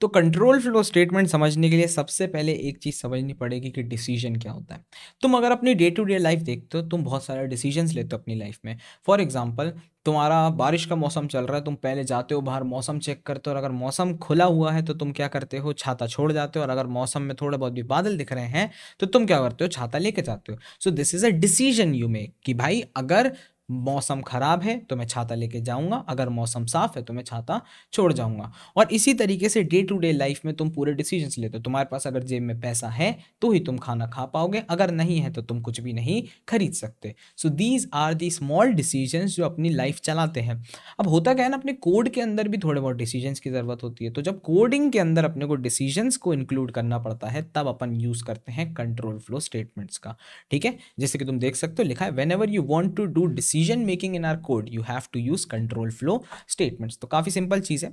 तो कंट्रोल फ्लो स्टेटमेंट समझने के लिए सबसे पहले एक चीज़ समझनी पड़ेगी कि डिसीजन क्या होता है तुम अगर अपनी डे टू डे लाइफ देखते हो तुम बहुत सारे डिसीजंस लेते हो अपनी लाइफ में फॉर एग्जाम्पल तुम्हारा बारिश का मौसम चल रहा है तुम पहले जाते हो बाहर मौसम चेक करते हो और अगर मौसम खुला हुआ है तो तुम क्या करते हो छाता छोड़ जाते हो और अगर मौसम में थोड़े बहुत भी बादल दिख रहे हैं तो तुम क्या करते हो छाता लेके जाते हो so this is a decision you make कि भाई अगर मौसम खराब है तो मैं छाता लेके जाऊंगा अगर मौसम साफ है तो मैं छाता छोड़ जाऊंगा और इसी तरीके से डे टू डे लाइफ में तुम पूरे डिसीजंस लेते हो तुम्हारे पास अगर जेब में पैसा है तो ही तुम खाना खा पाओगे अगर नहीं है तो तुम कुछ भी नहीं खरीद सकते so these are the small decisions जो अपनी लाइफ चलाते हैं अब होता क्या है ना अपने कोड के अंदर भी थोड़े बहुत डिसीजंस की ज़रूरत होती है तो जब कोडिंग के अंदर अपने को डिसीजंस को इंक्लूड करना पड़ता है तब अपन यूज़ करते हैं कंट्रोल फ्लो स्टेटमेंट्स का ठीक है जैसे कि तुम देख सकते हो लिखा है whenever you want to do decision decision making in are code you have to use control flow statements तो काफ़ी सिंपल चीज़ है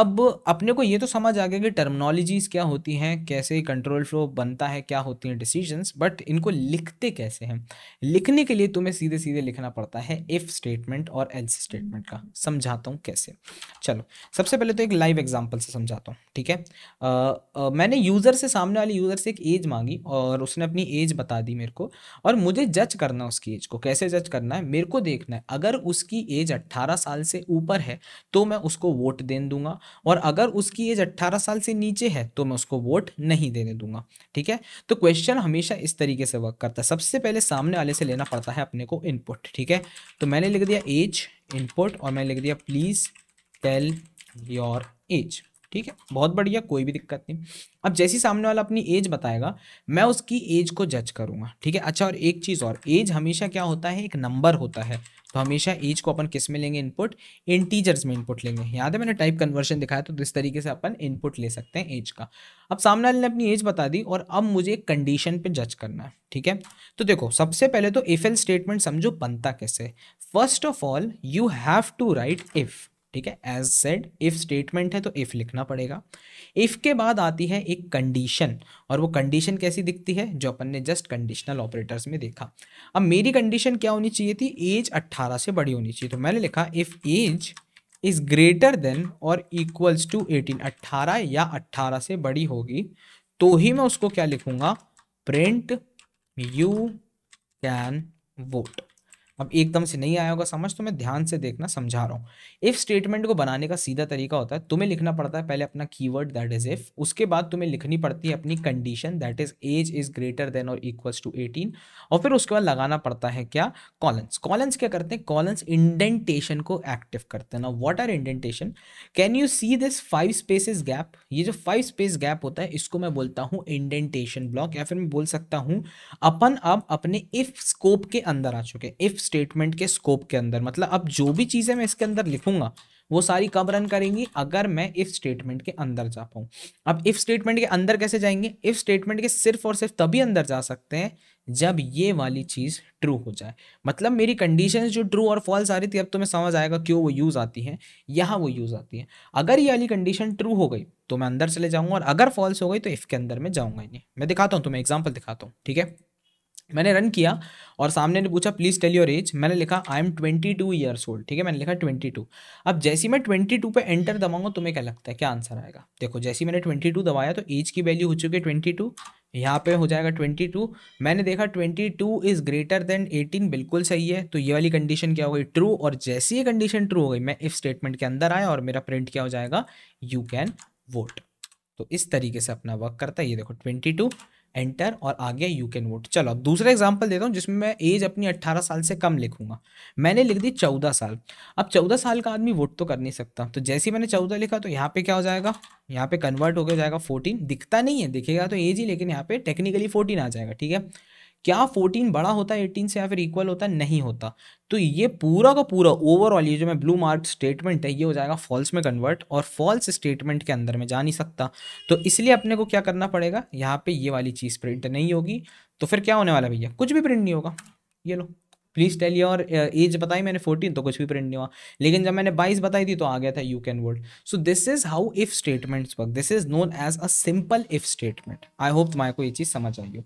अब अपने को ये तो समझ आ गया कि टर्मनोलॉजीज़ क्या होती हैं कैसे कंट्रोल फ्लो बनता है क्या होती हैं डिसीजंस बट इनको लिखते कैसे हैं लिखने के लिए तुम्हें सीधे सीधे लिखना पड़ता है इफ़ स्टेटमेंट और एल्स स्टेटमेंट का समझाता हूँ कैसे चलो सबसे पहले तो एक लाइव एग्जाम्पल से समझाता हूँ ठीक है आ, आ, मैंने यूज़र से सामने वाले यूज़र से एक एज मांगी और उसने अपनी एज बता दी मेरे को और मुझे जज करना उसकी एज को कैसे जज करना है मेरे को देखना है अगर उसकी एज 18 साल से ऊपर है तो मैं उसको वोट दे दूंगा और अगर उसकी एज 18 साल से नीचे है तो मैं उसको वोट नहीं देने दूंगा ठीक है तो क्वेश्चन हमेशा इस तरीके से वर्क करता है सबसे पहले सामने वाले से लेना पड़ता है अपने को इनपुट ठीक है तो मैंने लिख दिया एज इनपुट और मैंने लिख दिया प्लीज़ टेल योर एज ठीक है बहुत बढ़िया कोई भी दिक्कत नहीं अब जैसे सामने वाला अपनी एज बताएगा मैं उसकी एज को जज करूंगा ठीक है अच्छा और एक चीज़ और एज हमेशा क्या होता है एक नंबर होता है तो हमेशा एज को अपन किस में लेंगे इनपुट इंटीजर्स में इनपुट लेंगे याद है मैंने टाइप कन्वर्शन दिखाया तो इस तरीके से अपन इनपुट ले सकते हैं एज का अब सामने वाले ने अपनी एज बता दी और अब मुझे एक कंडीशन पे जज करना है ठीक है तो देखो सबसे पहले तो इफ एल स्टेटमेंट समझो बनता कैसे first of all you have to write if ठीक है एज सेड इफ स्टेटमेंट है तो इफ लिखना पड़ेगा इफ के बाद आती है एक कंडीशन और वो कंडीशन कैसी दिखती है जो अपन ने जस्ट कंडीशनल ऑपरेटर्स में देखा अब मेरी कंडीशन क्या होनी चाहिए थी एज 18 से बड़ी होनी चाहिए तो मैंने लिखा if age is greater than और इक्वल्स टू 18 18 या 18 से बड़ी होगी तो ही मैं उसको क्या लिखूंगा प्रिंट यू कैन वोट अब एकदम से नहीं आया होगा समझ तो मैं ध्यान से देखना समझा रहा हूँ इफ स्टेटमेंट को बनाने का सीधा तरीका होता है तुम्हें लिखना पड़ता है पहले अपना कीवर्ड दैट इज इफ उसके बाद तुम्हें लिखनी पड़ती है अपनी condition that is age is greater than और इक्वल्स टू एटीन और फिर उसके बाद लगाना पड़ता है क्या कॉलन्स कॉलन्स क्या करते हैं कॉलन्स इंडेंटेशन को एक्टिव करते हैं ना what are indentation can you see this five spaces gap ये जो फाइव स्पेस गैप होता है इसको मैं बोलता हूँ इंडेंटेशन ब्लॉक या फिर मैं बोल सकता हूँ अपन अब अपने इफ स्कोप के अंदर आ चुके इफ स्टेटमेंट के स्कोप के अंदर मतलब अब जो भी चीज़ें मैं इसके अंदर लिखूंगा वो सारी कब रन करेंगी अगर मैं इफ स्टेटमेंट के अंदर जा पाऊँ अब इफ स्टेटमेंट के अंदर कैसे जाएंगे इफ स्टेटमेंट के सिर्फ और सिर्फ तभी अंदर जा सकते हैं जब ये वाली चीज़ ट्रू हो जाए मतलब मेरी कंडीशन जो ट्रू और फॉल्स आ रही थी अब तुम्हें तो समझ आएगा क्यों वो यूज़ आती है यहाँ वो यूज़ आती है अगर ये वाली कंडीशन ट्रू हो गई तो मैं अंदर चले जाऊँगा और अगर फॉल्स हो गई तो इफ़ के अंदर में जाऊँगा ही नहीं मैं दिखाता हूँ तुम्हें एग्जाम्पल दिखाता हूँ ठीक है मैंने रन किया और सामने ने पूछा प्लीज़ टेल योर एज मैंने लिखा I am twenty two years old ठीक है मैंने लिखा ट्वेंटी टू अब जैसे मैं ट्वेंटी टू पर एंटर दबाऊंगा तुम्हें क्या लगता है क्या आंसर आएगा देखो जैसे मैंने ट्वेंटी टू दबाया तो एज की वैल्यू हो चुकी है ट्वेंटी टू यहाँ पे हो जाएगा ट्वेंटी टू मैंने देखा twenty two is greater than eighteen बिल्कुल सही है तो ये वाली कंडीशन क्या हो गई ट्रू और जैसी ये कंडीशन ट्रू हो गई मैं इफ स्टेटमेंट के अंदर आया और मेरा प्रिंट क्या हो जाएगा यू कैन वोट तो इस तरीके से अपना वर्क करता है ये देखो ट्वेंटी टू एंटर और आ गया यू कैन वोट चलो अब दूसरा एग्जाम्पल देता हूँ जिसमें मैं एज अपनी अट्ठारह साल से कम लिखूंगा मैंने लिख दी चौदह साल अब चौदह साल का आदमी वोट तो कर नहीं सकता तो जैसे ही मैंने चौदह लिखा तो यहाँ पे क्या हो जाएगा यहाँ पे कन्वर्ट हो गया जाएगा फोर्टीन दिखता नहीं है दिखेगा तो एज ही लेकिन यहाँ पे टेक्निकली फोर्टीन आ जाएगा ठीक है क्या फोर्टीन बड़ा होता है एटीन से या फिर इक्वल होता है नहीं होता तो ये पूरा का पूरा ओवरऑल ये जो मैं ब्लू मार्क स्टेटमेंट है ये हो जाएगा फॉल्स में कन्वर्ट और फॉल्स स्टेटमेंट के अंदर में जा नहीं सकता तो इसलिए अपने को क्या करना पड़ेगा यहाँ पे ये वाली चीज़ प्रिंट नहीं होगी तो फिर क्या होने वाला भैया कुछ भी प्रिंट नहीं होगा ये लो प्लीज़ टेल योर एज बताई मैंने फोर्टीन तो कुछ भी प्रिंट नहीं हुआ लेकिन जब मैंने बाईस बताई थी तो आ गया था you can vote so this is how if statements work this is known as a simple if statement I hope तुम्हारे को ये चीज़ समझ आई हो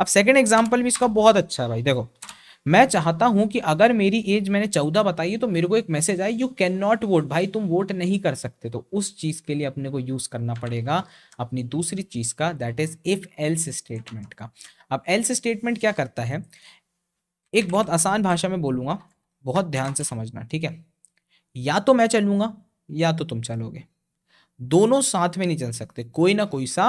अब सेकेंड एग्जाम्पल भी इसका बहुत अच्छा है भाई देखो मैं चाहता हूं कि अगर मेरी एज मैंने चौदह बताई है तो मेरे को एक मैसेज आए यू कैन नॉट वोट भाई तुम वोट नहीं कर सकते तो उस चीज के लिए अपने को यूज करना पड़ेगा अपनी दूसरी चीज का that is if else statement का अब एल्स स्टेटमेंट क्या करता है एक बहुत आसान भाषा में बोलूंगा बहुत ध्यान से समझना ठीक है या तो मैं चलूंगा या तो तुम चलोगे दोनों साथ में नहीं चल सकते कोई ना कोई सा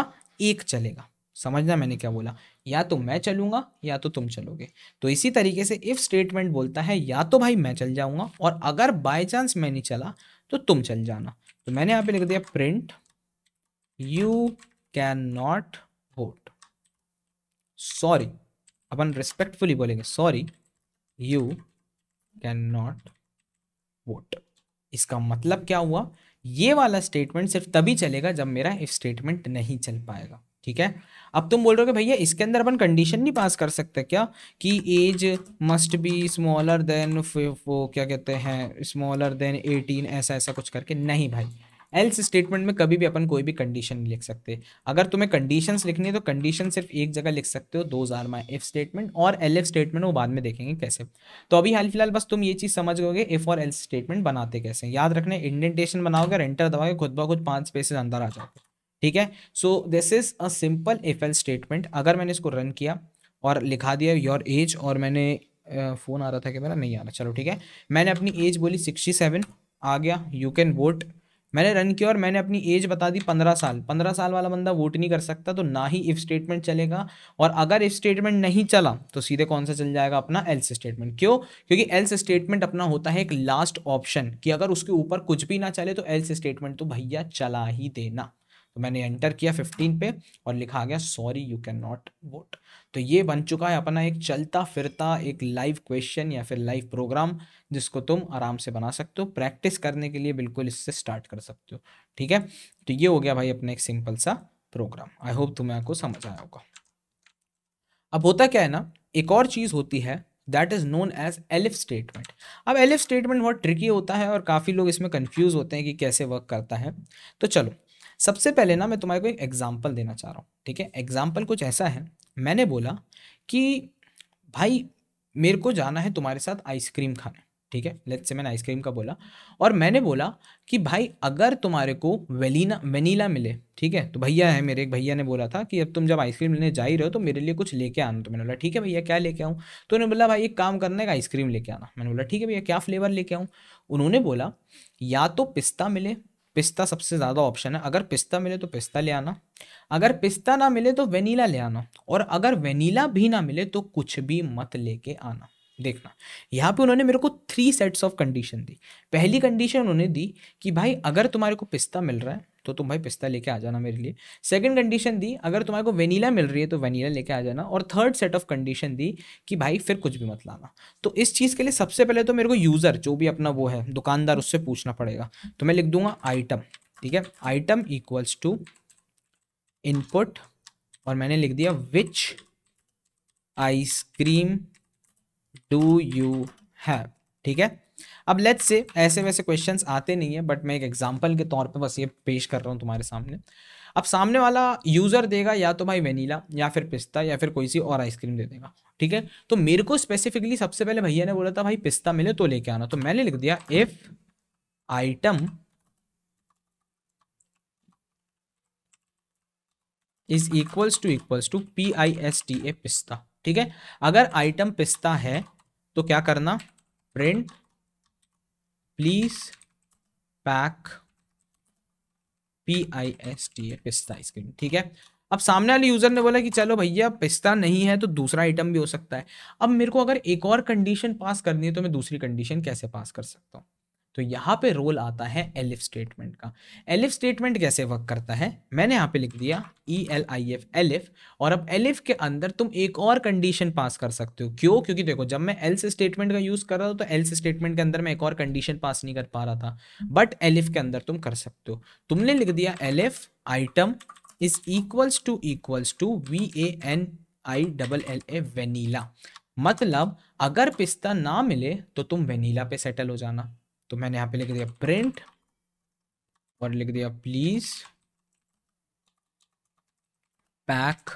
एक चलेगा समझना मैंने क्या बोला या तो मैं चलूंगा या तो तुम चलोगे तो इसी तरीके से इफ़ स्टेटमेंट बोलता है या तो भाई मैं चल जाऊंगा और अगर बाय चांस मैं नहीं चला तो तुम चल जाना तो मैंने यहां पे लिख दिया print you can not vote sorry अपन रिस्पेक्टफुली बोलेंगे sorry you can not vote इसका मतलब क्या हुआ ये वाला स्टेटमेंट सिर्फ तभी चलेगा जब मेरा इफ स्टेटमेंट नहीं चल पाएगा ठीक है अब तुम बोल रहे हो कि भैया इसके अंदर अपन कंडीशन नहीं पास कर सकते क्या कि age must be smaller than वो क्या कहते हैं स्मॉलर देन एटीन ऐसा ऐसा कुछ करके नहीं भाई एल्स स्टेटमेंट में कभी भी अपन कोई भी कंडीशन नहीं लिख सकते अगर तुम्हें कंडीशंस लिखनी है तो कंडीशन सिर्फ एक जगह लिख सकते हो दो आर माई इफ स्टेटमेंट और एल एफ स्टेटमेंट वो बाद में देखेंगे कैसे तो अभी हाल फिलहाल बस तुम ये चीज़ समझ गए इफ और एल्स स्टेटमेंट बनाते कैसे याद रखना इंडेंटेशन बनाओगे और एंटर दबाओगे खुद ब खुद पाँच स्पेसेस अंदर आ जाओगे ठीक है so this is a simple if else statement अगर मैंने इसको रन किया और लिखा दिया योर एज और मैंने फ़ोन आ रहा था कि मेरा नहीं आ रहा चलो ठीक है मैंने अपनी एज बोली सिक्सटी सेवन आ गया यू कैन वोट मैंने रन किया और मैंने अपनी एज बता दी पंद्रह साल पंद्रह साल वाला बंदा वोट नहीं कर सकता तो ना ही इफ़ स्टेटमेंट चलेगा और अगर इफ़ स्टेटमेंट नहीं चला तो सीधे कौन सा चल जाएगा अपना एल्स स्टेटमेंट क्यों क्योंकि एल्स स्टेटमेंट अपना होता है एक लास्ट ऑप्शन कि अगर उसके ऊपर कुछ भी ना चले तो एल्स स्टेटमेंट तो भैया चला ही देना तो मैंने एंटर किया फिफ्टीन पे और लिखा गया sorry you can not vote तो ये बन चुका है अपना एक चलता फिरता एक लाइव क्वेश्चन या फिर लाइव प्रोग्राम जिसको तुम आराम से बना सकते हो प्रैक्टिस करने के लिए बिल्कुल इससे स्टार्ट कर सकते हो ठीक है तो ये हो गया भाई अपना एक सिंपल सा प्रोग्राम आई होप तुम्हें आपको समझ आया होगा अब होता क्या है ना एक और चीज़ होती है that is known as elif statement अब एलिफ स्टेटमेंट बहुत ट्रिकी होता है और काफ़ी लोग इसमें कन्फ्यूज़ होते हैं कि कैसे वर्क करता है तो चलो सबसे पहले ना मैं तुम्हारे को एक एग्जाम्पल देना चाह रहा हूँ ठीक है एग्जाम्पल कुछ ऐसा है मैंने बोला कि भाई मेरे को जाना है तुम्हारे साथ आइसक्रीम खाने ठीक है लेट्स से मैंने आइसक्रीम का बोला और मैंने बोला कि भाई अगर तुम्हारे को वेलीना वेनीला मिले ठीक है तो भैया है मेरे एक भैया ने बोला था कि अब तुम जब आइसक्रीम लेने जा ही रहे हो तो मेरे लिए कुछ लेके आना तो मैंने बोला ठीक है भैया क्या लेके आऊँ तो उन्होंने बोला भाई एक काम करना है आइसक्रीम लेके आना मैंने बोला ठीक है भैया क्या फ्लेवर लेके आऊँ उन्होंने बोला या तो पिस्ता मिले पिस्ता सबसे ज़्यादा ऑप्शन है अगर पिस्ता मिले तो पिस्ता ले आना अगर पिस्ता ना मिले तो वेनीला ले आना और अगर वेनीला भी ना मिले तो कुछ भी मत लेके आना देखना यहाँ पे उन्होंने मेरे को थ्री सेट्स ऑफ कंडीशन दी पहली कंडीशन उन्होंने दी कि भाई अगर तुम्हारे को पिस्ता मिल रहा है तो तुम भाई पिस्ता लेके आ जाना मेरे लिए सेकंड कंडीशन दी अगर तुम्हारे को वेनीला मिल रही है तो वेनीला लेके आ जाना और थर्ड सेट ऑफ कंडीशन दी कि भाई फिर कुछ भी मत लाना तो इस चीज़ के लिए सबसे पहले तो मेरे को यूज़र जो भी अपना वो है दुकानदार उससे पूछना पड़ेगा तो मैं लिख दूंगा आइटम ठीक है आइटम इक्वल्स टू इनपुट और मैंने लिख दिया which ice cream do you have ठीक है अब लेट्स से ऐसे वैसे क्वेश्चंस आते नहीं है बट मैं एक एग्जांपल के तौर पे बस ये पेश कर रहा हूँ तुम्हारे सामने अब सामने वाला यूज़र देगा या तो भाई वनीला या फिर पिस्ता या फिर कोई सी और आइसक्रीम दे देगा ठीक है तो मेरे को स्पेसिफिकली सबसे पहले भैया ने बोला था भाई पिस्ता मिले तो लेके आना तो मैंने लिख दिया if item is equals to equals to P I S T A pista ठीक है अगर आइटम पिस्ता है तो क्या करना print please pack P I S T A pista ice cream ठीक है अब सामने वाले यूजर ने बोला कि चलो भैया पिस्ता नहीं है तो दूसरा आइटम भी हो सकता है अब मेरे को अगर एक और कंडीशन पास करनी है तो मैं दूसरी कंडीशन कैसे पास कर सकता हूँ तो यहाँ पे रोल आता है एलिफ स्टेटमेंट का एलिफ स्टेटमेंट कैसे वर्क करता है मैंने यहाँ पे लिख दिया E L I F elif और अब एलिफ के अंदर तुम एक और कंडीशन पास कर सकते हो क्यों क्योंकि देखो जब मैं एल्स स्टेटमेंट का यूज़ कर रहा था तो एल्स स्टेटमेंट के अंदर मैं एक और कंडीशन पास नहीं कर पा रहा था बट एलिफ के अंदर तुम कर सकते हो तुमने लिख दिया elif item is equals to equals to V A N I double L A vanilla मतलब अगर पिस्ता ना मिले तो तुम वेनीला पे सेटल हो जाना तो मैंने यहाँ पे लिख दिया प्रिंट और लिख दिया प्लीज पैक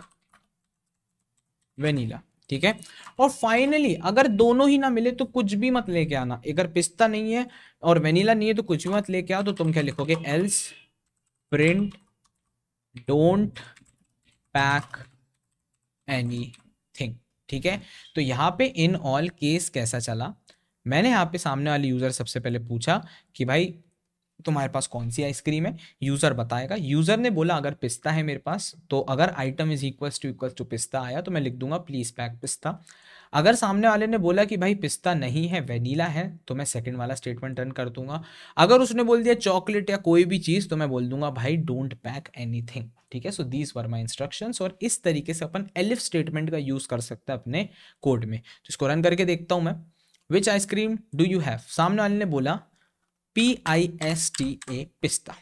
वेनिला ठीक है और फाइनली अगर दोनों ही ना मिले तो कुछ भी मत लेके आना अगर पिस्ता नहीं है और वेनिला नहीं है तो कुछ भी मत लेके आओ तो तुम क्या लिखोगे else print don't pack anything ठीक है तो यहां पे इन ऑल केस कैसा चला मैंने यहाँ पे सामने वाले यूज़र सबसे पहले पूछा कि भाई तुम्हारे पास कौन सी आइसक्रीम है यूज़र बताएगा यूज़र ने बोला अगर पिस्ता है मेरे पास तो अगर item is equal to equal to pista आया तो मैं लिख दूंगा प्लीज़ पैक पिस्ता अगर सामने वाले ने बोला कि भाई पिस्ता नहीं है वेनीला है तो मैं सेकंड वाला स्टेटमेंट रन कर दूंगा अगर उसने बोल दिया चॉकलेट या कोई भी चीज़ तो मैं बोल दूंगा भाई डोंट पैक एनीथिंग ठीक है so these were my instruction और इस तरीके से अपन एलिफ स्टेटमेंट का यूज़ कर सकते हैं अपने कोड में तो इसको रन करके देखता हूं मैं which ice cream do you have सामने वाले ने बोला P I S T A pista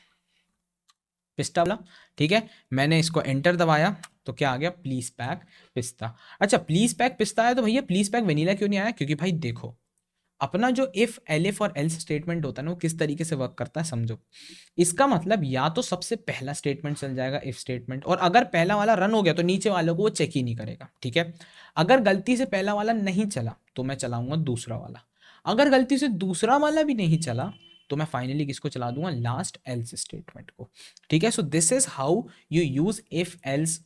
pista बोला ठीक है मैंने इसको एंटर दबाया तो क्या आ गया प्लीज पैक पिस्ता अच्छा प्लीज पैक पिस्ता है तो भैया प्लीज पैक वनीला क्यों नहीं आया क्योंकि भाई देखो अपना जो इफ एल एफ और एल्स स्टेटमेंट होता है ना वो किस तरीके से वर्क करता है समझो इसका मतलब या तो सबसे पहला स्टेटमेंट चल जाएगा इफ स्टेटमेंट और अगर पहला वाला रन हो गया तो नीचे वालों को वो चेक ही नहीं करेगा ठीक है अगर गलती से पहला वाला नहीं चला तो मैं चलाऊंगा दूसरा वाला अगर गलती से दूसरा वाला भी नहीं चला तो मैं फाइनली किसको चला दूंगा लास्ट एल्स स्टेटमेंट को ठीक है so this is how you use if else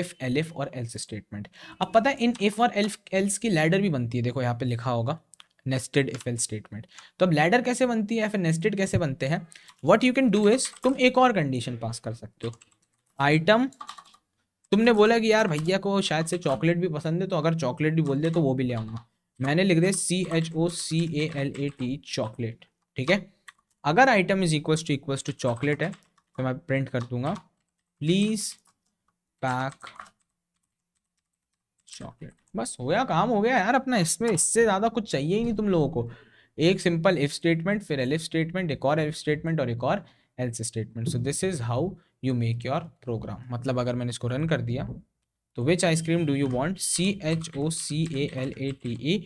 if एफ और एल्स स्टेटमेंट अब पता है इन इफ और एल्फ एल्स की लैडर भी बनती है देखो यहाँ पे लिखा होगा नेस्टेड इफ एल स्टेटमेंट तो अब लैडर कैसे बनती है फिर नेस्टेड कैसे बनते हैं what you can do is तुम एक और कंडीशन पास कर सकते हो आइटम तुमने बोला कि यार भैया को शायद से चॉकलेट भी पसंद है तो अगर चॉकलेट भी बोल दे तो वो भी ले आऊंगा मैंने लिख दिया C H O C A L A T chocolate ठीक है अगर item is equal to equal to chocolate है तो मैं प्रिंट कर दूंगा प्लीज पैक चॉकलेट बस गया काम हो गया यार अपना इसमें इससे ज़्यादा कुछ चाहिए ही नहीं तुम लोगों को एक सिंपल इफ स्टेटमेंट फिर एल इफ स्टेटमेंट एक और एफ स्टेटमेंट और एक और else statement so this is how you make your program मतलब अगर मैंने इसको रन कर दिया तो which ice cream do you want C H O C A L A T E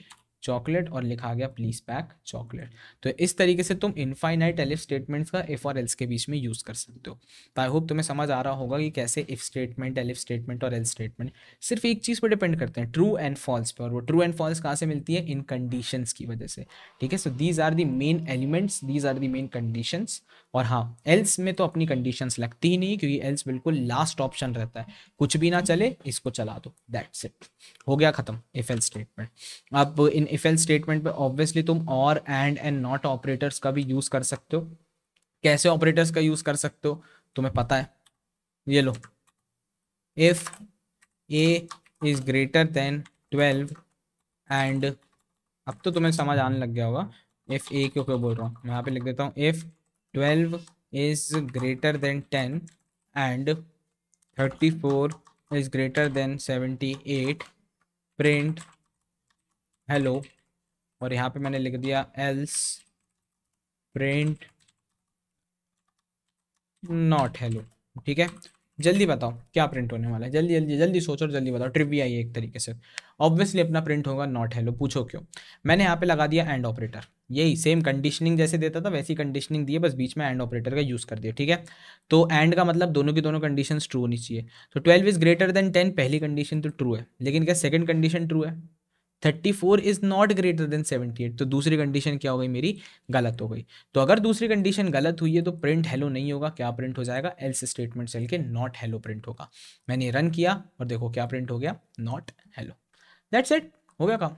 chocolate और लिखा गया प्लीज पैक चॉकलेट तो इस तरीके से तुम इनफाइनाइट एलिफ स्टेटमेंट्स का इफ और एल्स के बीच में यूज़ कर सकते हो तो आई होप तुम्हें समझ आ रहा होगा कि कैसे इफ स्टेटमेंट एलिफ स्टेटमेंट और एल्स स्टेटमेंट सिर्फ एक चीज़ पर डिपेंड करते हैं ट्रू एंड फॉल्स पर और वो ट्रू एंड फॉल्स कहाँ से मिलती है इन कंडीशंस की वजह से ठीक है so these are the main elements these are the main conditions और हाँ एल्स में तो अपनी कंडीशंस लगती ही नहीं क्योंकि एल्स बिल्कुल लास्ट ऑप्शन रहता है कुछ भी ना चले इसको चला दो दैट्स इट हो गया खत्म इफ एल स्टेटमेंट अब इन इफ एल स्टेटमेंट में ऑब्वियसली तुम और एंड एंड नॉट ऑपरेटर्स का भी यूज कर सकते हो कैसे ऑपरेटर्स का यूज कर सकते हो तुम्हें पता है ये लो if A is greater than twelve and अब तो तुम्हें समझ आने लग गया होगा इफ ए क्यों क्यों बोल रहा हूँ मैं यहाँ पे लिख देता हूँ if twelve is greater than ten and thirty four is greater than seventy eight print hello और यहाँ पे मैंने लिख दिया एल्स प्रिंट नॉट हेलो ठीक है जल्दी बताओ क्या प्रिंट होने वाला है जल्दी जल्दी जल्दी सोचो जल्दी बताओ ट्रिप भी आई एक तरीके से ऑब्वियसली अपना प्रिंट होगा नॉट हेलो पूछो क्यों मैंने यहाँ पे लगा दिया एंड ऑपरेटर यही सेम कंडीशनिंग जैसे देता था वैसी कंडीशनिंग दी है बस बीच में एंड ऑपरेटर का यूज़ कर दिया ठीक है तो एंड का मतलब दोनों की दोनों कंडीशन ट्रू होनी चाहिए तो twelve is greater than ten पहली कंडीशन तो ट्रू है लेकिन क्या सेकंड कंडीशन ट्रू है thirty four is not greater than seventy eight तो दूसरी कंडीशन क्या हो गई मेरी गलत हो गई तो अगर दूसरी कंडीशन गलत हुई है तो प्रिंट हेलो नहीं होगा क्या प्रिंट हो जाएगा एल्स स्टेटमेंट सेल के नॉट हेलो प्रिंट होगा मैंने रन किया और देखो क्या प्रिंट हो गया नॉट हेलो दैट्स इट हो गया काम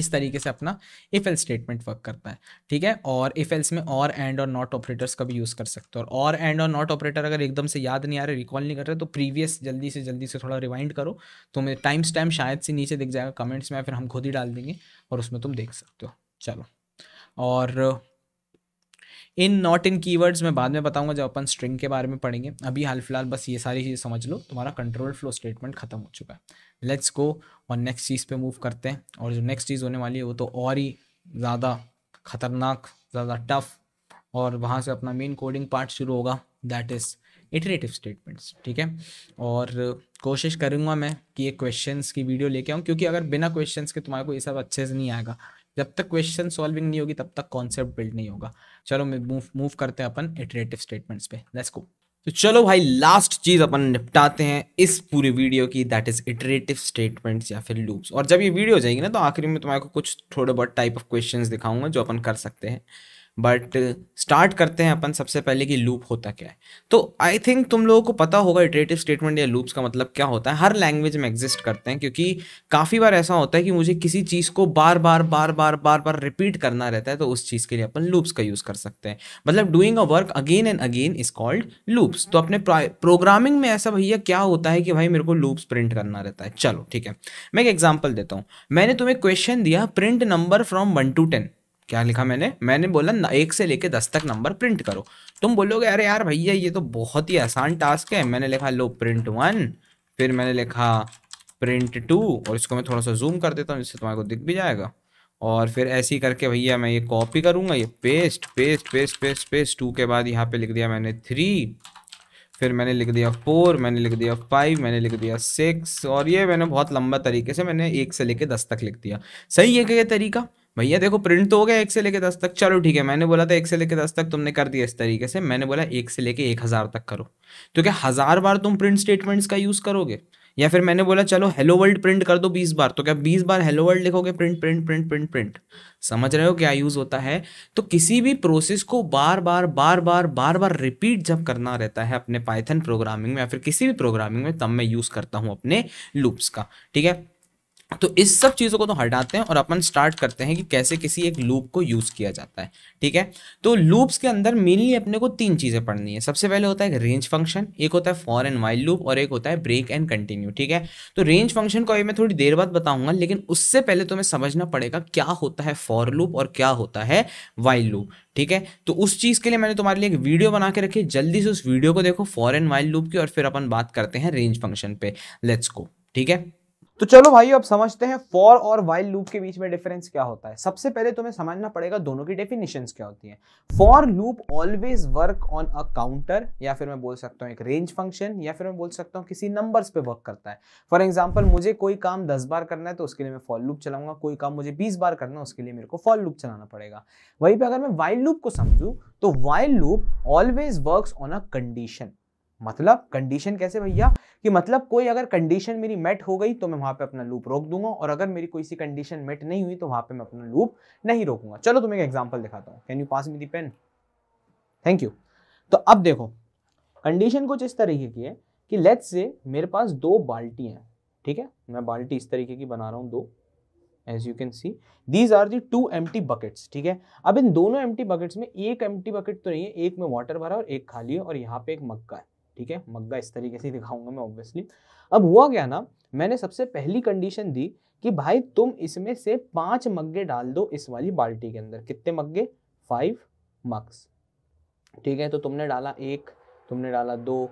इस तरीके से अपना इफ एल स्टेटमेंट वर्क करता है ठीक है और इफ एल्स में और एंड और नॉट ऑपरेटर्स का भी यूज़ कर सकते हो और एंड और नॉट ऑपरेटर अगर एकदम से याद नहीं आ रहा रिकॉल नहीं कर रहे तो प्रीवियस जल्दी से जल्दी से थोड़ा रिवाइंड करो तो मेरे टाइम स्टैम शायद से नीचे दिख जाएगा कमेंट्स में फिर हम खुद ही डाल देंगे और उसमें तुम देख सकते हो चलो और इन नॉट इन कीवर्ड्स मैं बाद में बताऊंगा जब अपन स्ट्रिंग के बारे में पढ़ेंगे अभी हाल फिलहाल बस ये सारी चीज़ें समझ लो तुम्हारा कंट्रोल फ्लो स्टेटमेंट खत्म हो चुका है लेट्स गो और नेक्स्ट चीज़ पे मूव करते हैं और जो नेक्स्ट चीज़ होने वाली है वो तो और ही ज़्यादा ख़तरनाक ज़्यादा टफ और वहाँ से अपना मेन कोडिंग पार्ट शुरू होगा दैट इज़ इटरेटिव स्टेटमेंट्स ठीक है और कोशिश करूँगा मैं कि ये क्वेश्चंस की वीडियो लेके आऊँ क्योंकि अगर बिना क्वेश्चंस के तुम्हारे को ये सब अच्छे से नहीं आएगा जब तक क्वेश्चन सॉल्विंग नहीं होगी तब तक कॉन्सेप्ट बिल्ड नहीं होगा चलो मूव मूव करते हैं अपन इटरेटिव स्टेटमेंट्स पे लेट्स गो तो चलो भाई लास्ट चीज़ अपन निपटाते हैं इस पूरे वीडियो की दैट इज इटरेटिव स्टेटमेंट्स या फिर लूप्स और जब ये वीडियो जाएगी ना तो आखिरी में तुम्हारे को कुछ थोड़े बहुत टाइप ऑफ क्वेश्चंस दिखाऊंगा जो अपन कर सकते हैं बट स्टार्ट करते हैं अपन सबसे पहले कि लूप होता क्या है तो आई थिंक तुम लोगों को पता होगा इटरेटिव स्टेटमेंट या लूप्स का मतलब क्या होता है हर लैंग्वेज में एग्जिस्ट करते हैं क्योंकि काफ़ी बार ऐसा होता है कि मुझे किसी चीज़ को बार बार बार बार बार बार रिपीट करना रहता है तो उस चीज़ के लिए अपन लूप्स का यूज़ कर सकते हैं मतलब doing a work again and again is called loops तो अपने प्रोग्रामिंग में ऐसा भैया क्या होता है कि भाई मेरे को लूप्स प्रिंट करना रहता है चलो ठीक है मैं एक एग्जाम्पल देता हूँ मैंने तुम्हें क्वेश्चन दिया print number from one to ten क्या लिखा मैंने मैंने बोला एक से लेके दस तक नंबर प्रिंट करो तुम बोलोगे अरे यार भैया ये तो बहुत ही आसान टास्क है मैंने लिखा लो प्रिंट वन फिर मैंने लिखा प्रिंट टू और इसको मैं थोड़ा सा जूम कर देता हूँ जिससे तुम्हारे को दिख भी जाएगा और फिर ऐसे ही करके भैया मैं ये कॉपी करूँगा ये paste paste paste paste paste two के बाद यहाँ पे लिख दिया मैंने थ्री फिर मैंने लिख दिया फोर मैंने लिख दिया फाइव मैंने लिख दिया सिक्स और ये मैंने बहुत लंबा तरीके से मैंने एक से लेके दस तक लिख दिया सही है क्या ये तरीका भैया देखो प्रिंट तो हो गया एक से लेके दस तक चलो ठीक है मैंने बोला था एक से लेके दस तक तुमने कर दिया इस तरीके से मैंने बोला एक से लेके एक हज़ार तक करो तो क्या हज़ार बार तुम प्रिंट स्टेटमेंट्स का यूज़ करोगे या फिर मैंने बोला चलो हेलो वर्ल्ड प्रिंट कर दो बीस बार तो क्या बीस बार हेलो वर्ल्ड लिखोगे print print print print print समझ रहे हो क्या यूज़ होता है तो किसी भी प्रोसेस को बार बार बार बार बार बार रिपीट जब करना रहता है अपने पाइथन प्रोग्रामिंग में या फिर किसी भी प्रोग्रामिंग में तब मैं यूज़ करता हूँ अपने लूप्स का ठीक है तो इस सब चीज़ों को तो हटाते हैं और अपन स्टार्ट करते हैं कि कैसे किसी एक लूप को यूज़ किया जाता है ठीक है तो लूप्स के अंदर मेनली अपने को तीन चीज़ें पढ़नी है सबसे पहले होता है रेंज फंक्शन एक होता है फॉर एंड वाइल लूप और एक होता है ब्रेक एंड कंटिन्यू ठीक है तो रेंज फंक्शन को अभी मैं थोड़ी देर बाद बताऊंगा लेकिन उससे पहले तुम्हें समझना पड़ेगा क्या होता है फॉर लूप और क्या होता है वाइल्ड लूप ठीक है तो उस चीज़ के लिए मैंने तुम्हारे लिए एक वीडियो बना के रखी जल्दी से उस वीडियो को देखो फॉर एंड वाइल लूप की और फिर अपन बात करते हैं रेंज फंक्शन पे लेट्स को ठीक है तो चलो भाई अब समझते हैं फॉर और वाइल लूप के बीच में डिफरेंस क्या होता है सबसे पहले तुम्हें समझना पड़ेगा दोनों की डेफिनेशन क्या होती है for loop always work on a counter या फिर मैं बोल सकता हूँ एक रेंज फंक्शन या फिर मैं बोल सकता हूँ किसी नंबर्स पे वर्क करता है फॉर एग्जाम्पल मुझे कोई काम दस बार करना है तो उसके लिए मैं फॉर लूप चलाऊंगा कोई काम मुझे बीस बार करना है उसके लिए मेरे को फॉर लूप चलाना पड़ेगा वहीं पर अगर मैं वाइल लूप को समझू तो while loop always work on a condition मतलब कंडीशन कैसे भैया कि मतलब कोई अगर कंडीशन मेरी मेट हो गई तो मैं वहां पे अपना लूप रोक दूंगा और अगर मेरी कोई सी कंडीशन मेट नहीं हुई तो वहां पे मैं अपना लूप नहीं रोकूंगा चलो तुम्हें एक एग्जांपल दिखाता हूँ can you pass me the pen thank you तो अब देखो कंडीशन कुछ इस तरीके की है कि लेट्स से मेरे पास दो बाल्टी हैं ठीक है मैं बाल्टी इस तरीके की बना रहा हूँ दो as you can see these are the two um buckets ठीक है अब इन दोनों एम बकेट्स में एक एम बकेट तो नहीं है एक में वाटर भरा और एक खाली है और यहाँ पे एक मक्का है ठीक है मग्गा इस तरीके से दिखाऊंगा मैं ऑब्वियसली अब हुआ क्या ना मैंने सबसे पहली कंडीशन दी कि भाई तुम इसमें से पांच मग्गे डाल दो इस वाली बाल्टी के अंदर कितने मग्गे फाइव मग्स ठीक है तो तुमने डाला एक तुमने डाला दो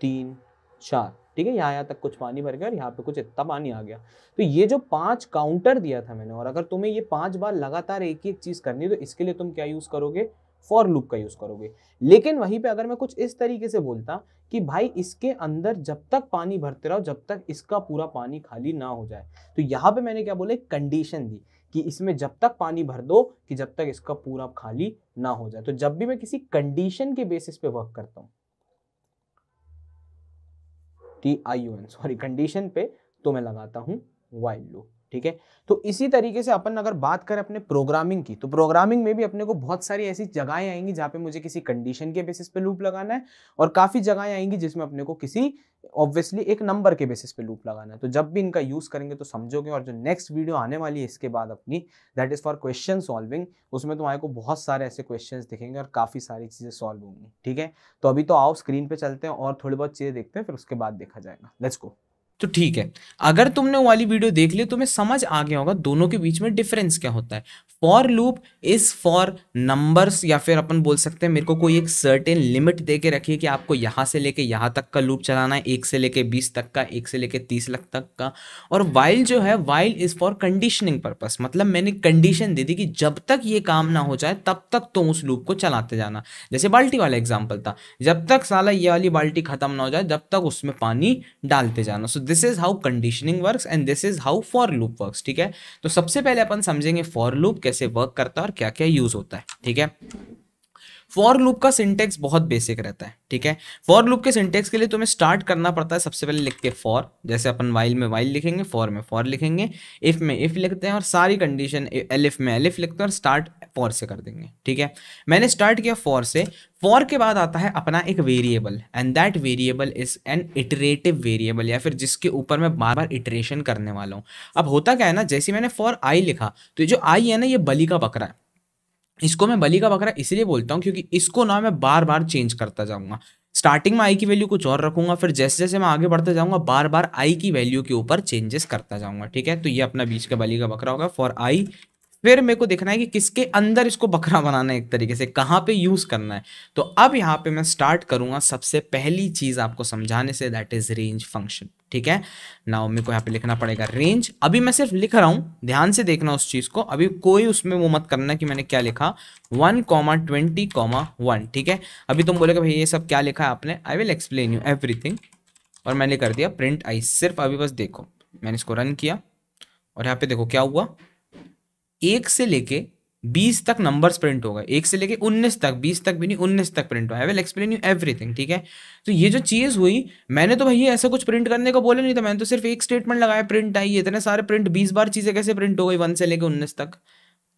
तीन चार ठीक है यहाँ यहाँ तक कुछ पानी भर गया और यहाँ पे कुछ इतना पानी आ गया तो ये जो पांच काउंटर दिया था मैंने और अगर तुम्हें ये पांच बार लगातार एक ही एक चीज़ करनी है तो इसके लिए तुम क्या यूज़ करोगे फॉर लूप का यूज करोगे लेकिन वहीं पे अगर मैं कुछ इस तरीके से बोलता कि भाई इसके अंदर जब तक पानी भरते रहो जब तक इसका पूरा पानी खाली ना हो जाए तो यहाँ पे मैंने क्या बोले कंडीशन दी कि इसमें जब तक पानी भर दो कि जब तक इसका पूरा खाली ना हो जाए तो जब भी मैं किसी कंडीशन के बेसिस पे वर्क करता हूं T I U N sorry condition पे तो मैं लगाता हूं वाइल्ड लूप ठीक है तो इसी तरीके से अपन अगर बात करें अपने प्रोग्रामिंग की तो प्रोग्रामिंग में भी अपने को बहुत सारी ऐसी जगहें आएंगी जहाँ पे मुझे किसी कंडीशन के बेसिस पे लूप लगाना है और काफ़ी जगहें आएंगी जिसमें अपने को किसी ऑब्वियसली एक नंबर के बेसिस पे लूप लगाना है तो जब भी इनका यूज़ करेंगे तो समझोगे और जो नेक्स्ट वीडियो आने वाली है इसके बाद अपनी that is for question solving उसमें तुम्हारे को बहुत सारे ऐसे क्वेश्चन दिखेंगे और काफ़ी सारी चीज़ें सॉल्व होंगी ठीक है तो अभी तो आओ स्क्रीन पर चलते हैं और थोड़ी बहुत चीज़ें देखते हैं फिर उसके बाद देखा जाएगा लेट्स गो तो ठीक है अगर तुमने वो वाली वीडियो देख ली तुम्हें समझ आ गया होगा दोनों के बीच में डिफरेंस क्या होता है for loop is for numbers या फिर अपन बोल सकते हैं मेरे को कोई एक सर्टेन लिमिट दे के रखिए कि आपको यहाँ से लेके यहाँ तक का लूप चलाना है एक से लेके बीस तक का एक से लेके तीस लाख तक का और वाइल जो है while is for conditioning purpose मतलब मैंने कंडीशन दे दी कि जब तक ये काम ना हो जाए तब तक तो उस लूप को चलाते जाना जैसे बाल्टी वाला एग्जाम्पल था जब तक साला ये वाली बाल्टी खत्म ना हो जाए जब तक उसमें पानी डालते जाना so this is how conditioning work and this is how for loop work ठीक है तो सबसे पहले अपन समझेंगे फॉर लूप कैसे वर्क करता है और क्या क्या यूज होता है ठीक है फॉर लूप का सिंटेक्स बहुत बेसिक रहता है ठीक है फॉर लूप के सिंटेक्स के लिए तुम्हें स्टार्ट करना पड़ता है सबसे पहले लिख के फॉर जैसे अपन वाइल में वाइल लिखेंगे फॉर में फॉर लिखेंगे इफ में इफ लिखते हैं और सारी कंडीशन एलिफ में एलिफ लिखते हैं और स्टार्ट फॉर से कर देंगे ठीक है मैंने स्टार्ट किया फॉर से फॉर के बाद आता है अपना एक variable and that variable is an iterative variable या फिर जिसके ऊपर मैं बार बार इटरेशन करने वाला हूँ अब होता क्या है ना जैसे मैंने फॉर आई लिखा तो जो आई है ना ये बली का बकरा है इसको मैं बली का बकरा इसलिए बोलता हूँ क्योंकि इसको ना मैं बार बार चेंज करता जाऊँगा स्टार्टिंग में आई की वैल्यू कुछ और रखूंगा फिर जैसे जैसे मैं आगे बढ़ता जाऊंगा बार बार आई की वैल्यू के ऊपर चेंजेस करता जाऊंगा ठीक है तो ये अपना बीच का बली का बकरा होगा फॉर आई फिर मेरे को देखना है कि किसके अंदर इसको बकरा बनाना है एक तरीके से कहाँ पे यूज़ करना है तो अब यहाँ पे मैं स्टार्ट करूंगा सबसे पहली चीज़ आपको समझाने say that is range function ठीक है ना मेरे को यहाँ पे लिखना पड़ेगा रेंज अभी मैं सिर्फ लिख रहा हूँ ध्यान से देखना उस चीज़ को अभी कोई उसमें वो मत करना कि मैंने क्या लिखा one comma twenty comma one ठीक है अभी तुम बोलेगा भाई ये सब क्या लिखा है आपने I will explain you everything और मैंने कर दिया प्रिंट आई सिर्फ अभी बस देखो मैंने इसको रन किया और यहाँ पे देखो क्या हुआ एक से लेके बीस तक नंबर्स प्रिंट होगा एक से लेके उन्नीस तक बीस तक भी नहीं उन्नीस तक प्रिंट होगा I will explain you everything ठीक है तो ये जो चीज़ हुई मैंने तो भैया ऐसा कुछ प्रिंट करने को बोला नहीं था मैंने तो सिर्फ एक स्टेटमेंट लगाया प्रिंट आई इतने सारे प्रिंट बीस बार चीज़ें कैसे प्रिंट हो गई वन से लेके उन्नीस तक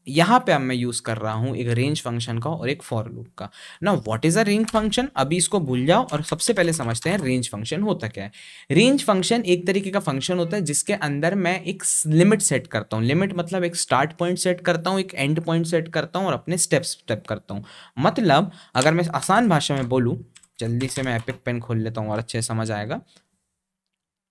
यहाँ पे अब मैं यूज़ कर रहा हूँ एक रेंज फंक्शन का और एक फॉर लूप का ना what is a range function अभी इसको भूल जाओ और सबसे पहले समझते हैं रेंज फंक्शन होता क्या है रेंज फंक्शन एक तरीके का फंक्शन होता है जिसके अंदर मैं एक लिमिट सेट करता हूँ लिमिट मतलब एक स्टार्ट पॉइंट सेट करता हूँ एक एंड पॉइंट सेट करता हूँ और अपने स्टेप स्टेप करता हूँ मतलब अगर मैं आसान भाषा में बोलूँ जल्दी से मैं एपिक पेन खोल लेता हूँ और अच्छे समझ आएगा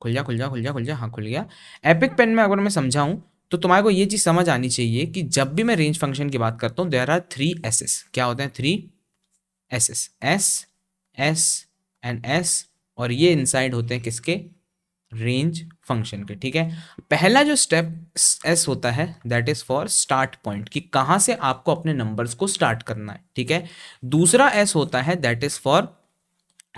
खुल जा खुल जा खुल जा खुल जा हाँ खुल गया एपिक पेन में अगर मैं समझाऊँ तो तुम्हारे को ये चीज़ समझ आनी चाहिए कि जब भी मैं रेंज फंक्शन की बात करता हूँ देर आर थ्री एसेस क्या होते हैं three S's S S and S और ये इनसाइड होते हैं किसके रेंज फंक्शन के ठीक है पहला जो स्टेप एस होता है that is for start point कि कहां से आपको अपने नंबर्स को स्टार्ट करना है ठीक है दूसरा एस होता है that is for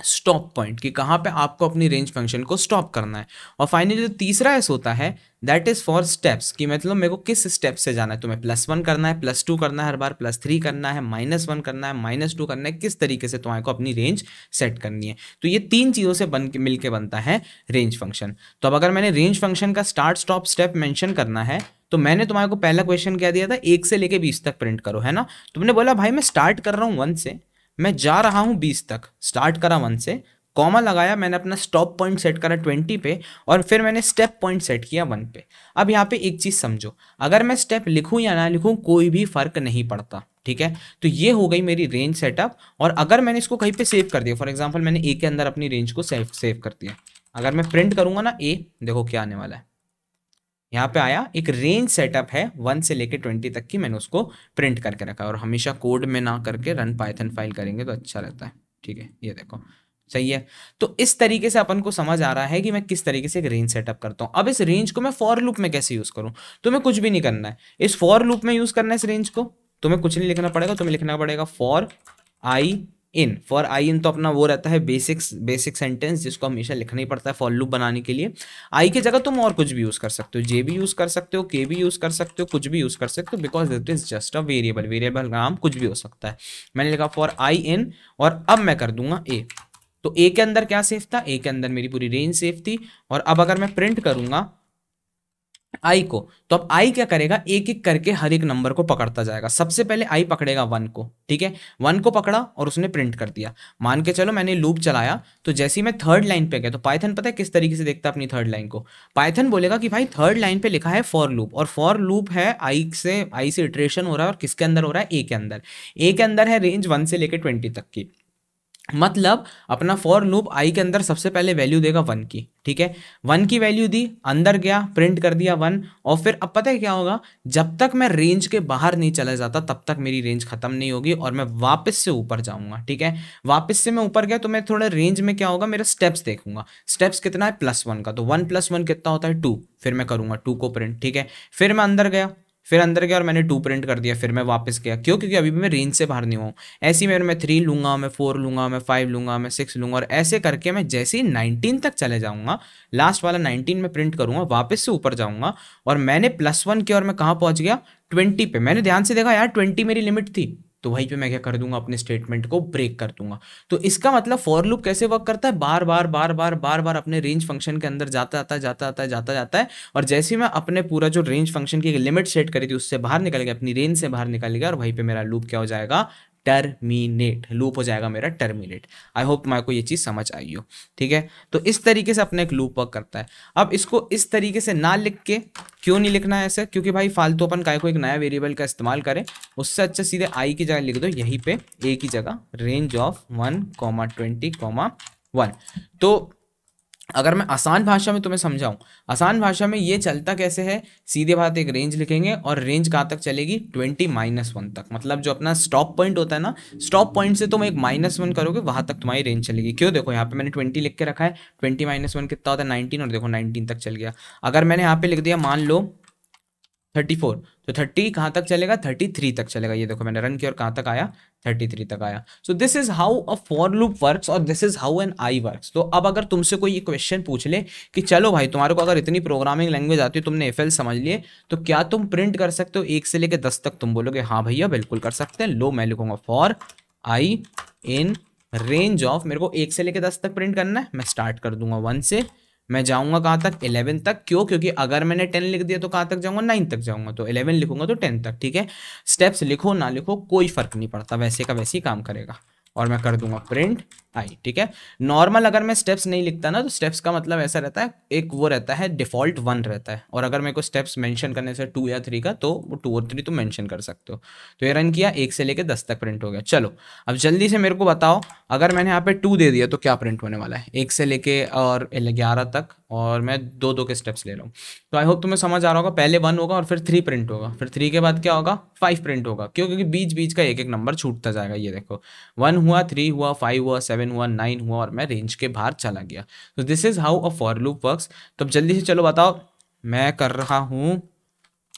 stop point कि कहाँ पे आपको अपनी रेंज फंक्शन को स्टॉप करना है और फाइनली जो तीसरा एस होता है दैट इज़ फॉर स्टेप्स कि मतलब मेरे को किस स्टेप से जाना है तुम्हें प्लस वन करना है प्लस टू करना है हर बार प्लस थ्री करना है माइनस वन करना है माइनस टू करना है किस तरीके से तुम्हारे को अपनी रेंज सेट करनी है तो ये तीन चीज़ों से बन मिल के बनता है रेंज फंक्शन तो अब अगर मैंने रेंज फंक्शन का स्टार्ट स्टॉप स्टेप मैंशन करना है तो मैंने तुम्हारे को पहला क्वेश्चन क्या दिया था एक से लेके बीस तक प्रिंट करो है ना तुमने तो बोला भाई मैं स्टार्ट कर रहा हूँ वन से मैं जा रहा हूँ बीस तक स्टार्ट करा वन से कॉमा लगाया मैंने अपना स्टॉप पॉइंट सेट करा ट्वेंटी पे और फिर मैंने स्टेप पॉइंट सेट किया वन पे अब यहाँ पे एक चीज़ समझो अगर मैं स्टेप लिखूँ या ना लिखूँ कोई भी फर्क नहीं पड़ता ठीक है तो ये हो गई मेरी रेंज सेटअप और अगर मैंने इसको कहीं पे सेव कर दिया फॉर एग्जाम्पल मैंने ए के अंदर अपनी रेंज को सेव सेव कर दिया अगर मैं प्रिंट करूँगा ना ए देखो क्या आने वाला है यहाँ पे आया एक रेंज सेटअप है वन से लेके ट्वेंटी तक की मैंने उसको प्रिंट करके रखा और हमेशा कोड में ना करके रन पाइथन फाइल करेंगे तो अच्छा रहता है ठीक है ये देखो सही है तो इस तरीके से अपन को समझ आ रहा है कि मैं किस तरीके से एक रेंज सेटअप करता हूँ अब इस रेंज को मैं फॉर लूप में कैसे यूज करूँ तुम्हें कुछ भी नहीं करना है इस फॉर लूप में यूज करना है इस रेंज को तुम्हें कुछ नहीं लिखना पड़ेगा तुम्हें लिखना पड़ेगा for I in for I इन तो अपना वो रहता है बेसिक्स बेसिक सेंटेंस जिसको हमेशा लिखना ही पड़ता है फॉर लूप बनाने के लिए आई की जगह तुम और कुछ भी यूज़ कर सकते हो जे भी यूज़ कर सकते हो के भी यूज़ कर सकते हो कुछ भी यूज़ कर सकते हो because it is just a variable variable का नाम कुछ भी हो सकता है मैंने लिखा फॉर आई इन और अब मैं कर दूंगा ए तो ए के अंदर क्या सेफ था ए के अंदर मेरी पूरी रेंज सेफ थी और अब अगर मैं प्रिंट करूंगा आई को तो अब आई क्या करेगा एक एक करके हर एक नंबर को पकड़ता जाएगा सबसे पहले आई पकड़ेगा वन को ठीक है वन को पकड़ा और उसने प्रिंट कर दिया मान के चलो मैंने लूप चलाया तो जैसे ही मैं थर्ड लाइन पे गया तो पाइथन पता है किस तरीके से देखता है अपनी थर्ड लाइन को पाइथन बोलेगा कि भाई थर्ड लाइन पे लिखा है फॉर लूप और फॉर लूप है आई से आई से इटरेशन हो रहा है और किसके अंदर हो रहा है ए के अंदर ए के अंदर है रेंज वन से लेकर ट्वेंटी तक की मतलब अपना फॉर लूप आई के अंदर सबसे पहले वैल्यू देगा वन की ठीक है वन की वैल्यू दी अंदर गया प्रिंट कर दिया वन और फिर अब पता है क्या होगा जब तक मैं रेंज के बाहर नहीं चला जाता तब तक मेरी रेंज खत्म नहीं होगी और मैं वापस से ऊपर जाऊंगा ठीक है वापस से मैं ऊपर गया तो मैं थोड़ा रेंज में क्या होगा मेरा स्टेप्स देखूंगा स्टेप्स कितना है प्लस वन का तो वन प्लस वन कितना होता है टू फिर मैं करूंगा टू को प्रिंट ठीक है फिर मैं अंदर गया फिर अंदर गया और मैंने टू प्रिंट कर दिया फिर मैं वापस गया क्यों क्योंकि अभी मैं रेंज से बाहर नहीं हूँ ऐसी में मैं थ्री लूंगा मैं फोर लूंगा मैं फाइव लूंगा मैं सिक्स लूंगा और ऐसे करके मैं जैसे ही नाइनटीन तक चले जाऊंगा लास्ट वाला नाइनटीन में प्रिंट करूंगा वापस से ऊपर जाऊंगा और मैंने प्लस वन किया और मैं कहाँ पहुंच गया ट्वेंटी पे मैंने ध्यान से देखा यार ट्वेंटी मेरी लिमिट थी तो वहीं पे मैं क्या कर दूंगा अपने स्टेटमेंट को ब्रेक कर दूंगा तो इसका मतलब फॉर लूप कैसे वर्क करता है बार बार बार बार बार बार अपने रेंज फंक्शन के अंदर जाता आता जाता आता जाता जाता है और जैसे ही मैं अपने पूरा जो रेंज फंक्शन की लिमिट सेट करी थी उससे बाहर निकल गया अपनी रेंज से बाहर निकल गया और वहीं पर मेरा लूप क्या हो जाएगा टर्मिनेट लूप हो जाएगा मेरा टर्मिनेट आई होप तुम्हारे को ये चीज़ समझ आई हो ठीक है तो इस तरीके से अपना एक लूप वर्क करता है अब इसको इस तरीके से ना लिख के क्यों नहीं लिखना है ऐसे क्योंकि भाई फालतू अपन काय को एक नया वेरिएबल का इस्तेमाल करें उससे अच्छा सीधे आई की जगह लिख दो यहीं पे ए की जगह range of one comma twenty comma one तो अगर मैं आसान भाषा में तुम्हें समझाऊं आसान भाषा में ये चलता कैसे है सीधे बात एक रेंज लिखेंगे और रेंज कहाँ तक चलेगी ट्वेंटी माइनस वन तक मतलब जो अपना स्टॉप पॉइंट होता है ना स्टॉप पॉइंट से तुम एक माइनस वन करोगे वहाँ तक तुम्हारी रेंज चलेगी क्यों देखो यहाँ पे मैंने ट्वेंटी लिख के रखा है ट्वेंटी माइनस वन कितना होता है नाइनटीन और देखो नाइनटीन तक चल गया अगर मैंने यहाँ पे लिख दिया मान लो थर्टी फोर तो थर्टी कहाँ तक चलेगा थर्टी थ्री तक चलेगा ये देखो मैंने रन किया और कहाँ तक आया थर्टी थ्री तक आया so this is how a for loop works और this is how an I works तो अब अगर तुमसे कोई ये क्वेश्चन पूछ ले कि चलो भाई तुम्हारे को अगर इतनी प्रोग्रामिंग लैंग्वेज आती है तुमने एफ समझ लिए तो क्या तुम प्रिंट कर सकते हो एक से लेकर दस तक तुम बोलोगे हाँ भैया बिल्कुल कर सकते हैं लो मैं लिखूंगा for I in range of मेरे को एक से लेकर दस तक प्रिंट करना है मैं स्टार्ट कर दूंगा वन से मैं जाऊंगा कहाँ तक इलेवन तक क्यों क्योंकि अगर मैंने टेन लिख दिया तो कहाँ तक जाऊंगा नाइन तक जाऊंगा तो इलेवन लिखूंगा तो टेन तक ठीक है स्टेप्स लिखो ना लिखो कोई फर्क नहीं पड़ता वैसे का वैसे ही काम करेगा और मैं कर दूंगा प्रिंट आई ठीक है नॉर्मल अगर मैं स्टेप्स नहीं लिखता ना तो स्टेप्स का मतलब ऐसा रहता है एक वो रहता है डिफॉल्ट वन रहता है और अगर मेरे को स्टेप्स मेंशन करने से टू या थ्री का तो वो टू और थ्री तो मेंशन कर सकते हो तो ये रन किया एक से लेके दस तक प्रिंट हो गया चलो अब जल्दी से मेरे को बताओ अगर मैंने यहाँ पे टू दे दिया तो क्या प्रिंट होने वाला है एक से लेके और ग्यारह तक और मैं दो दो के स्टेप्स ले रहा हूँ तो आई होप तुम्हें समझ आ रहा होगा पहले वन होगा और फिर थ्री प्रिंट होगा फिर थ्री के बाद क्या होगा फाइव प्रिंट होगा क्यों क्योंकि बीच बीच का एक एक नंबर छूटता जाएगा ये देखो वन हुआ थ्री हुआ फाइव हुआ सेवन सेवन हुआ नाइन हुआ और मैं रेंज के बाहर चला गया तो this is how a for loop work तो जल्दी से चलो बताओ मैं कर रहा हूँ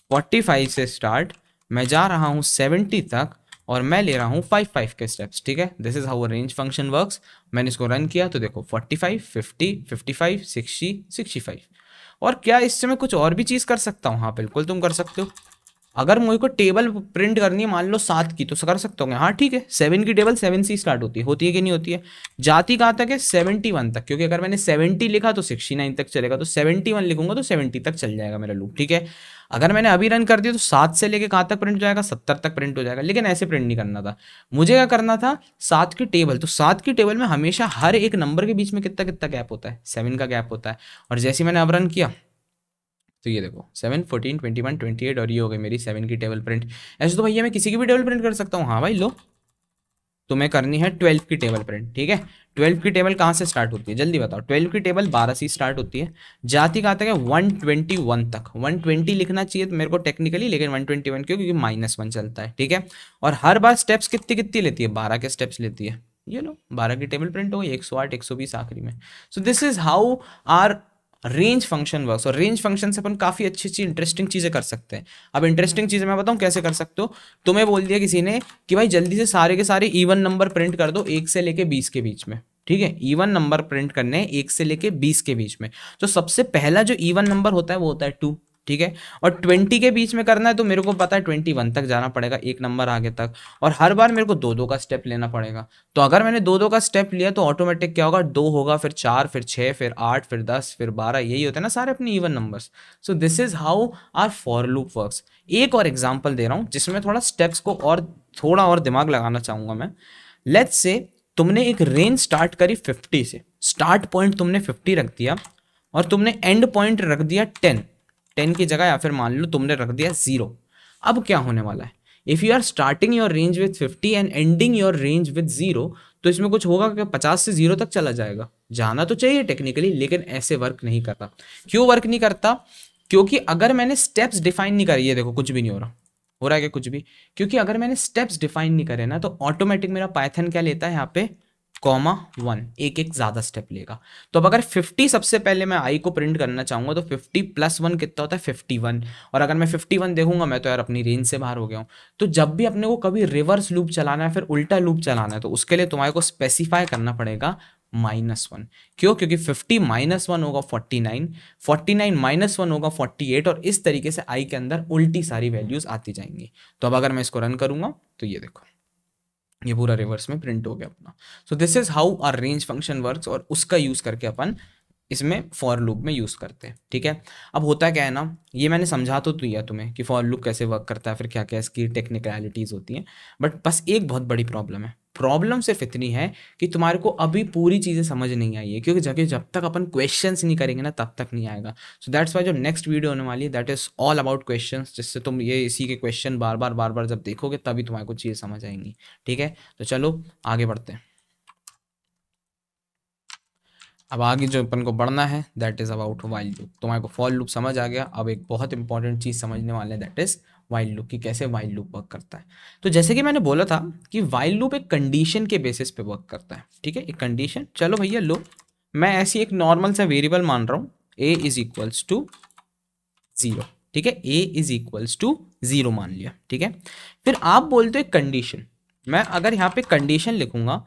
फोर्टी फाइव से स्टार्ट मैं जा रहा हूँ सेवेंटी तक और मैं ले रहा हूँ फाइव फाइव के स्टेप्स ठीक है this is how a range function work मैंने इसको रन किया तो देखो forty five fifty fifty five sixty sixty five और क्या इससे मैं कुछ और भी चीज़ कर सकता हूँ हाँ बिल्कुल तुम कर सकते हो अगर मुझे को टेबल प्रिंट करनी है मान लो सात की तो कर सकते होंगे हाँ ठीक है सेवन की टेबल सेवन से स्टार्ट होती है होती है कि नहीं होती है जाति कहाँ तक है सेवेंटी वन तक क्योंकि अगर मैंने सेवेंटी लिखा तो सिक्सटी नाइन तक चलेगा तो सेवेंटी वन लिखूंगा तो सेवेंटी तक चल जाएगा मेरा लूप ठीक है अगर मैंने अभी रन कर दिया तो सात से लेकर कहाँ तक प्रिंट हो जाएगा सत्तर तक प्रिंट हो जाएगा लेकिन ऐसे प्रिंट नहीं करना था मुझे क्या करना था सात की टेबल तो सात की टेबल में हमेशा हर एक नंबर के बीच में कितना कितना गैप होता है सेवन का गैप होता है और जैसे मैंने अब रन किया तो ये देखो seven fourteen twenty one twenty eight और ये हो गई मेरी सेवन की टेबल प्रिंट ऐसे तो भैया मैं किसी की भी टेबल प्रिंट कर सकता हूँ हाँ भाई लो तुम्हें तो करनी है ट्वेल्व की टेबल प्रिंट ठीक है ट्वेल्व की टेबल कहाँ से स्टार्ट होती है जल्दी बताओ ट्वेल्व की टेबल बारह से स्टार्ट होती है जाति कहाँ तक है वन ट्वेंटी वन तक वन ट्वेंटी लिखना चाहिए तो मेरे को टेक्निकली लेकिन वन ट्वेंटी वन क्यों क्योंकि माइनस वन चलता है ठीक है और हर बार स्टेप्स कितनी कितनी लेती है बारह के स्टेप्स लेती है ये लो बारह की टेबल प्रिंट हो गई एक सौ आठ एक सौ बीस आखिरी में so this is how our range function work और रेंज फंक्शन से अपन काफ़ी अच्छी अच्छी इंटरेस्टिंग चीज़ें कर सकते हैं अब इंटरेस्टिंग चीज़ें मैं बताऊँ कैसे कर सकते हो तुम्हें तो बोल दिया किसी ने कि भाई जल्दी से सारे के सारे ईवन नंबर प्रिंट कर दो एक से लेके बीस के बीच में ठीक है इवन नंबर प्रिंट करने हैं एक से लेके बीस के बीच में तो सबसे पहला जो इवन नंबर होता है वो होता है टू ठीक है और ट्वेंटी के बीच में करना है तो मेरे को पता है ट्वेंटी वन तक जाना पड़ेगा एक नंबर आगे तक और हर बार मेरे को दो दो का स्टेप लेना पड़ेगा तो अगर मैंने दो दो का स्टेप लिया तो ऑटोमेटिक क्या होगा दो होगा फिर चार फिर छः फिर आठ फिर दस फिर बारह यही होता है ना सारे अपने even numbers so this is how our for loop works एक और एग्जाम्पल दे रहा हूँ जिसमें थोड़ा स्टेप्स को और थोड़ा और दिमाग लगाना चाहूँगा मैं लेट्स से तुमने एक रेंज स्टार्ट करी फिफ्टी से स्टार्ट पॉइंट तुमने फिफ्टी रख दिया और तुमने एंड पॉइंट रख दिया टेन टेन की जगह या फिर मान लो तुमने रख दिया जीरो अब क्या होने वाला है if you are starting your range with fifty and ending your range with zero तो इसमें कुछ होगा कि पचास से जीरो तक चला जाएगा जाना तो चाहिए टेक्निकली लेकिन ऐसे वर्क नहीं करता क्यों वर्क नहीं करता क्योंकि अगर मैंने स्टेप्स डिफाइन नहीं करी है देखो कुछ भी नहीं हो रहा हो रहा है क्या कुछ भी क्योंकि अगर मैंने स्टेप्स डिफाइन नहीं करे ना तो ऑटोमेटिक मेरा पाइथन क्या लेता है यहाँ पे कॉमा वन एक एक ज़्यादा स्टेप लेगा तो अब अगर 50 सबसे पहले मैं आई को प्रिंट करना चाहूंगा तो 50 प्लस वन कितना होता है 51 और अगर मैं 51 देखूंगा मैं तो यार अपनी रेंज से बाहर हो गया हूं तो जब भी अपने को कभी रिवर्स लूप चलाना है फिर उल्टा लूप चलाना है तो उसके लिए तुम्हारे को स्पेसिफाई करना पड़ेगा माइनस वन क्यों क्योंकि फिफ्टी माइनस वन होगा forty nine forty nine minus one होगा फोर्टी एट और इस तरीके से आई के अंदर उल्टी सारी वैल्यूज आती जाएंगी तो अब अगर मैं इसको रन करूंगा तो ये देखो ये पूरा रिवर्स में प्रिंट हो गया अपना so this is how our range function works और उसका यूज करके अपन इसमें फॉर लूप में यूज़ करते हैं ठीक है अब होता क्या है ना ये मैंने समझा तो दिया तुम्हें कि फॉर लूप कैसे वर्क करता है फिर क्या क्या इसकी टेक्निकलिटीज़ होती हैं बट बस एक बहुत बड़ी प्रॉब्लम है प्रॉब्लम सिर्फ इतनी है कि तुम्हारे को अभी पूरी चीज़ें समझ नहीं आई है क्योंकि जब जब तक अपन क्वेश्चंस नहीं करेंगे ना तब तक नहीं आएगा सो दैट्स वाई जो नेक्स्ट वीडियो होने वाली है that is all about questions जिससे तुम ये इसी के क्वेश्चन बार बार बार बार जब देखोगे तभी तुम्हारे को चीज़ें समझ आएंगी ठीक है तो चलो आगे बढ़ते हैं अब आगे जो अपन को बढ़ना है that is about while loop तुम्हारे को फॉल लुक समझ आ गया अब एक बहुत इंपॉर्टेंट चीज़ समझने वाले हैं दैट इज़ वाइल्ड लुक की कैसे वाइल्ड लुक वर्क करता है तो जैसे कि मैंने बोला था कि वाइल्ड लूप एक कंडीशन के बेसिस पे वर्क करता है ठीक है एक कंडीशन चलो भैया लो मैं ऐसी एक नॉर्मल सा वेरिएबल मान रहा हूँ A is equals to zero ठीक है A is equals to zero मान लिया ठीक है फिर आप बोलते हो कंडीशन मैं अगर यहाँ पे कंडीशन लिखूंगा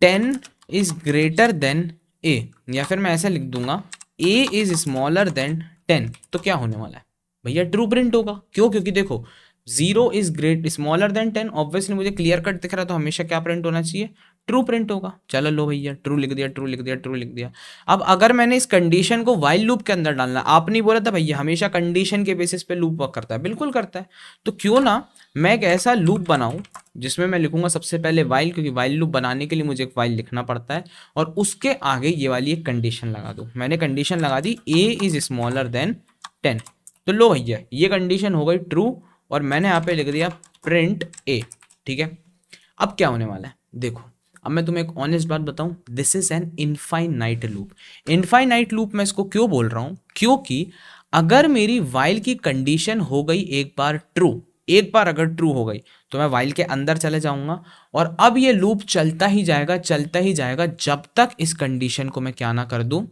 ten is greater than A या फिर मैं ऐसा लिख दूंगा A is smaller than ten तो क्या होने वाला है भैया ट्रू प्रिंट होगा क्यों क्योंकि देखो zero is great smaller than ten obviously मुझे क्लियर कट दिख रहा है तो हमेशा क्या प्रिंट होना चाहिए ट्रू प्रिंट होगा चलो लो भैया ट्रू लिख दिया ट्रू लिख दिया ट्रू लिख दिया अब अगर मैंने इस कंडीशन को वाइल लूप के अंदर डालना आप नहीं बोला था भैया हमेशा कंडीशन के बेसिस पे लूप वर्क करता है बिल्कुल करता है तो क्यों ना मैं एक ऐसा लूप बनाऊँ जिसमें मैं लिखूंगा सबसे पहले वाइल क्योंकि वाइल लूप बनाने के लिए मुझे एक वाइल लिखना पड़ता है और उसके आगे ये वाली एक कंडीशन लगा दू मैंने कंडीशन लगा दी A is smaller than ten तो लो भैया ये कंडीशन हो गई ट्रू और मैंने यहाँ पे लिख दिया प्रिंट ए ठीक है अब क्या होने वाला है देखो अब मैं तुम्हें एक ऑनेस्ट बात बताऊं this is an infinite loop infinite loop मैं इसको क्यों बोल रहा हूं क्योंकि अगर मेरी वाइल की कंडीशन हो गई एक बार ट्रू एक बार अगर ट्रू हो गई तो मैं वाइल के अंदर चले जाऊंगा और अब ये लूप चलता ही जाएगा चलता ही जाएगा जब तक इस कंडीशन को मैं क्या ना कर दूं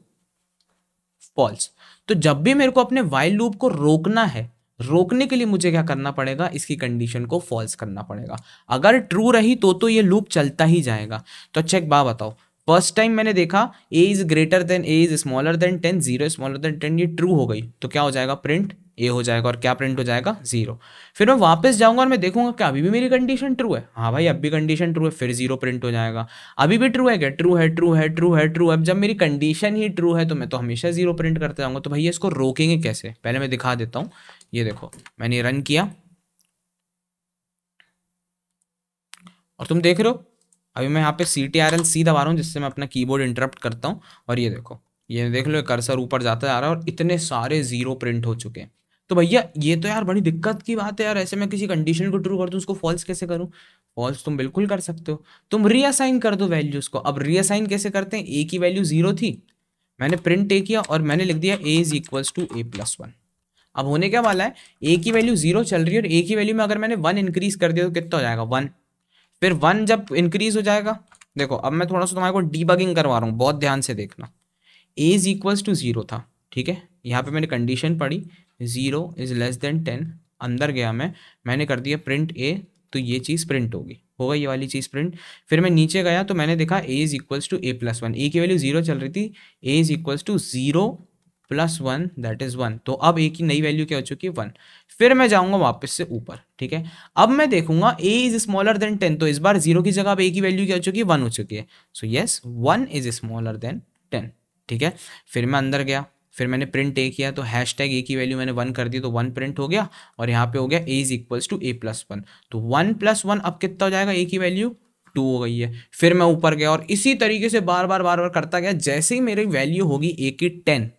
फॉल्स तो जब भी मेरे को अपने वाइल लूप को रोकना है रोकने के लिए मुझे क्या करना पड़ेगा इसकी कंडीशन को फॉल्स करना पड़ेगा अगर ट्रू रही तो तो ये लूप चलता ही जाएगा तो चेक बा बताओ फर्स्ट टाइम मैंने देखा A is greater than A is smaller than ten zero smaller than ten ये ट्रू हो गई तो क्या हो जाएगा प्रिंट ए हो जाएगा और क्या प्रिंट हो जाएगा जीरो फिर मैं वापस जाऊंगा और मैं देखूंगा क्या अभी भी मेरी कंडीशन ट्रू है हाँ भाई अब भी कंडीशन ट्रू है फिर जीरो प्रिंट हो जाएगा अभी भी ट्रू है क्या ट्रू है ट्रू है ट्रू है ट्रू अब जब मेरी कंडीशन ही ट्रू है तो मैं तो हमेशा जीरो प्रिंट करते जाऊंगा तो भैया इसको रोकेंगे कैसे पहले मैं दिखा देता हूँ ये देखो मैंने रन किया और तुम देख रहे हो अभी मैं यहाँ पे C T R L C दबा रहा हूँ जिससे मैं अपना कीबोर्ड इंटरप्ट करता हूँ और ये देखो ये देख लो कर्सर ऊपर जाता जा रहा है और इतने सारे जीरो प्रिंट हो चुके हैं तो भैया ये तो यार बड़ी दिक्कत की बात है यार ऐसे मैं किसी कंडीशन को ट्रू कर दूँ उसको फॉल्स कैसे करूँ फॉल्स तुम बिल्कुल कर सकते हो तुम रीअसाइन कर दो वैल्यूज़ को अब रीअसाइन कैसे करते हैं ए की वैल्यू जीरो थी मैंने प्रिंट ए किया और मैंने लिख दिया ए is equals to A plus one अब होने क्या वाला है ए की वैल्यू जीरो चल रही है और ए की वैल्यू में अगर मैंने वन इंक्रीज कर दिया तो कितना हो जाएगा वन फिर वन जब इंक्रीज हो जाएगा देखो अब मैं थोड़ा सा तुम्हारे को डीबगिंग करवा रहा हूँ बहुत ध्यान से देखना ए इज इक्वल्स टू जीरो था ठीक है यहाँ पे मैंने कंडीशन पढ़ी zero is less than ten अंदर गया मैं मैंने कर दिया प्रिंट ए तो ये चीज़ प्रिंट होगी होगा ये वाली चीज़ प्रिंट फिर मैं नीचे गया तो मैंने देखा A is equals to A plus one A की वैल्यू जीरो चल रही थी A is equals to zero plus one that is one तो अब ए की नई वैल्यू क्या हो चुकी है वन फिर मैं जाऊंगा वापस से ऊपर ठीक है अब मैं देखूंगा A is smaller than ten तो इस बार जीरो की जगह अब ए की वैल्यू क्या हो चुकी है वन हो चुकी है so yes one is smaller than ten ठीक है फिर मैं अंदर गया फिर मैंने प्रिंट ए किया तो हैश टैग ए की वैल्यू मैंने वन कर दी तो वन प्रिंट हो गया और यहाँ पे हो गया A is equals to A plus one तो वन प्लस वन अब कितना हो जाएगा ए की वैल्यू टू हो गई है फिर मैं ऊपर गया और इसी तरीके से बार बार बार बार करता गया जैसे ही मेरी वैल्यू होगी ए की टेन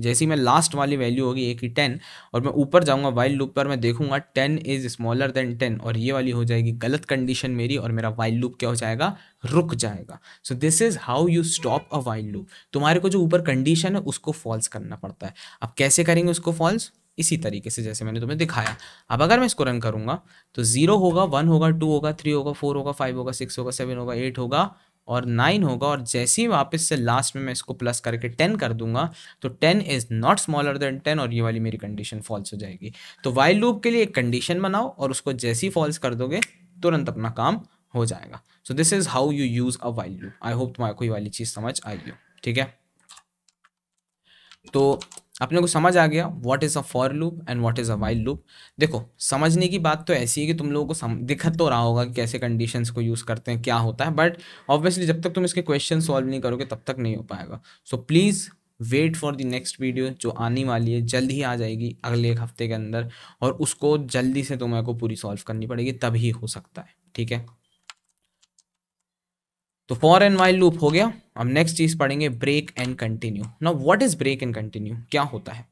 जैसे ही मैं लास्ट वाली वैल्यू होगी एक ही टेन और मैं ऊपर जाऊंगा वाइल लूप पर मैं देखूंगा ten is smaller than ten और ये वाली हो जाएगी गलत कंडीशन मेरी और मेरा वाइल लूप क्या हो जाएगा रुक जाएगा so this is how you stop a while loop तुम्हारे को जो ऊपर कंडीशन है उसको फॉल्स करना पड़ता है अब कैसे करेंगे उसको फॉल्स इसी तरीके से जैसे मैंने तुम्हें दिखाया अब अगर मैं इसको रन करूंगा तो जीरो होगा वन होगा टू होगा थ्री होगा फोर होगा फाइव होगा सिक्स होगा सेवन होगा एट होगा और नाइन होगा और जैसे ही वापस से लास्ट में मैं इसको प्लस करके टेन कर दूंगा तो ten is not smaller than ten और ये वाली मेरी कंडीशन फॉल्स हो जाएगी तो वाइल्ड लूप के लिए एक कंडीशन बनाओ और उसको जैसे ही फॉल्स कर दोगे तुरंत अपना काम हो जाएगा so this is how you use a while loop I hope तुम्हारा कोई वाली चीज़ समझ आई हो ठीक है तो अपने को समझ आ गया what is a for loop and what is a while loop देखो समझने की बात तो ऐसी है कि तुम लोगों को सम दिक्कत तो रहा होगा कि कैसे कंडीशंस को यूज़ करते हैं क्या होता है बट ऑब्वियसली जब तक तुम इसके क्वेश्चन सॉल्व नहीं करोगे तब तक नहीं हो पाएगा so please wait for the next video जो आने वाली है जल्द ही आ जाएगी अगले एक हफ्ते के अंदर और उसको जल्दी से तुम्हें को पूरी सॉल्व करनी पड़ेगी तभी हो सकता है ठीक है तो फॉर एंड वाइल लूप हो गया अब नेक्स्ट चीज़ पढ़ेंगे ब्रेक एंड कंटिन्यू ना what is break and continue क्या होता है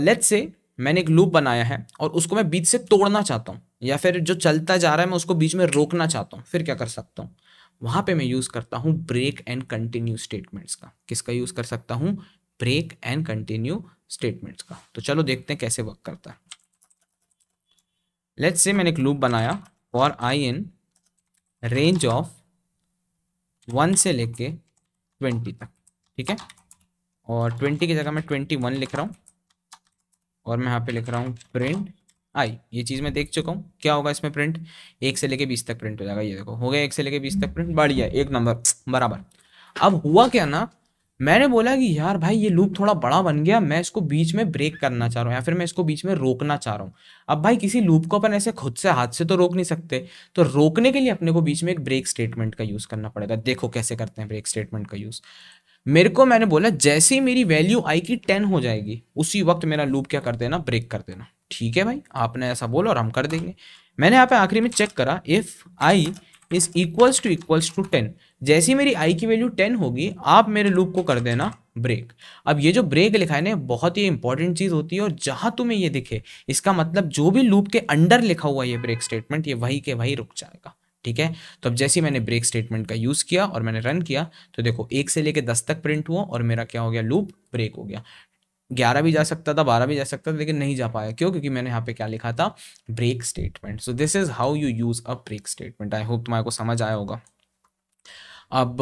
लेट्स uh, से मैंने एक लूप बनाया है और उसको मैं बीच से तोड़ना चाहता हूँ या फिर जो चलता जा रहा है मैं उसको बीच में रोकना चाहता हूँ फिर क्या कर सकता हूँ वहां पे मैं यूज़ करता हूँ ब्रेक एंड कंटिन्यू स्टेटमेंट्स का किसका यूज़ कर सकता हूँ ब्रेक एंड कंटिन्यू स्टेटमेंट्स का तो चलो देखते हैं कैसे वर्क करता है लेट्स से मैंने एक लूप बनाया for I in range of one से लेके ट्वेंटी तक ठीक है और ट्वेंटी की जगह मैं ट्वेंटी वन लिख रहा हूँ और मैं यहाँ पे लिख रहा हूँ प्रिंट आई ये चीज़ मैं देख चुका हूँ क्या होगा इसमें प्रिंट एक से लेके बीस तक प्रिंट हो जाएगा ये देखो हो गया एक से लेके बीस तक प्रिंट बढ़िया एक नंबर बराबर अब हुआ क्या ना मैंने बोला कि यार भाई ये लूप थोड़ा बड़ा बन गया मैं इसको बीच में ब्रेक करना चाह रहा हूँ या फिर मैं इसको बीच में रोकना चाह रहा हूँ अब भाई किसी लूप को अपन ऐसे खुद से हाथ से तो रोक नहीं सकते तो रोकने के लिए अपने को बीच में एक ब्रेक स्टेटमेंट का यूज़ करना पड़ेगा देखो कैसे करते हैं ब्रेक स्टेटमेंट का यूज़ मेरे को मैंने बोला जैसे ही मेरी वैल्यू आई की टेन हो जाएगी उसी वक्त मेरा लूप क्या कर देना ब्रेक कर देना ठीक है भाई आपने ऐसा बोला और हम कर देंगे मैंने यहाँ पे आखिरी में चेक करा if i is equals to equals to ten जैसी मेरी आई की वैल्यू टेन होगी आप मेरे लूप को कर देना ब्रेक अब ये जो ब्रेक लिखा है ना बहुत ही इंपॉर्टेंट चीज़ होती है और जहाँ तुम्हें ये दिखे इसका मतलब जो भी लूप के अंडर लिखा हुआ ये ब्रेक स्टेटमेंट ये वही के वही रुक जाएगा ठीक है तो अब जैसे मैंने ब्रेक स्टेटमेंट का यूज़ किया और मैंने रन किया तो देखो एक से लेके दस तक प्रिंट हुआ और मेरा क्या हो गया लूप ब्रेक हो गया ग्यारह भी जा सकता था बारह भी जा सकता था लेकिन नहीं जा पाया क्यों क्योंकि मैंने यहाँ पे क्या लिखा था break statement so this is how you use a break statement I hope तुम्हारे को समझ आया होगा अब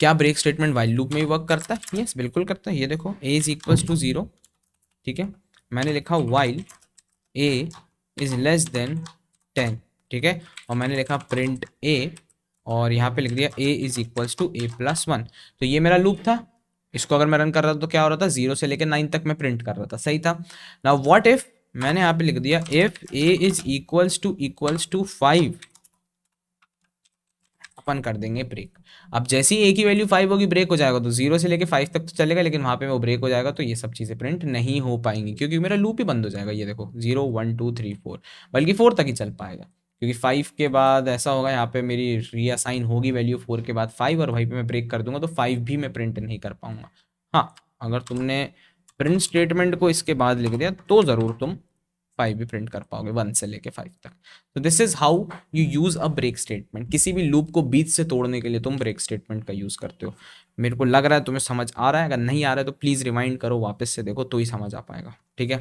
क्या ब्रेक स्टेटमेंट वाइल लूप में भी वर्क करता है यस बिल्कुल करता है ये देखो a is equal to zero ठीक है मैंने लिखा while a is less than ten ठीक है और मैंने लिखा प्रिंट ए और यहाँ पे लिख दिया ए is equal to A plus one तो ये मेरा लूप था इसको अगर मैं रन कर रहा था तो क्या हो रहा था जीरो से लेकर नाइन तक मैं प्रिंट कर रहा था सही था ना वॉट इफ मैंने यहाँ पे लिख दिया if A is equals to equals to five अपन कर देंगे ब्रेक अब जैसे ही ए की वैल्यू फाइव होगी ब्रेक हो जाएगा तो जीरो से लेके फाइव तक तो चलेगा लेकिन वहाँ पे वो ब्रेक हो जाएगा तो ये सब चीज़ें प्रिंट नहीं हो पाएंगी क्योंकि मेरा लूप ही बंद हो जाएगा ये देखो zero one two three four बल्कि फोर तक ही चल पाएगा क्योंकि फाइव के बाद ऐसा होगा यहाँ पे मेरी रीअसाइन होगी वैल्यू फोर के बाद फाइव और वहीं पर मैं ब्रेक कर दूंगा तो फाइव भी मैं प्रिंट नहीं कर पाऊंगा हाँ अगर तुमने प्रिंट स्टेटमेंट को इसके बाद लिख दिया तो ज़रूर तुम फाइव भी प्रिंट कर पाओगे वन से लेके फाइव तक तो this is how you use a break statement किसी भी लूप को बीच से तोड़ने के लिए तुम ब्रेक स्टेटमेंट का यूज करते हो मेरे को लग रहा है तुम्हें समझ आ रहा है अगर नहीं आ रहा है तो प्लीज रिमाइंड करो वापस से देखो तो ही समझ आ पाएगा ठीक है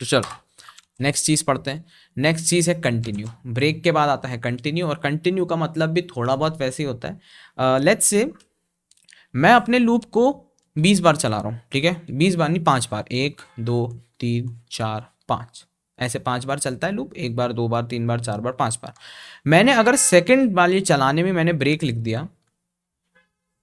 तो चलो नेक्स्ट चीज़ पढ़ते हैं नेक्स्ट चीज़ है कंटिन्यू ब्रेक के बाद आता है कंटिन्यू और कंटिन्यू का मतलब भी थोड़ा बहुत वैसे ही होता है लेट्स uh, से मैं अपने लूप को बीस बार चला रहा हूँ ठीक है बीस बार नहीं पांच बार एक दो तीन चार पाँच ऐसे पांच बार चलता है लूप एक बार दो बार तीन बार चार बार पांच बार मैंने अगर सेकंड वाली चलाने में मैंने ब्रेक लिख दिया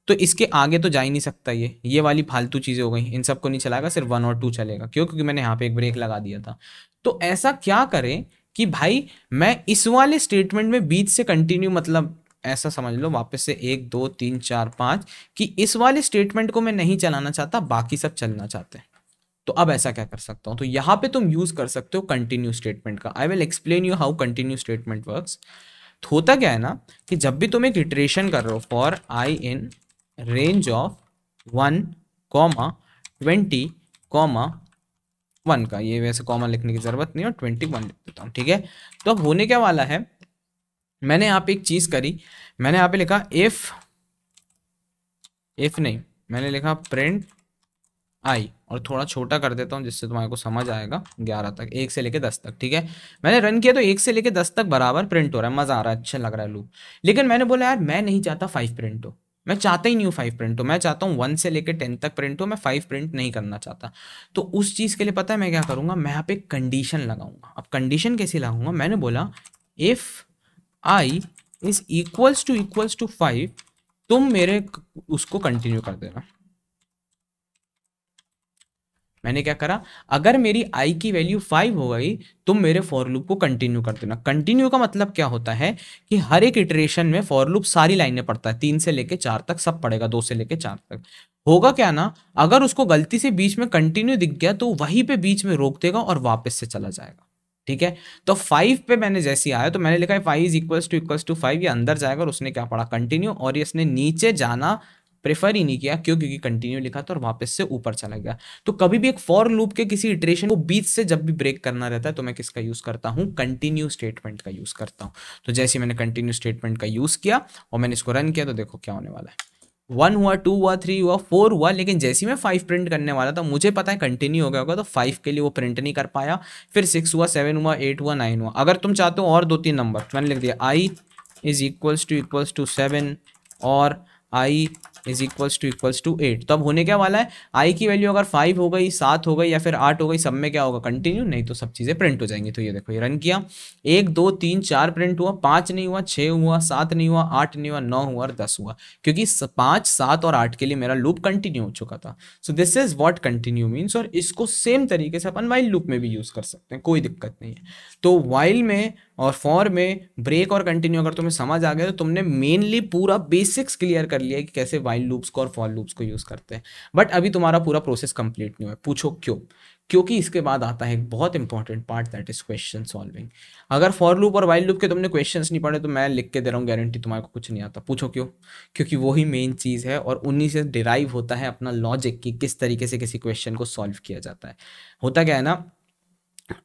तो इसके आगे तो जा ही नहीं सकता ये ये वाली फालतू चीज़ें हो गई इन सबको नहीं चलाएगा सिर्फ वन और टू चलेगा क्यों क्योंकि मैंने यहाँ पे एक ब्रेक लगा दिया था तो ऐसा क्या करे कि भाई मैं इस वाले स्टेटमेंट में बीच से कंटिन्यू मतलब ऐसा समझ लो वापस से एक दो तीन चार पांच कि इस वाले स्टेटमेंट को मैं नहीं चलाना चाहता बाकी सब चलना चाहते हैं तो अब ऐसा क्या कर सकता हूँ तो यहाँ पे तुम यूज कर सकते हो कंटिन्यू स्टेटमेंट का I will explain you how continue statement work होता क्या है ना कि जब भी तुम एक इटरेशन कर रहे हो for I in range of one comma twenty comma one का ये वैसे कॉमा लिखने की जरूरत नहीं और ट्वेंटी वन लिख देता हूँ ठीक है तो अब होने क्या वाला है मैंने यहाँ पे एक चीज करी मैंने यहाँ पे लिखा इफ इफ नहीं मैंने लिखा प्रिंट आई और थोड़ा छोटा कर देता हूँ जिससे तुम्हारे को समझ हाँ। आएगा ग्यारह तक एक से लेके दस तक ठीक है मैंने रन किया तो एक से लेके दस तक बराबर प्रिंट हो रहा है मज़ा आ रहा है अच्छा लग रहा है लूप लेकिन मैंने बोला यार मैं नहीं चाहता फाइव प्रिंट हो मैं चाहता ही नहीं हूँ फाइव प्रिंट हो मैं चाहता हूँ वन से लेकर टेन तक प्रिंट हो मैं फाइव प्रिंट नहीं करना चाहता तो उस चीज़ के लिए पता है मैं क्या करूँगा मैं यहाँ पे कंडीशन लगाऊंगा अब कंडीशन कैसे लगाऊंगा मैंने बोला if i is equals to equals to five तुम मेरे उसको कंटिन्यू कर देना मैंने क्या करा अगर मेरी आई की वैल्यू फाइव हो गई तो मेरे फॉर लूप को कंटिन्यू कर देना कंटिन्यू का मतलब क्या होता है कि हर एक इटरेशन में फॉर लूप सारी लाइनें पड़ता है तीन से लेके चार तक सब पड़ेगा दो से लेके चार तक होगा क्या ना अगर उसको गलती से बीच में कंटिन्यू दिख गया तो वहीं पे बीच में रोक देगा और वापस से चला जाएगा ठीक है तो फाइव पे मैंने जैसे आया तो मैंने लिखा है five is equals to equals to five ये अंदर जाएगा और उसने क्या पढ़ा कंटिन्यू और इसने नीचे जाना प्रेफर ही नहीं किया क्यों क्योंकि कंटिन्यू लिखा था और वापस से ऊपर चला गया तो कभी भी एक फॉर लूप के किसी इटरेशन को बीच से जब भी ब्रेक करना रहता है तो मैं किसका यूज़ करता हूँ कंटिन्यू स्टेटमेंट का यूज़ करता हूँ तो जैसे मैंने कंटिन्यू स्टेटमेंट का यूज़ किया और मैंने इसको रन किया तो देखो क्या होने वाला है वन हुआ टू हुआ थ्री हुआ फोर हुआ लेकिन जैसे ही मैं फाइव प्रिंट करने वाला था मुझे पता है कंटिन्यू हो गया होगा तो फाइव के लिए वो प्रिंट नहीं कर पाया फिर सिक्स हुआ सेवन हुआ एट हुआ नाइन हुआ अगर तुम चाहते हो और दो तीन नंबर मैंने लिख दिया i is equals to equals to seven और i is equals to equals to eight तो अब होने क्या वाला है आई की वैल्यू अगर फाइव हो गई सात हो गई या फिर आठ हो गई सब में क्या होगा कंटिन्यू नहीं तो सब चीज़ें प्रिंट हो जाएंगी तो ये देखो ये रन किया एक दो तीन चार प्रिंट हुआ पाँच नहीं हुआ छः हुआ सात नहीं हुआ आठ नहीं हुआ नौ हुआ और दस हुआ क्योंकि पाँच सात और आठ के लिए मेरा लूप कंटिन्यू हो चुका था so this is what continue means और इसको सेम तरीके से अपन वाइल लूप में भी यूज़ कर सकते हैं कोई दिक्कत नहीं है तो वाइल में और फॉर में ब्रेक और कंटिन्यू अगर तुम्हें समझ आ गया तो तुमने मेनली पूरा बेसिक्स क्लियर कर लिया कि कैसे वाइल्ड लूप्स को और फॉर लूप्स को यूज़ करते हैं बट अभी तुम्हारा पूरा प्रोसेस कंप्लीट नहीं हुआ पूछो क्यों क्योंकि इसके बाद आता है एक बहुत important part that is question solving अगर फॉर लूप और वाइल्ड लूप के तुमने क्वेश्चन नहीं पढ़े तो मैं लिख के दे रहा हूँ गारंटी तुम्हारे को कुछ नहीं आता पूछो क्यों क्योंकि वही मेन चीज़ है और उन्हीं से डिराइव होता है अपना लॉजिक कि किस तरीके से किसी क्वेश्चन को सॉल्व किया जाता है होता क्या है ना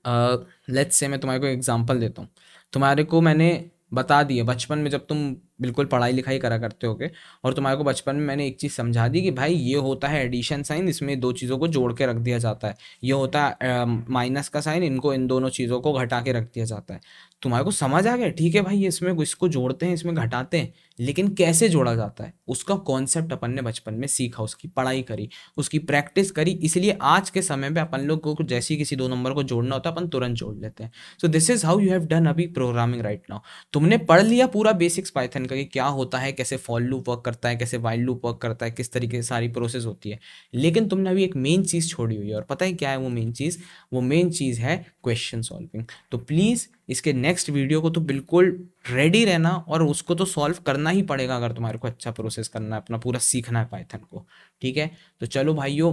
लेट्स uh, से मैं तुम्हारे को एग्जाम्पल देता हूँ तुम्हारे को मैंने बता दिया बचपन में जब तुम बिल्कुल पढ़ाई लिखाई करा करते हो और तुम्हारे को बचपन में मैंने एक चीज़ समझा दी कि भाई ये होता है एडिशन साइन इसमें दो चीज़ों को जोड़ के रख दिया जाता है ये होता है माइनस का साइन इनको इन दोनों चीज़ों को घटा के रख दिया जाता है तुम्हारे को समझ आ गया ठीक है भाई इसमें इसको जोड़ते हैं इसमें घटाते हैं लेकिन कैसे जोड़ा जाता है उसका कॉन्सेप्ट अपन ने बचपन में सीखा उसकी पढ़ाई करी उसकी प्रैक्टिस करी इसलिए आज के समय में अपन लोग को जैसे ही किसी दो नंबर को जोड़ना होता है अपन तुरंत जोड़ लेते हैं so this is how you have done अभी प्रोग्रामिंग राइट नाउ तुमने पढ़ लिया पूरा बेसिक्स पाइथन का कि क्या होता है कैसे फॉल लूप वर्क करता है कैसे वाइल्ड लूप वर्क करता है किस तरीके से सारी प्रोसेस होती है लेकिन तुमने अभी एक मेन चीज़ छोड़ी हुई है और पता है क्या है वो मेन चीज़ वो मेन चीज़ है क्वेश्चन सॉल्विंग तो प्लीज़ इसके नेक्स्ट वीडियो को तो बिल्कुल रेडी रहना और उसको तो सॉल्व करना ही पड़ेगा अगर तुम्हारे को अच्छा प्रोसेस करना है अपना पूरा सीखना है पाइथन को ठीक है तो चलो भाइयों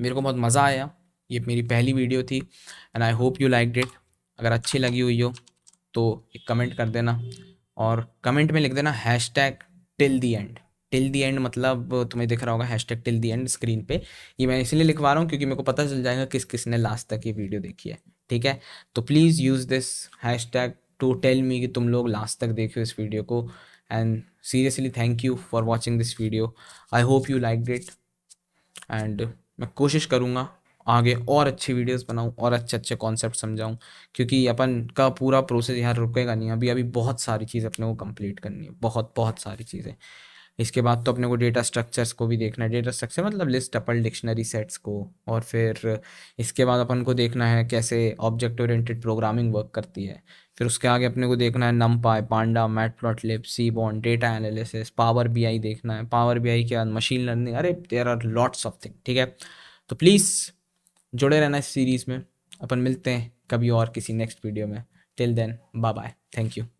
मेरे को बहुत मज़ा आया ये मेरी पहली वीडियो थी and I hope you liked it अगर अच्छी लगी हुई हो तो एक कमेंट कर देना और कमेंट में लिख देना hashtag till the end till the end मतलब तुम्हें दिख रहा होगा hashtag till the end screen पे ये मैं इसलिए लिखवा रहा हूँ क्योंकि मेरे को पता चल जाएगा किस किसने लास्ट तक ये वीडियो देखी है ठीक है तो please use this hashtag to tell me कि तुम लोग लास्ट तक देखो इस वीडियो को and seriously thank you for watching this video I hope you liked it and मैं कोशिश करूँगा आगे और अच्छी वीडियोस बनाऊं और अच्छे अच्छे कॉन्सेप्ट समझाऊं क्योंकि अपन का पूरा प्रोसेस यहाँ रुकेगा नहीं अभी अभी बहुत सारी चीज़ अपने को कंप्लीट करनी है बहुत बहुत सारी चीज़ें इसके बाद तो अपने को डेटा स्ट्रक्चर्स को भी देखना है डेटा स्ट्रक्चर मतलब लिस्ट अपल डिक्शनरी सेट्स को और फिर इसके बाद अपन को देखना है कैसे ऑब्जेक्ट ओरिएंटेड प्रोग्रामिंग वर्क करती है फिर उसके आगे अपने को देखना है NumPy panda Matplotlib seaborn data analysis power BI देखना है पावर बी के बाद मशीन लर्निंग अरे there are lots of thing ठीक है तो प्लीज़ जुड़े रहना इस सीरीज़ में अपन मिलते हैं कभी और किसी नेक्स्ट वीडियो में till then bye bye thank you